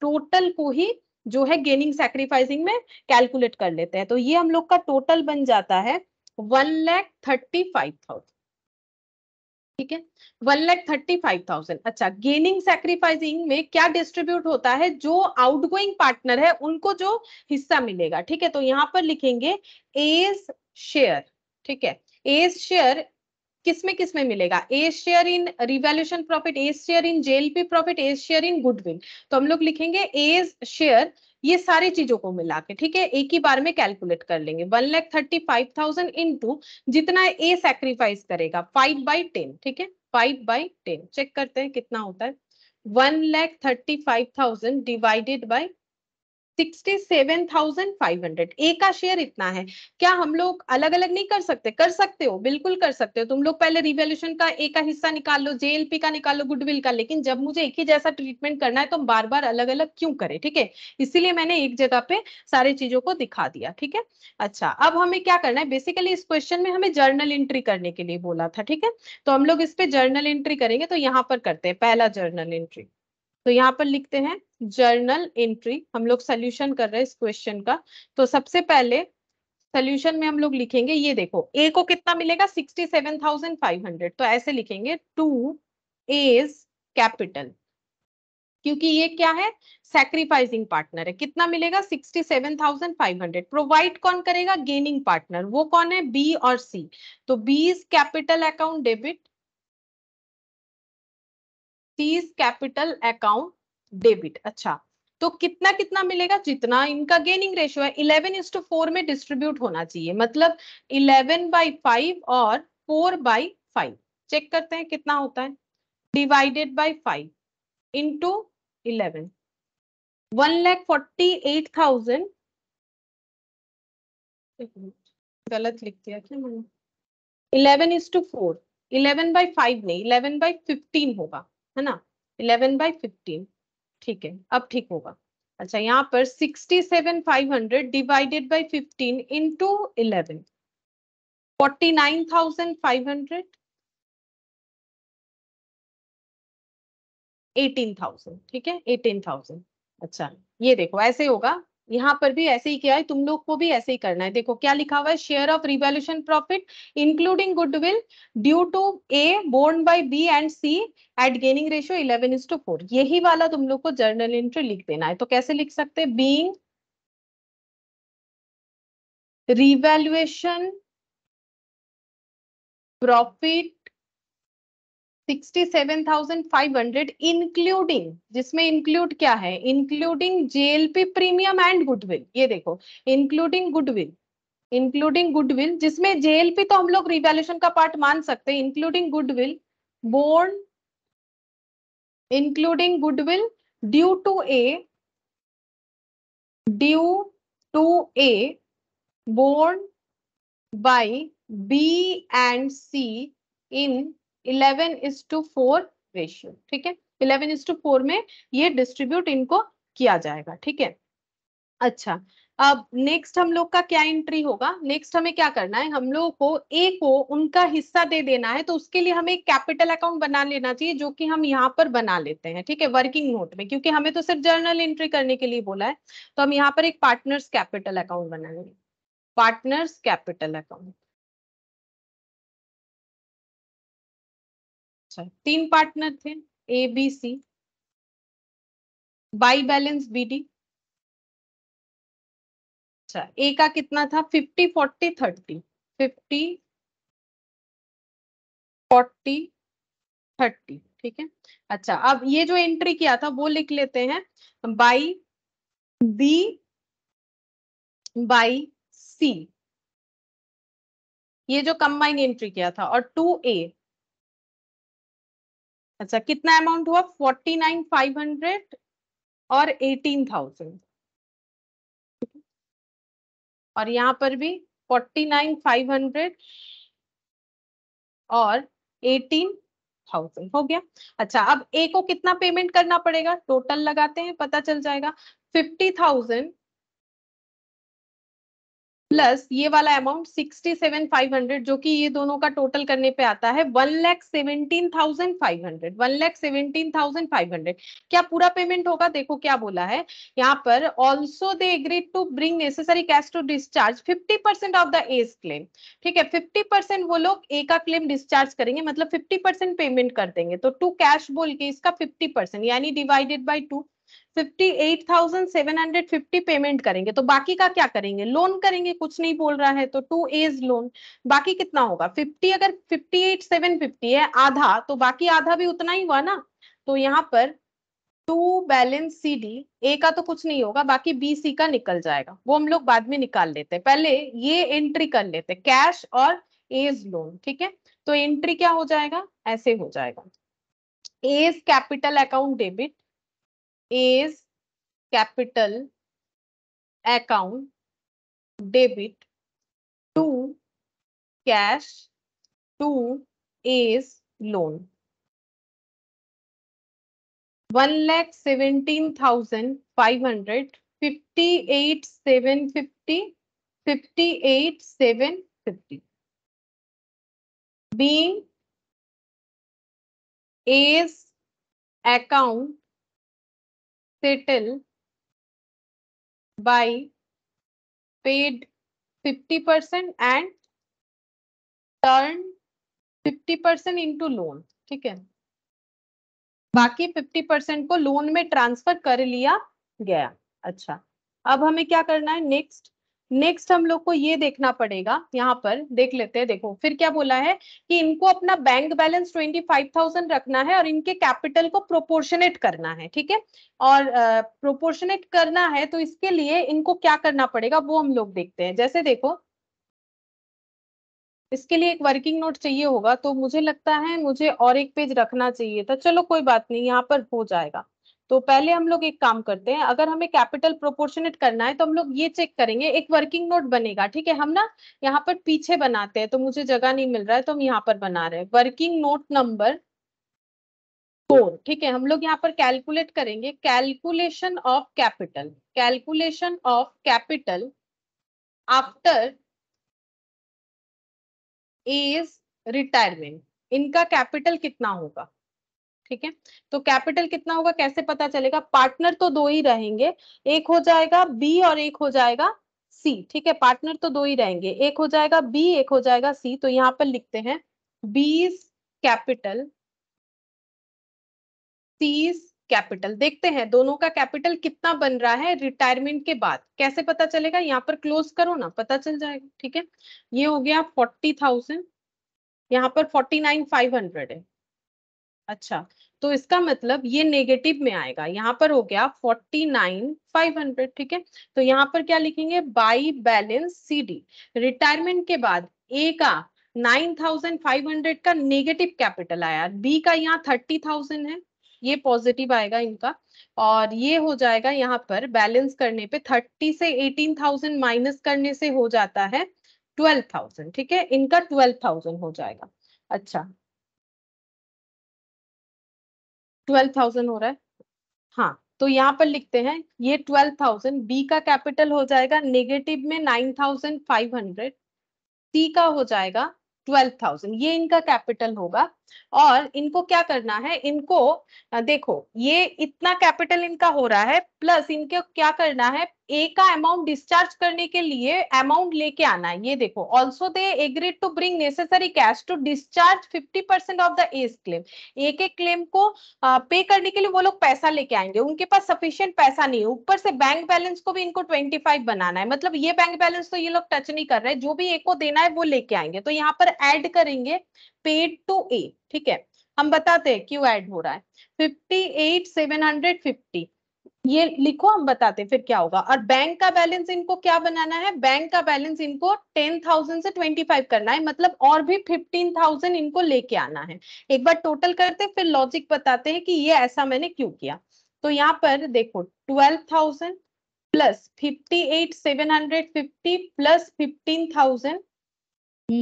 टोटल को ही जो है गेनिंग सेक्रीफाइसिंग में कैलकुलेट कर लेते हैं तो ये हम लोग का टोटल बन जाता है one lakh thirty five thousand ठीक है one lakh thirty five thousand अच्छा गेनिंग सेक्रीफाइसिंग में क्या डिस्ट्रीब्यूट होता है जो आउटगोइंग पार्टनर है उनको जो हिस्सा मिलेगा ठीक है तो यहाँ पर लिखेंगे एज शेयर ठीक है एज शेयर किसमें किसमें मिलेगा A share in revaluation profit A share in JLP profit A share in goodwill तो हम लोग लिखेंगे ए शेयर ये सारी चीजों को मिला के ठीक है एक ही बार में कैलकुलेट कर लेंगे one lakh thirty five thousand into जितना ए सेक्रीफाइस करेगा फाइव बाई टेन ठीक है फाइव बाई टेन चेक करते हैं कितना होता है one lakh thirty five thousand divided by sixty seven thousand five hundred A का शेयर इतना है क्या हम लोग अलग अलग नहीं कर सकते कर सकते हो बिल्कुल कर सकते हो तुम लोग पहले रिवेल्यूशन का ए का हिस्सा निकाल लो जेएलपी का निकाल लो गुडविल का लेकिन जब मुझे एक ही जैसा ट्रीटमेंट करना है तो बार बार अलग अलग क्यों करें ठीक है इसीलिए मैंने एक जगह पे सारी चीजों को दिखा दिया ठीक है अच्छा अब हमें क्या करना है बेसिकली इस क्वेश्चन में हमें जर्नल एंट्री करने के लिए बोला था ठीक है तो हम लोग इस पे जर्नल एंट्री करेंगे तो यहाँ पर करते हैं पहला जर्नल एंट्री तो यहाँ पर लिखते हैं जर्नल एंट्री हम लोग सोल्यूशन कर रहे हैं इस क्वेश्चन का तो सबसे पहले सोल्यूशन में हम लोग लिखेंगे ये देखो ए को कितना मिलेगा sixty seven thousand five hundred तो ऐसे लिखेंगे टू एज कैपिटल क्योंकि ये क्या है सैक्रिफाइसिंग पार्टनर है कितना मिलेगा sixty seven thousand five hundred provide कौन करेगा गेनिंग पार्टनर वो कौन है बी और सी तो B is capital account debit C is capital account debit अच्छा तो कितना कितना मिलेगा जितना इनका गेनिंग रेशियो है इलेवन इंस टू फोर में डिस्ट्रीब्यूट होना चाहिए मतलब इलेवन बाई फाइव और फोर बाई फाइव चेक करते हैं कितना होता है divided by five to eleven one lakh forty eight thousand गलत लिख दिया क्या मैंने eleven is to four eleven by five नहीं इलेवन बाई फिफ्टीन होगा है ना इलेवन बाई फिफ्टीन ठीक है अब ठीक होगा अच्छा यहाँ पर sixty seven five hundred divided by fifteen into eleven forty nine thousand five hundred eighteen thousand ठीक है एटीन थाउजेंड अच्छा ये देखो ऐसे होगा यहाँ पर भी ऐसे ही किया है तुम लोग को भी ऐसे ही करना है देखो क्या लिखा हुआ है share of revaluation profit including goodwill due to A borne by B and C at gaining ratio eleven is to four यही वाला तुम लोग को जर्नल एंट्री लिख देना है तो कैसे लिख सकते हैं बींग रिवेल्युएशन प्रॉफिट 67,500 इंक्लूडिंग जिसमें इंक्लूड क्या है including JLP premium and goodwill ये देखो इंक्लूडिंग गुडविल इंक्लूडिंग गुडविल जिसमें जेएलपी तो हम लोग रिवैल्यूशन का पार्ट मान सकते हैं including goodwill borne including goodwill due to A due to A borne by B and C in eleven is to four ratio ठीक है इलेवन इज टू फोर में ये डिस्ट्रीब्यूट इनको किया जाएगा ठीक है अच्छा अब नेक्स्ट हम लोग का क्या एंट्री होगा नेक्स्ट हमें क्या करना है हम लोग को ए को उनका हिस्सा दे देना है तो उसके लिए हमें कैपिटल अकाउंट बना लेना चाहिए जो कि हम यहाँ पर बना लेते हैं ठीक है वर्किंग नोट में क्योंकि हमें तो सिर्फ जर्नल एंट्री करने के लिए बोला है तो हम यहाँ पर एक पार्टनर्स कैपिटल अकाउंट बना लेंगे पार्टनर्स कैपिटल अकाउंट अच्छा तीन पार्टनर थे A B C by balance B D अच्छा ए का कितना था fifty forty thirty fifty forty thirty ठीक है अच्छा अब ये जो एंट्री किया था वो लिख लेते हैं बाई बी बाई सी ये जो कंबाइन एंट्री किया था और टू ए अच्छा कितना अमाउंट हुआ फोर्टी नाइन फाइव हंड्रेड और एटीन थाउजेंड और यहाँ पर भी फोर्टी नाइन फाइव हंड्रेड और एटीन थाउजेंड हो गया अच्छा अब ए को कितना पेमेंट करना पड़ेगा टोटल लगाते हैं पता चल जाएगा फिफ्टी थाउजेंड प्लस ये वाला amount sixty seven five hundred जो कि ये दोनों का टोटल करने पे आता है one lakh seventeen thousand five hundred one lakh seventeen thousand five hundred क्या पूरा पेमेंट होगा देखो क्या बोला है यहाँ पर also they agreed to bring necessary cash to discharge fifty percent of the A's claim ठीक है फिफ्टी परसेंट वो लोग ए का क्लेम डिस्चार्ज करेंगे मतलब फिफ्टी परसेंट पेमेंट कर देंगे तो टू कैश बोल के इसका फिफ्टी परसेंट यानी डिवाइडेड बाई टू 58,750 पेमेंट करेंगे तो बाकी का क्या करेंगे लोन करेंगे कुछ नहीं बोल रहा है तो टू एज लोन बाकी कितना होगा 50 अगर 58,750 है आधा तो बाकी आधा भी उतना ही हुआ ना तो यहाँ पर to balance C D A का तो कुछ नहीं होगा बाकी बी सी का निकल जाएगा वो हम लोग बाद में निकाल लेते हैं पहले ये एंट्री कर लेते कैश और एज लोन ठीक है तो एंट्री क्या हो जाएगा ऐसे हो जाएगा as capital account debit is capital account debit to cash to is loan. One lakh seventeen thousand five hundred fifty eight seven fifty fifty eight seven fifty. Being is account settle by paid 50% and turn 50% into loan ठीक है बाकी 50% को loan में transfer कर लिया गया अच्छा अब हमें क्या करना है नेक्स्ट नेक्स्ट हम लोग को ये देखना पड़ेगा यहाँ पर देख लेते हैं देखो फिर क्या बोला है कि इनको अपना bank balance twenty five thousand रखना है और इनके कैपिटल को प्रोपोर्शनेट करना है ठीक है और प्रोपोर्शनेट uh, करना है तो इसके लिए इनको क्या करना पड़ेगा वो हम लोग देखते हैं जैसे देखो इसके लिए एक वर्किंग नोट चाहिए होगा तो मुझे लगता है मुझे और एक पेज रखना चाहिए था चलो कोई बात नहीं यहाँ पर हो जाएगा तो पहले हम लोग एक काम करते हैं अगर हमें कैपिटल प्रोपोर्शनेट करना है तो हम लोग ये चेक करेंगे एक वर्किंग नोट बनेगा ठीक है हम ना यहाँ पर पीछे बनाते हैं तो मुझे जगह नहीं मिल रहा है तो हम यहाँ पर बना रहे हैं वर्किंग नोट नंबर फोर ठीक है हम लोग यहाँ पर कैलकुलेट करेंगे calculation of capital calculation of capital after A's retirement इनका कैपिटल कितना होगा ठीक है तो कैपिटल कितना होगा कैसे पता चलेगा पार्टनर तो दो ही रहेंगे एक हो जाएगा बी और एक हो जाएगा सी ठीक है पार्टनर तो दो ही रहेंगे एक हो जाएगा बी एक हो जाएगा सी तो यहाँ पर लिखते हैं बीस कैपिटल तीस कैपिटल देखते हैं दोनों का कैपिटल कितना बन रहा है रिटायरमेंट के बाद कैसे पता चलेगा यहाँ पर क्लोज करो ना पता चल जाएगा ठीक है ये हो गया फोर्टी थाउजेंड यहाँ पर फोर्टी नाइन फाइव हंड्रेड है अच्छा तो इसका मतलब ये नेगेटिव में आएगा यहाँ पर हो गया फोर्टी नाइन फाइव हंड्रेड ठीक है तो यहाँ पर क्या लिखेंगे बाई बैलेंस सीडी रिटायरमेंट के बाद ए का 9,500 का नेगेटिव कैपिटल आया बी का यहाँ 30,000 है ये पॉजिटिव आएगा इनका और ये हो जाएगा यहाँ पर बैलेंस करने पे 30 से 18,000 माइनस करने से हो जाता है 12,000 ठीक है इनका 12,000 हो जाएगा अच्छा ट्वेल्व थाउजेंड हो रहा है हाँ तो यहाँ पर लिखते हैं ये ट्वेल्व थाउजेंड बी का कैपिटल हो जाएगा नेगेटिव में nine thousand five hundred C का हो जाएगा ट्वेल्व थाउजेंड ये इनका कैपिटल होगा और इनको क्या करना है इनको देखो ये इतना कैपिटल इनका हो रहा है प्लस इनके क्या करना है ए का अमाउंट डिस्चार्ज करने के लिए अमाउंट लेके आना है ये देखो also they agreed to bring necessary cash to discharge 50 percent of the A's claim एक के क्लेम को पे करने के लिए वो लोग पैसा लेके आएंगे उनके पास सफिशियंट पैसा नहीं है ऊपर से बैंक बैलेंस को भी इनको ट्वेंटी बनाना है मतलब ये बैंक बैलेंस तो ये लोग टच नहीं कर रहे जो भी एक को देना है वो लेके आएंगे तो यहाँ पर एड करेंगे पेड टू ए ठीक है हम बताते हैं क्यों ऐड हो रहा है fifty eight seven hundred fifty ये लिखो हम बताते फिर क्या होगा और बैंक का बैलेंस इनको क्या बनाना है बैंक का बैलेंस इनको टेन थाउजेंड से ट्वेंटी फाइव करना है मतलब और भी फिफ्टीन थाउजेंड इनको लेके आना है एक बार टोटल करते फिर लॉजिक बताते हैं कि ये ऐसा मैंने क्यों किया तो यहाँ पर देखो twelve thousand plus fifty eight seven hundred fifty plus fifteen thousand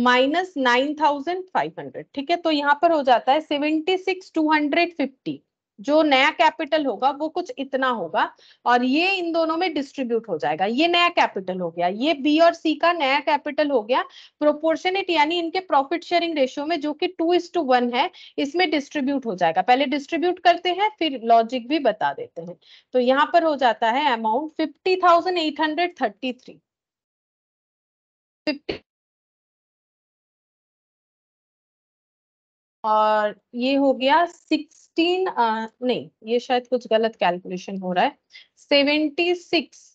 minus nine thousand five hundred ठीक है तो यहाँ पर हो जाता है seventy six two hundred fifty जो नया कैपिटल होगा वो कुछ इतना होगा और ये इन दोनों में डिस्ट्रीब्यूट हो जाएगा ये नया कैपिटल हो गया ये बी और सी का नया कैपिटल हो गया प्रोपोर्शनेट यानी इनके प्रॉफिट शेयरिंग रेशियो में जो कि टू इज टू वन है इसमें डिस्ट्रीब्यूट हो जाएगा पहले डिस्ट्रीब्यूट करते हैं फिर लॉजिक भी बता देते हैं तो यहाँ पर हो जाता है amount fifty thousand eight hundred thirty three fifty और ये हो गया सिक्सटीन नहीं ये शायद कुछ गलत कैलकुलेशन हो रहा है seventy six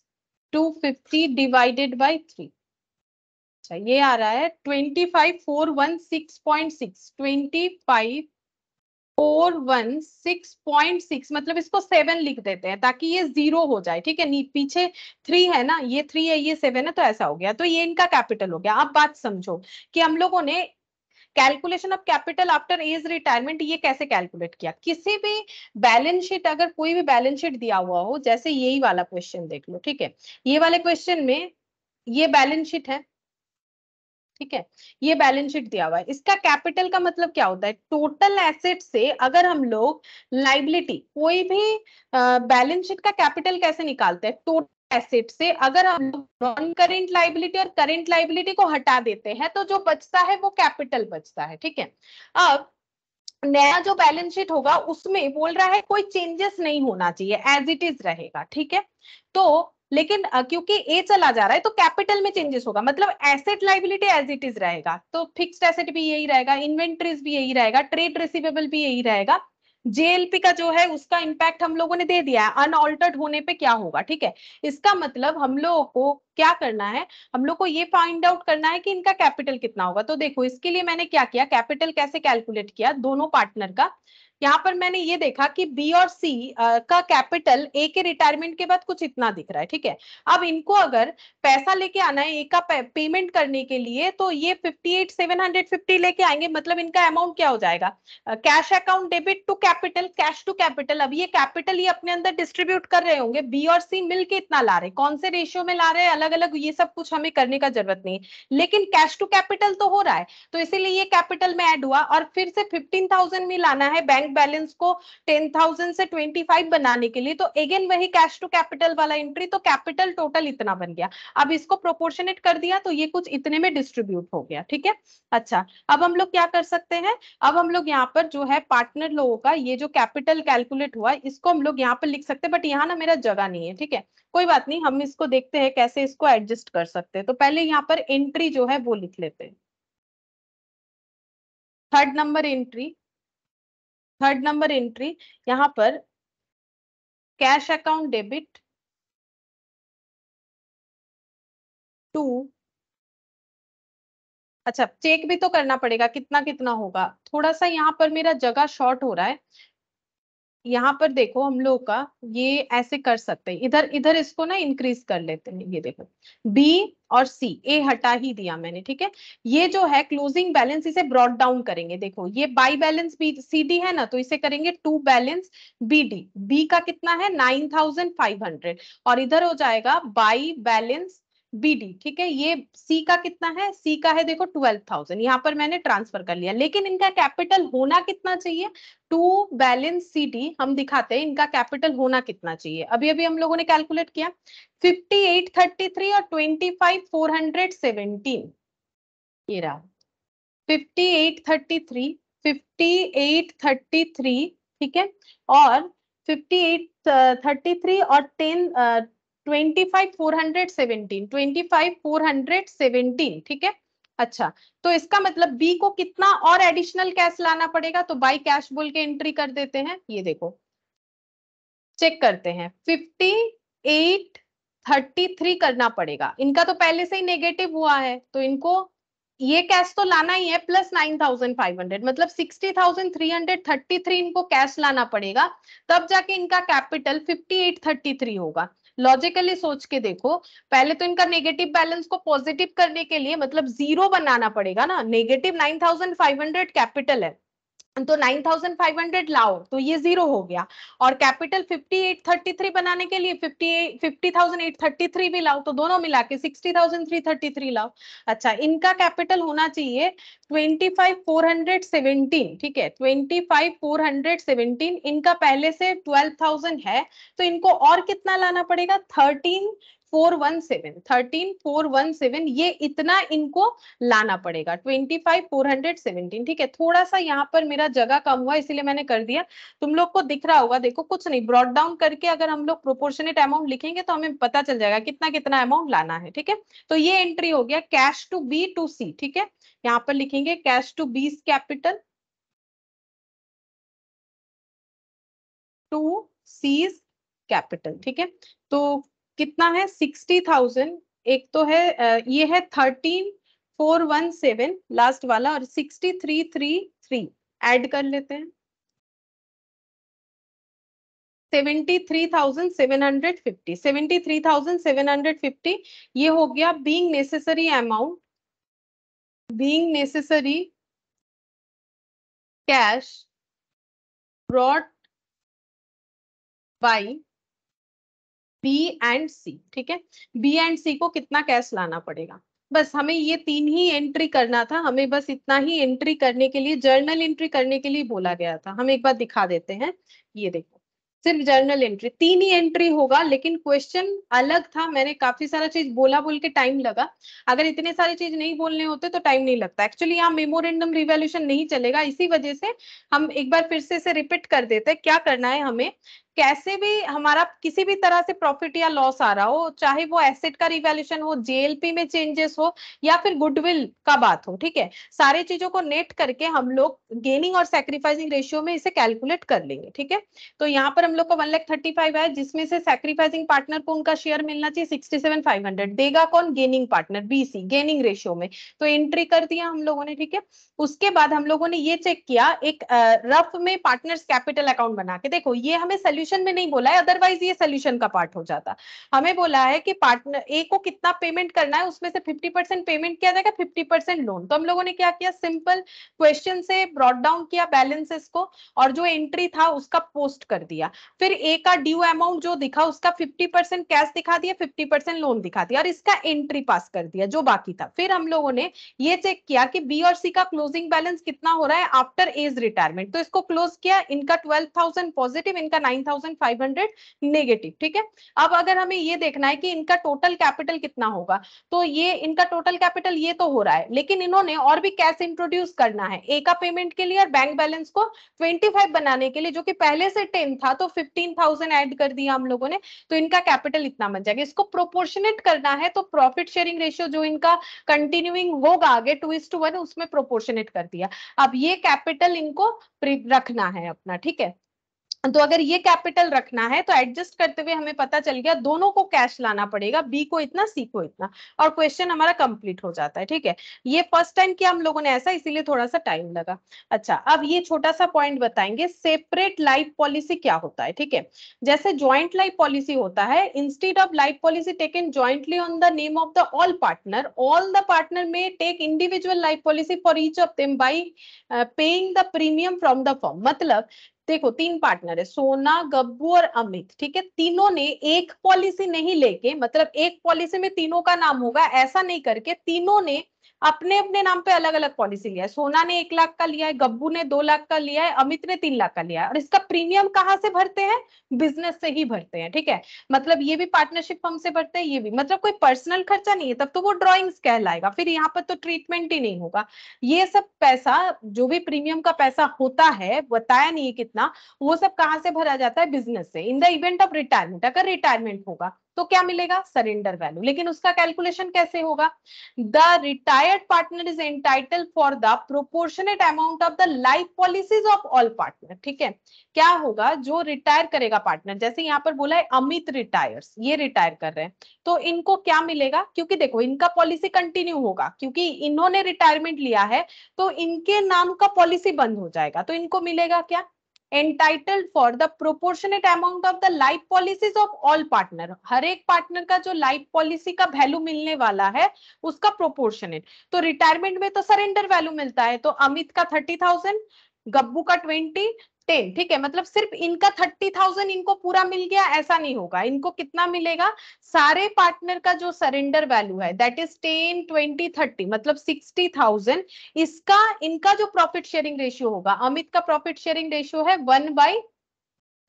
two fifty divided by three अच्छा ये आ रहा है twenty five four one six point six twenty five four one six point six मतलब इसको सेवन लिख देते हैं ताकि ये जीरो हो जाए ठीक है पीछे थ्री है ना ये थ्री है ये सेवन है तो ऐसा हो गया तो ये इनका कैपिटल हो गया आप बात समझो कि हम लोगों ने calculation of capital after A's retirement ये कैसे कैलकुलेट किया किसी भी बैलेंस शीट अगर कोई भी बैलेंस शीट दिया हुआ हो जैसे यही वाला क्वेश्चन देख लो ठीक है ये वाले क्वेश्चन में ये बैलेंस शीट है ठीक है ये बैलेंस शीट दिया हुआ है इसका कैपिटल का मतलब क्या होता है टोटल एसेट से अगर हम लोग लाइबिलिटी कोई भी बैलेंस शीट का कैपिटल कैसे निकालते हैं टोटल एसेट से अगर हम नॉन करेंट लाइबिलिटी और करेंट लाइबिलिटी को हटा देते हैं तो जो बचता है वो कैपिटल बचता है ठीक है अब नया जो बैलेंस शीट होगा उसमें बोल रहा है कोई चेंजेस नहीं होना चाहिए एज इट इज रहेगा ठीक है तो लेकिन क्योंकि ए चला जा रहा है तो कैपिटल में चेंजेस होगा मतलब asset liability as it is रहेगा तो फिक्स्ड एसेट भी यही रहेगा इन्वेंट्रीज भी यही रहेगा ट्रेड रिसीवेबल भी यही रहेगा जेएलपी का जो है उसका इम्पैक्ट हम लोगों ने दे दिया है अनऑल्टर्ड होने पे क्या होगा ठीक है इसका मतलब हम लोगों को क्या करना है हम लोग को ये फाइंड आउट करना है कि इनका कैपिटल कितना होगा तो देखो इसके लिए मैंने क्या किया कैपिटल कैसे कैलकुलेट किया दोनों पार्टनर का यहाँ पर मैंने ये देखा कि बी और सी का कैपिटल ए के रिटायरमेंट के बाद कुछ इतना दिख रहा है ठीक है अब इनको अगर पैसा लेके आना है ए का पेमेंट करने के लिए तो ये fifty eight seven hundred fifty लेके आएंगे मतलब इनका अमाउंट क्या हो जाएगा cash account debit to capital cash to capital अब ये कैपिटल ये अपने अंदर डिस्ट्रीब्यूट कर रहे होंगे बी और सी मिल के इतना ला रहे कौन से रेशियो में ला रहे हैं अलग अलग ये सब कुछ हमें करने का जरूरत नहीं लेकिन कैश टू कैपिटल तो हो रहा है तो इसीलिए ये कैपिटल में एड हुआ और फिर से फिफ्टीन थाउजेंड में लाना है बैंक बैंक बैलेंस को टेन थाउजेंड से ट्वेंटी फाइव बनाने के लिए तो अगेन वही कैश टू कैपिटल वाला एंट्री तो कैपिटल टोटल इतना बन गया अब इसको प्रोपोर्शनेट कर दिया तो ये कुछ इतने में डिस्ट्रीब्यूट हो गया ठीक है अच्छा अब हम लोग क्या कर सकते हैं अब हम लोग यहाँ पर जो है पार्टनर लोगों का ये जो कैपिटल कैलकुलेट हुआ इसको हम लोग यहाँ पर लिख सकते हैं बट यहाँ ना मेरा जगह नहीं है ठीक है कोई बात नहीं हम इसको देखते हैं कैसे इसको एडजस्ट कर सकते हैं तो पहले यहाँ पर एंट्री जो है वो लिख लेते हैं third number entry third number entry यहां पर कैश अकाउंट डेबिट टू अच्छा चेक भी तो करना पड़ेगा कितना कितना होगा थोड़ा सा यहाँ पर मेरा जगह शॉर्ट हो रहा है यहाँ पर देखो हम लोग का ये ऐसे कर सकते हैं इधर इधर इसको ना इंक्रीज कर लेते हैं ये देखो बी और सी ए हटा ही दिया मैंने ठीक है ये जो है क्लोजिंग बैलेंस इसे ब्रॉड डाउन करेंगे देखो ये by balance B C D है ना तो इसे करेंगे to balance B D B का कितना है नाइन थाउजेंड फाइव हंड्रेड और इधर हो जाएगा बाई बैलेंस बी डी ठीक है ये सी का कितना है सी का है देखो ट्वेल्व थाउजेंड यहाँ पर मैंने ट्रांसफर कर लिया लेकिन इनका कैपिटल होना कितना चाहिए टू बैलेंस सी डी हम दिखाते हैं इनका कैपिटल होना कितना चाहिए अभी अभी हम लोगों ने कैलकुलेट किया फिफ्टी एट थर्टी थ्री और twenty five four hundred seventeen ये रहा fifty eight thirty three fifty eight thirty three ठीक है और फिफ्टी एट थर्टी थ्री और टेन ट्वेंटी ठीक है अच्छा तो इसका मतलब बी को कितना और एडिशनल कैश लाना पड़ेगा तो बाई कैश बोल के एंट्री कर देते हैं ये देखो चेक करते हैं फिफ्टी एट थर्टी थ्री करना पड़ेगा इनका तो पहले से ही नेगेटिव हुआ है तो इनको ये कैश तो लाना ही है plus nine thousand five hundred मतलब sixty thousand three hundred thirty three इनको कैश लाना पड़ेगा तब जाके इनका capital fifty eight thirty three होगा लॉजिकली सोच के देखो पहले तो इनका नेगेटिव बैलेंस को पॉजिटिव करने के लिए मतलब जीरो बनाना पड़ेगा ना negative nine thousand five hundred capital है तो 9,500 लाओ तो ये जीरो हो गया और कैपिटल 5833 बनाने के लिए 50 50,833 भी लाओ तो दोनों मिला के 60,333 लाओ अच्छा इनका कैपिटल होना चाहिए 25,417 ठीक है 25,417 इनका पहले से 12,000 है तो इनको और कितना लाना पड़ेगा thirteen four one seven thirteen four one seven ये इतना इनको लाना पड़ेगा twenty five four hundred seventeen ठीक है थोड़ा सा यहाँ पर मेरा जगह कम हुआ इसलिए मैंने कर दिया तुम लोग को दिख रहा होगा देखो कुछ नहीं ब्रॉड डाउन करके अगर हम लोग प्रोपोर्शनेट अमाउंट लिखेंगे तो हमें पता चल जाएगा कितना कितना अमाउंट लाना है ठीक है तो ये एंट्री हो गया cash to B to C ठीक है यहाँ पर लिखेंगे cash to B capital to C's capital ठीक है तो कितना है सिक्सटी थाउजेंड एक तो है ये है thirteen four one seven last वाला और sixty three three three add कर लेते हैं seventy three thousand seven hundred fifty seventy three thousand seven hundred fifty ये हो गया being necessary amount being necessary cash brought by B and C ठीक है बी एंड सी को कितना कैश लाना पड़ेगा बस हमें ये तीन ही एंट्री करना था हमें बस इतना ही एंट्री करने के लिए जर्नल एंट्री करने के लिए बोला गया था हम एक बार दिखा देते हैं ये देखो सिर्फ जर्नल एंट्री तीन ही एंट्री होगा लेकिन क्वेश्चन अलग था मैंने काफी सारा चीज बोला बोल के टाइम लगा अगर इतने सारे चीज नहीं बोलने होते तो टाइम नहीं लगता एक्चुअली यहाँ मेमोरेंडम रिवोल्यूशन नहीं चलेगा इसी वजह से हम एक बार फिर से इसे रिपीट कर देते हैं क्या करना है हमें कैसे भी हमारा किसी भी तरह से प्रॉफिट या लॉस आ रहा हो चाहे वो एसेट का रिवेल्यूशन हो जेएलपी में चेंजेस हो या फिर गुडविल का बात हो ठीक है सारे चीजों को नेट करके हम लोग गेनिंग और सेक्रीफाइसिंग रेशियो में इसे कैलकुलेट कर लेंगे ठीक है तो यहाँ पर हम लोग को वन लैख थर्टी फाइव है जिसमें से सेक्रीफाइसिंग पार्टनर को उनका शेयर मिलना चाहिए सिक्सटी सेवन फाइव हंड्रेड देगा कौन gaining partner BC gaining ratio में तो एंट्री कर दिया हम लोगों ने ठीक है उसके बाद हम लोगों ने ये चेक किया एक रफ में पार्टनर्स कैपिटल अकाउंट बना के देखो ये हमें सोल्यूशन सोल्यूशन में नहीं बोला है अदरवाइज ये सोल्यूशन का पार्ट हो जाता हमें बोला है कि पार्टनर ए को कितना पेमेंट करना है उसमें से फिफ्टी परसेंट पेमेंट किया जाएगा फिफ्टी परसेंट लोन तो हम लोगों ने क्या किया सिंपल क्वेश्चन से ब्रॉड डाउन किया बैलेंसेस को और जो एंट्री था उसका पोस्ट कर दिया फिर ए का ड्यू अमाउंट जो दिखा उसका फिफ्टी परसेंट कैश दिखा दिया फिफ्टी परसेंट लोन दिखा दिया और इसका एंट्री पास कर दिया जो बाकी था फिर हम लोगों ने ये चेक किया कि बी और सी का क्लोजिंग बैलेंस कितना हो रहा है आफ्टर एज रिटायरमेंट तो इसको क्लोज किया इनका ट्वेल्व पॉजिटिव इनका नाइन थाउजेंड नेगेटिव ठीक है अब अगर हमें ये देखना है कि इनका टोटल कैपिटल कितना होगा तो ये इनका टोटल कैपिटल ये तो हो रहा है लेकिन इन्होंने और भी कैश इंट्रोड्यूस करना है ए का पेमेंट के लिए और बैंक बैलेंस को ट्वेंटी बनाने के लिए जो कि पहले से टेन था तो फिफ्टीन थाउजेंड कर दिया हम लोगों ने तो इनका कैपिटल इतना बन जाएगा इसको प्रोपोर्शनेट करना है तो प्रॉफिट शेयरिंग रेशियो जो इनका कंटिन्यूइंग होगा आगे टू इज टू वन उसमें प्रोपोर्शनेट कर दिया अब ये कैपिटल इनको रखना है अपना ठीक है तो अगर ये कैपिटल रखना है तो एडजस्ट करते हुए हमें पता चल गया दोनों को कैश लाना पड़ेगा बी को इतना सी को इतना और क्वेश्चन हमारा कंप्लीट हो जाता है ठीक है ये फर्स्ट टाइम किया हम लोगों ने ऐसा इसीलिए थोड़ा सा टाइम लगा अच्छा अब ये छोटा सा पॉइंट बताएंगे सेपरेट लाइफ पॉलिसी क्या होता है ठीक है जैसे ज्वाइंट लाइफ पॉलिसी होता है instead of life policy taken jointly on the name of the all partner all the partner में take individual life policy for each of them by paying the premium from the firm मतलब देखो तीन partner है सोना गब्बू और अमित ठीक है तीनों ने एक पॉलिसी नहीं लेके मतलब एक पॉलिसी में तीनों का नाम होगा ऐसा नहीं करके तीनों ने अपने अपने नाम पे अलग अलग पॉलिसी लिया है सोना ने एक लाख का लिया है गब्बू ने दो लाख का लिया है अमित ने तीन लाख का लिया है और इसका प्रीमियम कहाँ से भरते हैं बिजनेस से ही भरते हैं ठीक है मतलब ये भी पार्टनरशिप फर्म से भरते हैं ये भी मतलब कोई पर्सनल खर्चा नहीं है तब तो वो ड्रॉइंग्स कहलाएगा फिर यहाँ पर तो ट्रीटमेंट ही नहीं होगा ये सब पैसा जो भी प्रीमियम का पैसा होता है बताया नहीं है कितना वो सब कहाँ से भरा जाता है बिजनेस से in the event of retirement अगर रिटायरमेंट होगा तो क्या मिलेगा सरेंडर वैल्यू लेकिन उसका कैलकुलेशन कैसे होगा the retired partner is entitle for the proportionate amount of the life policies of all partner ठीक है क्या होगा जो रिटायर करेगा पार्टनर जैसे यहाँ पर बोला है अमित रिटायर्स ये रिटायर कर रहे हैं तो इनको क्या मिलेगा क्योंकि देखो इनका पॉलिसी कंटिन्यू होगा क्योंकि इन्होंने रिटायरमेंट लिया है तो इनके नाम का पॉलिसी बंद हो जाएगा तो इनको मिलेगा क्या entitled for the proportionate amount of the life policies of all partner हर एक पार्टनर का जो लाइफ पॉलिसी का वैल्यू मिलने वाला है उसका प्रोपोर्शनेट तो रिटायरमेंट में तो सरेंडर वैल्यू मिलता है तो अमित का थर्टी थाउजेंड गब्बू का ट्वेंटी टेन ठीक है मतलब सिर्फ इनका थर्टी थाउजेंड इनको पूरा मिल गया ऐसा नहीं होगा इनको कितना मिलेगा सारे पार्टनर का जो सरेंडर वैल्यू है that is ten twenty thirty मतलब सिक्सटी थाउजेंड इसका इनका जो प्रॉफिट शेयरिंग रेशियो होगा अमित का प्रॉफिट शेयरिंग रेशियो है वन बाई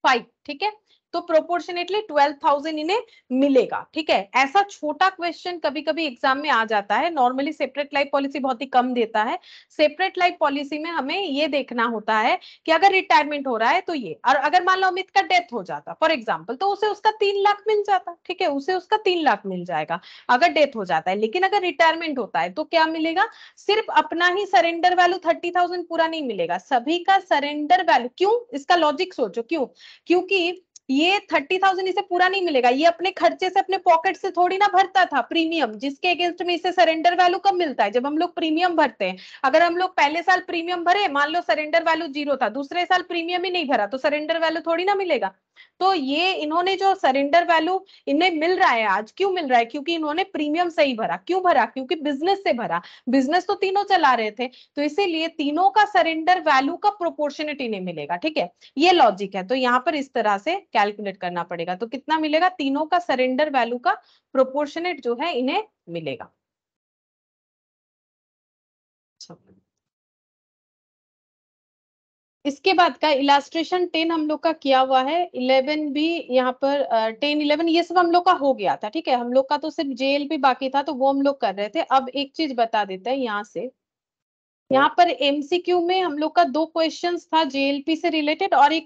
फाइव ठीक है तो प्रोपोर्शनेटली ट्वेल्व थाउजेंड इन्हें मिलेगा ठीक है ऐसा छोटा क्वेश्चन कभी कभी एग्जाम में आ जाता है नॉर्मली सेपरेट लाइफ पॉलिसी बहुत ही कम देता है सेपरेट लाइफ पॉलिसी में हमें ये देखना होता है कि अगर रिटायरमेंट हो रहा है तो ये और अगर मान लो अमित का डेथ हो जाता फॉर एग्जाम्पल तो उसे उसका तीन लाख मिल जाता ठीक है उसे उसका तीन लाख मिल जाएगा अगर डेथ हो जाता है लेकिन अगर रिटायरमेंट होता है तो क्या मिलेगा सिर्फ अपना ही सरेंडर वैल्यू थर्टी थाउजेंड पूरा नहीं मिलेगा सभी का सरेंडर वैल्यू क्यों इसका लॉजिक सोचो क्यों क्योंकि ये थर्टी थाउजेंड इसे पूरा नहीं मिलेगा ये अपने खर्चे से अपने पॉकेट से थोड़ी ना भरता था प्रीमियम जिसके अगेंस्ट में इसे सरेंडर वैल्यू कब मिलता है जब हम लोग प्रीमियम भरते हैं अगर हम लोग पहले साल प्रीमियम भरे मान लो सरेंडर वैल्यू जीरो था दूसरे साल प्रीमियम ही नहीं भरा तो सरेंडर वैल्यू थोड़ी ना मिलेगा तो ये इन्होंने जो सरेंडर वैल्यू इन्हें मिल रहा है आज क्यों मिल रहा है क्योंकि इन्होंने प्रीमियम से भरा क्यों भरा क्योंकि बिजनेस से भरा बिजनेस तो तीनों चला रहे थे तो इसीलिए तीनों का सरेंडर वैल्यू का प्रोपोर्शनेट इन्हें मिलेगा ठीक है ये लॉजिक है तो यहाँ पर इस तरह से कैलकुलेट करना पड़ेगा तो कितना मिलेगा तीनों का सरेंडर वैल्यू का प्रोपोर्शनेट जो है इन्हें मिलेगा इसके बाद का इलास्ट्रेशन टेन हम लोग का किया हुआ है इलेवन भी यहाँ पर टेन इलेवन ये सब हम लोग का हो गया था ठीक है हम लोग का तो सिर्फ जेल भी बाकी था तो वो हम लोग कर रहे थे अब एक चीज बता देते हैं यहाँ से यहाँ पर एमसीक्यू में हम लोग का दो क्वेश्चंस था जेएलपी से रिलेटेड और एक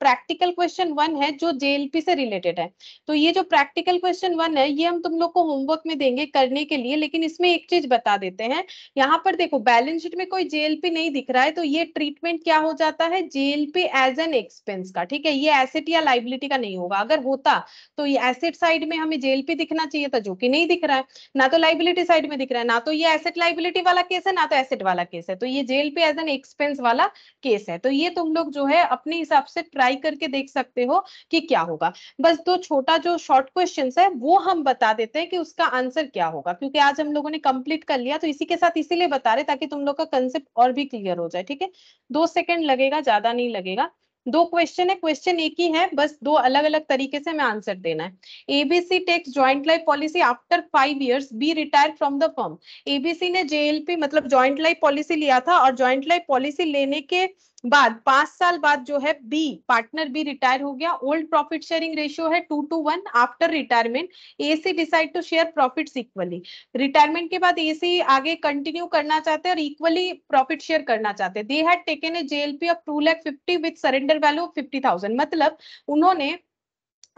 प्रैक्टिकल क्वेश्चन वन है जो जेएलपी से रिलेटेड है तो ये जो प्रैक्टिकल क्वेश्चन वन है ये हम तुम लोग को होमवर्क में देंगे करने के लिए लेकिन इसमें एक चीज बता देते हैं यहाँ पर देखो बैलेंस शीट में कोई जेएलपी नहीं दिख रहा है तो ये ट्रीटमेंट क्या हो जाता है जेएलपी एज एन एक्सपेंस का ठीक है ये एसेट या लाइबिलिटी का नहीं होगा अगर होता तो ये एसेट साइड में हमें जेएलपी दिखना चाहिए था जो कि नहीं दिख रहा है ना तो लाइबिलिटी साइड में दिख रहा है ना तो ये एसेट लाइबिलिटी वाला केस है ना तो एसेट वाला केस केस है तो ये JLP as an expense वाला केस है तो ये तुम लोग जो है अपने हिसाब से ट्राई करके देख सकते हो कि क्या होगा बस दो छोटा जो शॉर्ट क्वेश्चन है वो हम बता देते हैं कि उसका आंसर क्या होगा क्योंकि आज हम लोगों ने कंप्लीट कर लिया तो इसी के साथ इसीलिए बता रहे ताकि तुम लोग का कंसेप्ट और भी क्लियर हो जाए ठीक है दो सेकेंड लगेगा ज्यादा नहीं लगेगा दो क्वेश्चन है क्वेश्चन एक ही है बस दो अलग अलग तरीके से हमें आंसर देना है ABC takes joint life policy after five years B retire from the firm ABC ने जेएलपी मतलब ज्वाइंट लाइफ पॉलिसी लिया था और ज्वाइंट लाइफ पॉलिसी लेने के बाद पांच साल बाद जो है बी पार्टनर बी रिटायर हो गया ओल्ड प्रॉफिट शेयरिंग रेशियो है two two one after retirement A C decide to share profit equally retirement के बाद ए सी आगे कंटिन्यू करना चाहते हैं और इक्वली प्रॉफिट शेयर करना चाहते हैं they had taken a JLP of two lakh fifty with surrender value fifty thousand मतलब उन्होंने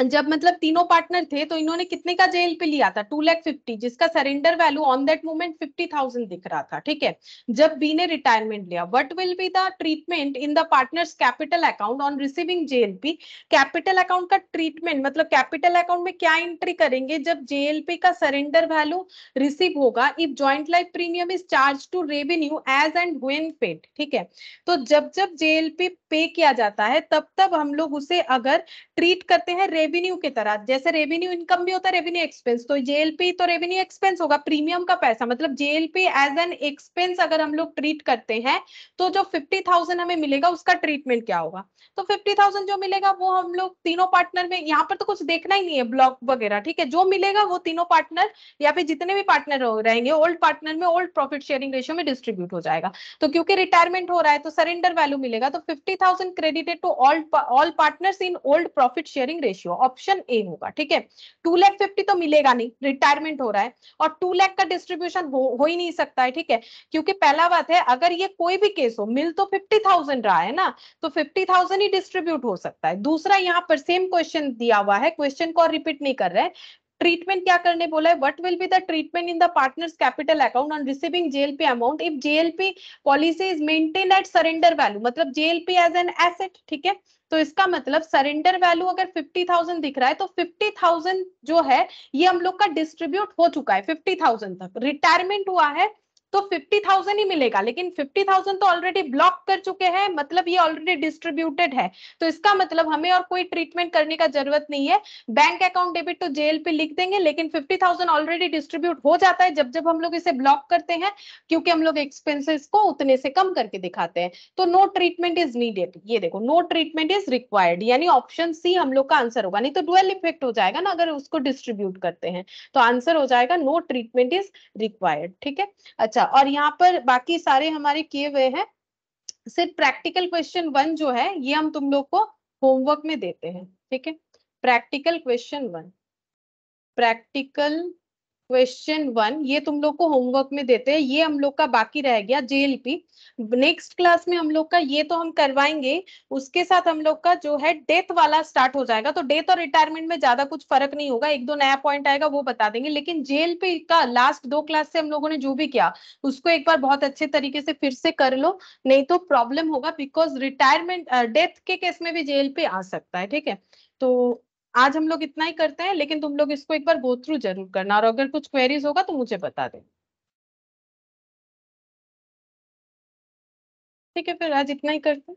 जब मतलब तीनों पार्टनर थे तो इन्होंने कितने का जेल पे लिया था टू लैख फिफ्टी जिसका surrender value on that moment fifty thousand दिख रहा था ठीक है जब बी ने रिटायरमेंट लिया what will be the treatment in the partners capital account on receiving JLP capital account का ट्रीटमेंट मतलब कैपिटल अकाउंट में क्या एंट्री करेंगे जब जेएलपी का सरेंडर वैल्यू रिसीव होगा if joint life premium is charge to revenue as and when paid ठीक है तो जब जब जेएलपी पे किया जाता है तब तब हम लोग उसे अगर ट्रीट करते हैं रेवेन्यू की तरह जैसे रेवेन्यू इनकम भी होता है रेवेन्यू एक्सपेंस तो जेएलपी तो रेवेन्यू एक्सपेंस होगा प्रीमियम का पैसा मतलब जेएलपी एज एन एक्सपेंस अगर हम लोग ट्रीट करते हैं तो जो फिफ्टी हमें मिलेगा उसका ट्रीटमेंट क्या होगा तो फिफ्टी जो मिलेगा वो हम लोग तीनों पार्टनर में यहाँ पर तो कुछ देखना ही नहीं है ब्लॉक वगैरह ठीक है जो मिलेगा वो तीनों पार्टनर या फिर जितने भी पार्टनर रहेंगे ओल्ड पार्टनर में ओल्ड प्रॉफिट शेयरिंग रेशियो में डिस्ट्रीब्यूट हो जाएगा तो क्योंकि रिटायरमेंट हो रहा है तो सरेंडर वैल्यू मिलेगा तो fifty thousand credited to all all partners in old profit sharing ratio option A होगा ठीक है टू लैख फिफ्टी तो मिलेगा नहीं रिटायरमेंट हो रहा है और टू लैख का डिस्ट्रीब्यूशन हो, हो ही नहीं सकता है ठीक है क्योंकि पहला बात है अगर ये कोई भी केस हो मिल तो फिफ्टी थाउजेंड रहा है ना तो फिफ्टी थाउजेंड ही डिस्ट्रीब्यूट हो सकता है दूसरा यहाँ पर सेम क्वेश्चन दिया हुआ है क्वेश्चन को रिपीट नहीं कर रहे ट्रीटमेंट क्या करने बोला है what will be the treatment in the partners capital account on receiving JLP amount if JLP policy is maintain at surrender value मतलब जेएलपी एज एन एसेट ठीक है तो इसका मतलब सरेंडर वैल्यू अगर 50,000 दिख रहा है तो 50,000 जो है ये हम लोग का डिस्ट्रीब्यूट हो चुका है 50,000 तक रिटायरमेंट हुआ है तो फिफ्टी थाउजेंड ही मिलेगा लेकिन फिफ्टी थाउजेंड तो ऑलरेडी ब्लॉक कर चुके हैं मतलब ये ऑलरेडी डिस्ट्रीब्यूटेड है तो इसका मतलब हमें और कोई ट्रीटमेंट करने का जरूरत नहीं है बैंक अकाउंट डेबिट तो जेल पे लिख देंगे लेकिन फिफ्टी थाउजेंड ऑलरेडी डिस्ट्रीब्यूट हो जाता है जब जब हम लोग इसे ब्लॉक करते हैं क्योंकि हम लोग एक्सपेंसिस को उतने से कम करके दिखाते हैं तो नो ट्रीटमेंट इज नीडेड ये देखो नो ट्रीटमेंट इज रिक्वायर्ड यानी ऑप्शन सी हम लोग का आंसर होगा नहीं तो डुअल इफेक्ट हो जाएगा ना अगर उसको डिस्ट्रीब्यूट करते हैं तो आंसर हो जाएगा नो ट्रीटमेंट इज रिक्वायर्ड ठीक है अच्छा ऐसा और यहाँ पर बाकी सारे हमारे किए हुए हैं सिर्फ प्रैक्टिकल क्वेश्चन वन जो है ये हम तुम लोग को होमवर्क में देते हैं ठीक है practical question one practical question one ये तुम लोग को होमवर्क में देते हैं ये हम लोग का बाकी रह गया जेएलपी नेक्स्ट क्लास में हम लोग का ये तो हम करवाएंगे उसके साथ हम लोग का जो है डेथ वाला स्टार्ट हो जाएगा तो डेथ और रिटायरमेंट में ज्यादा कुछ फर्क नहीं होगा एक दो नया पॉइंट आएगा वो बता देंगे लेकिन जेएलपी का लास्ट दो क्लास से हम लोगों ने जो भी किया उसको एक बार बहुत अच्छे तरीके से फिर से कर लो नहीं तो प्रॉब्लम होगा बिकॉज रिटायरमेंट डेथ के केस में भी जेएलपी आ सकता है ठीक है तो आज हम लोग इतना ही करते हैं लेकिन तुम लोग इसको एक बार गो थ्रू जरूर करना और अगर कुछ क्वेरीज होगा तो मुझे बता दे ठीक है फिर आज इतना ही करते हैं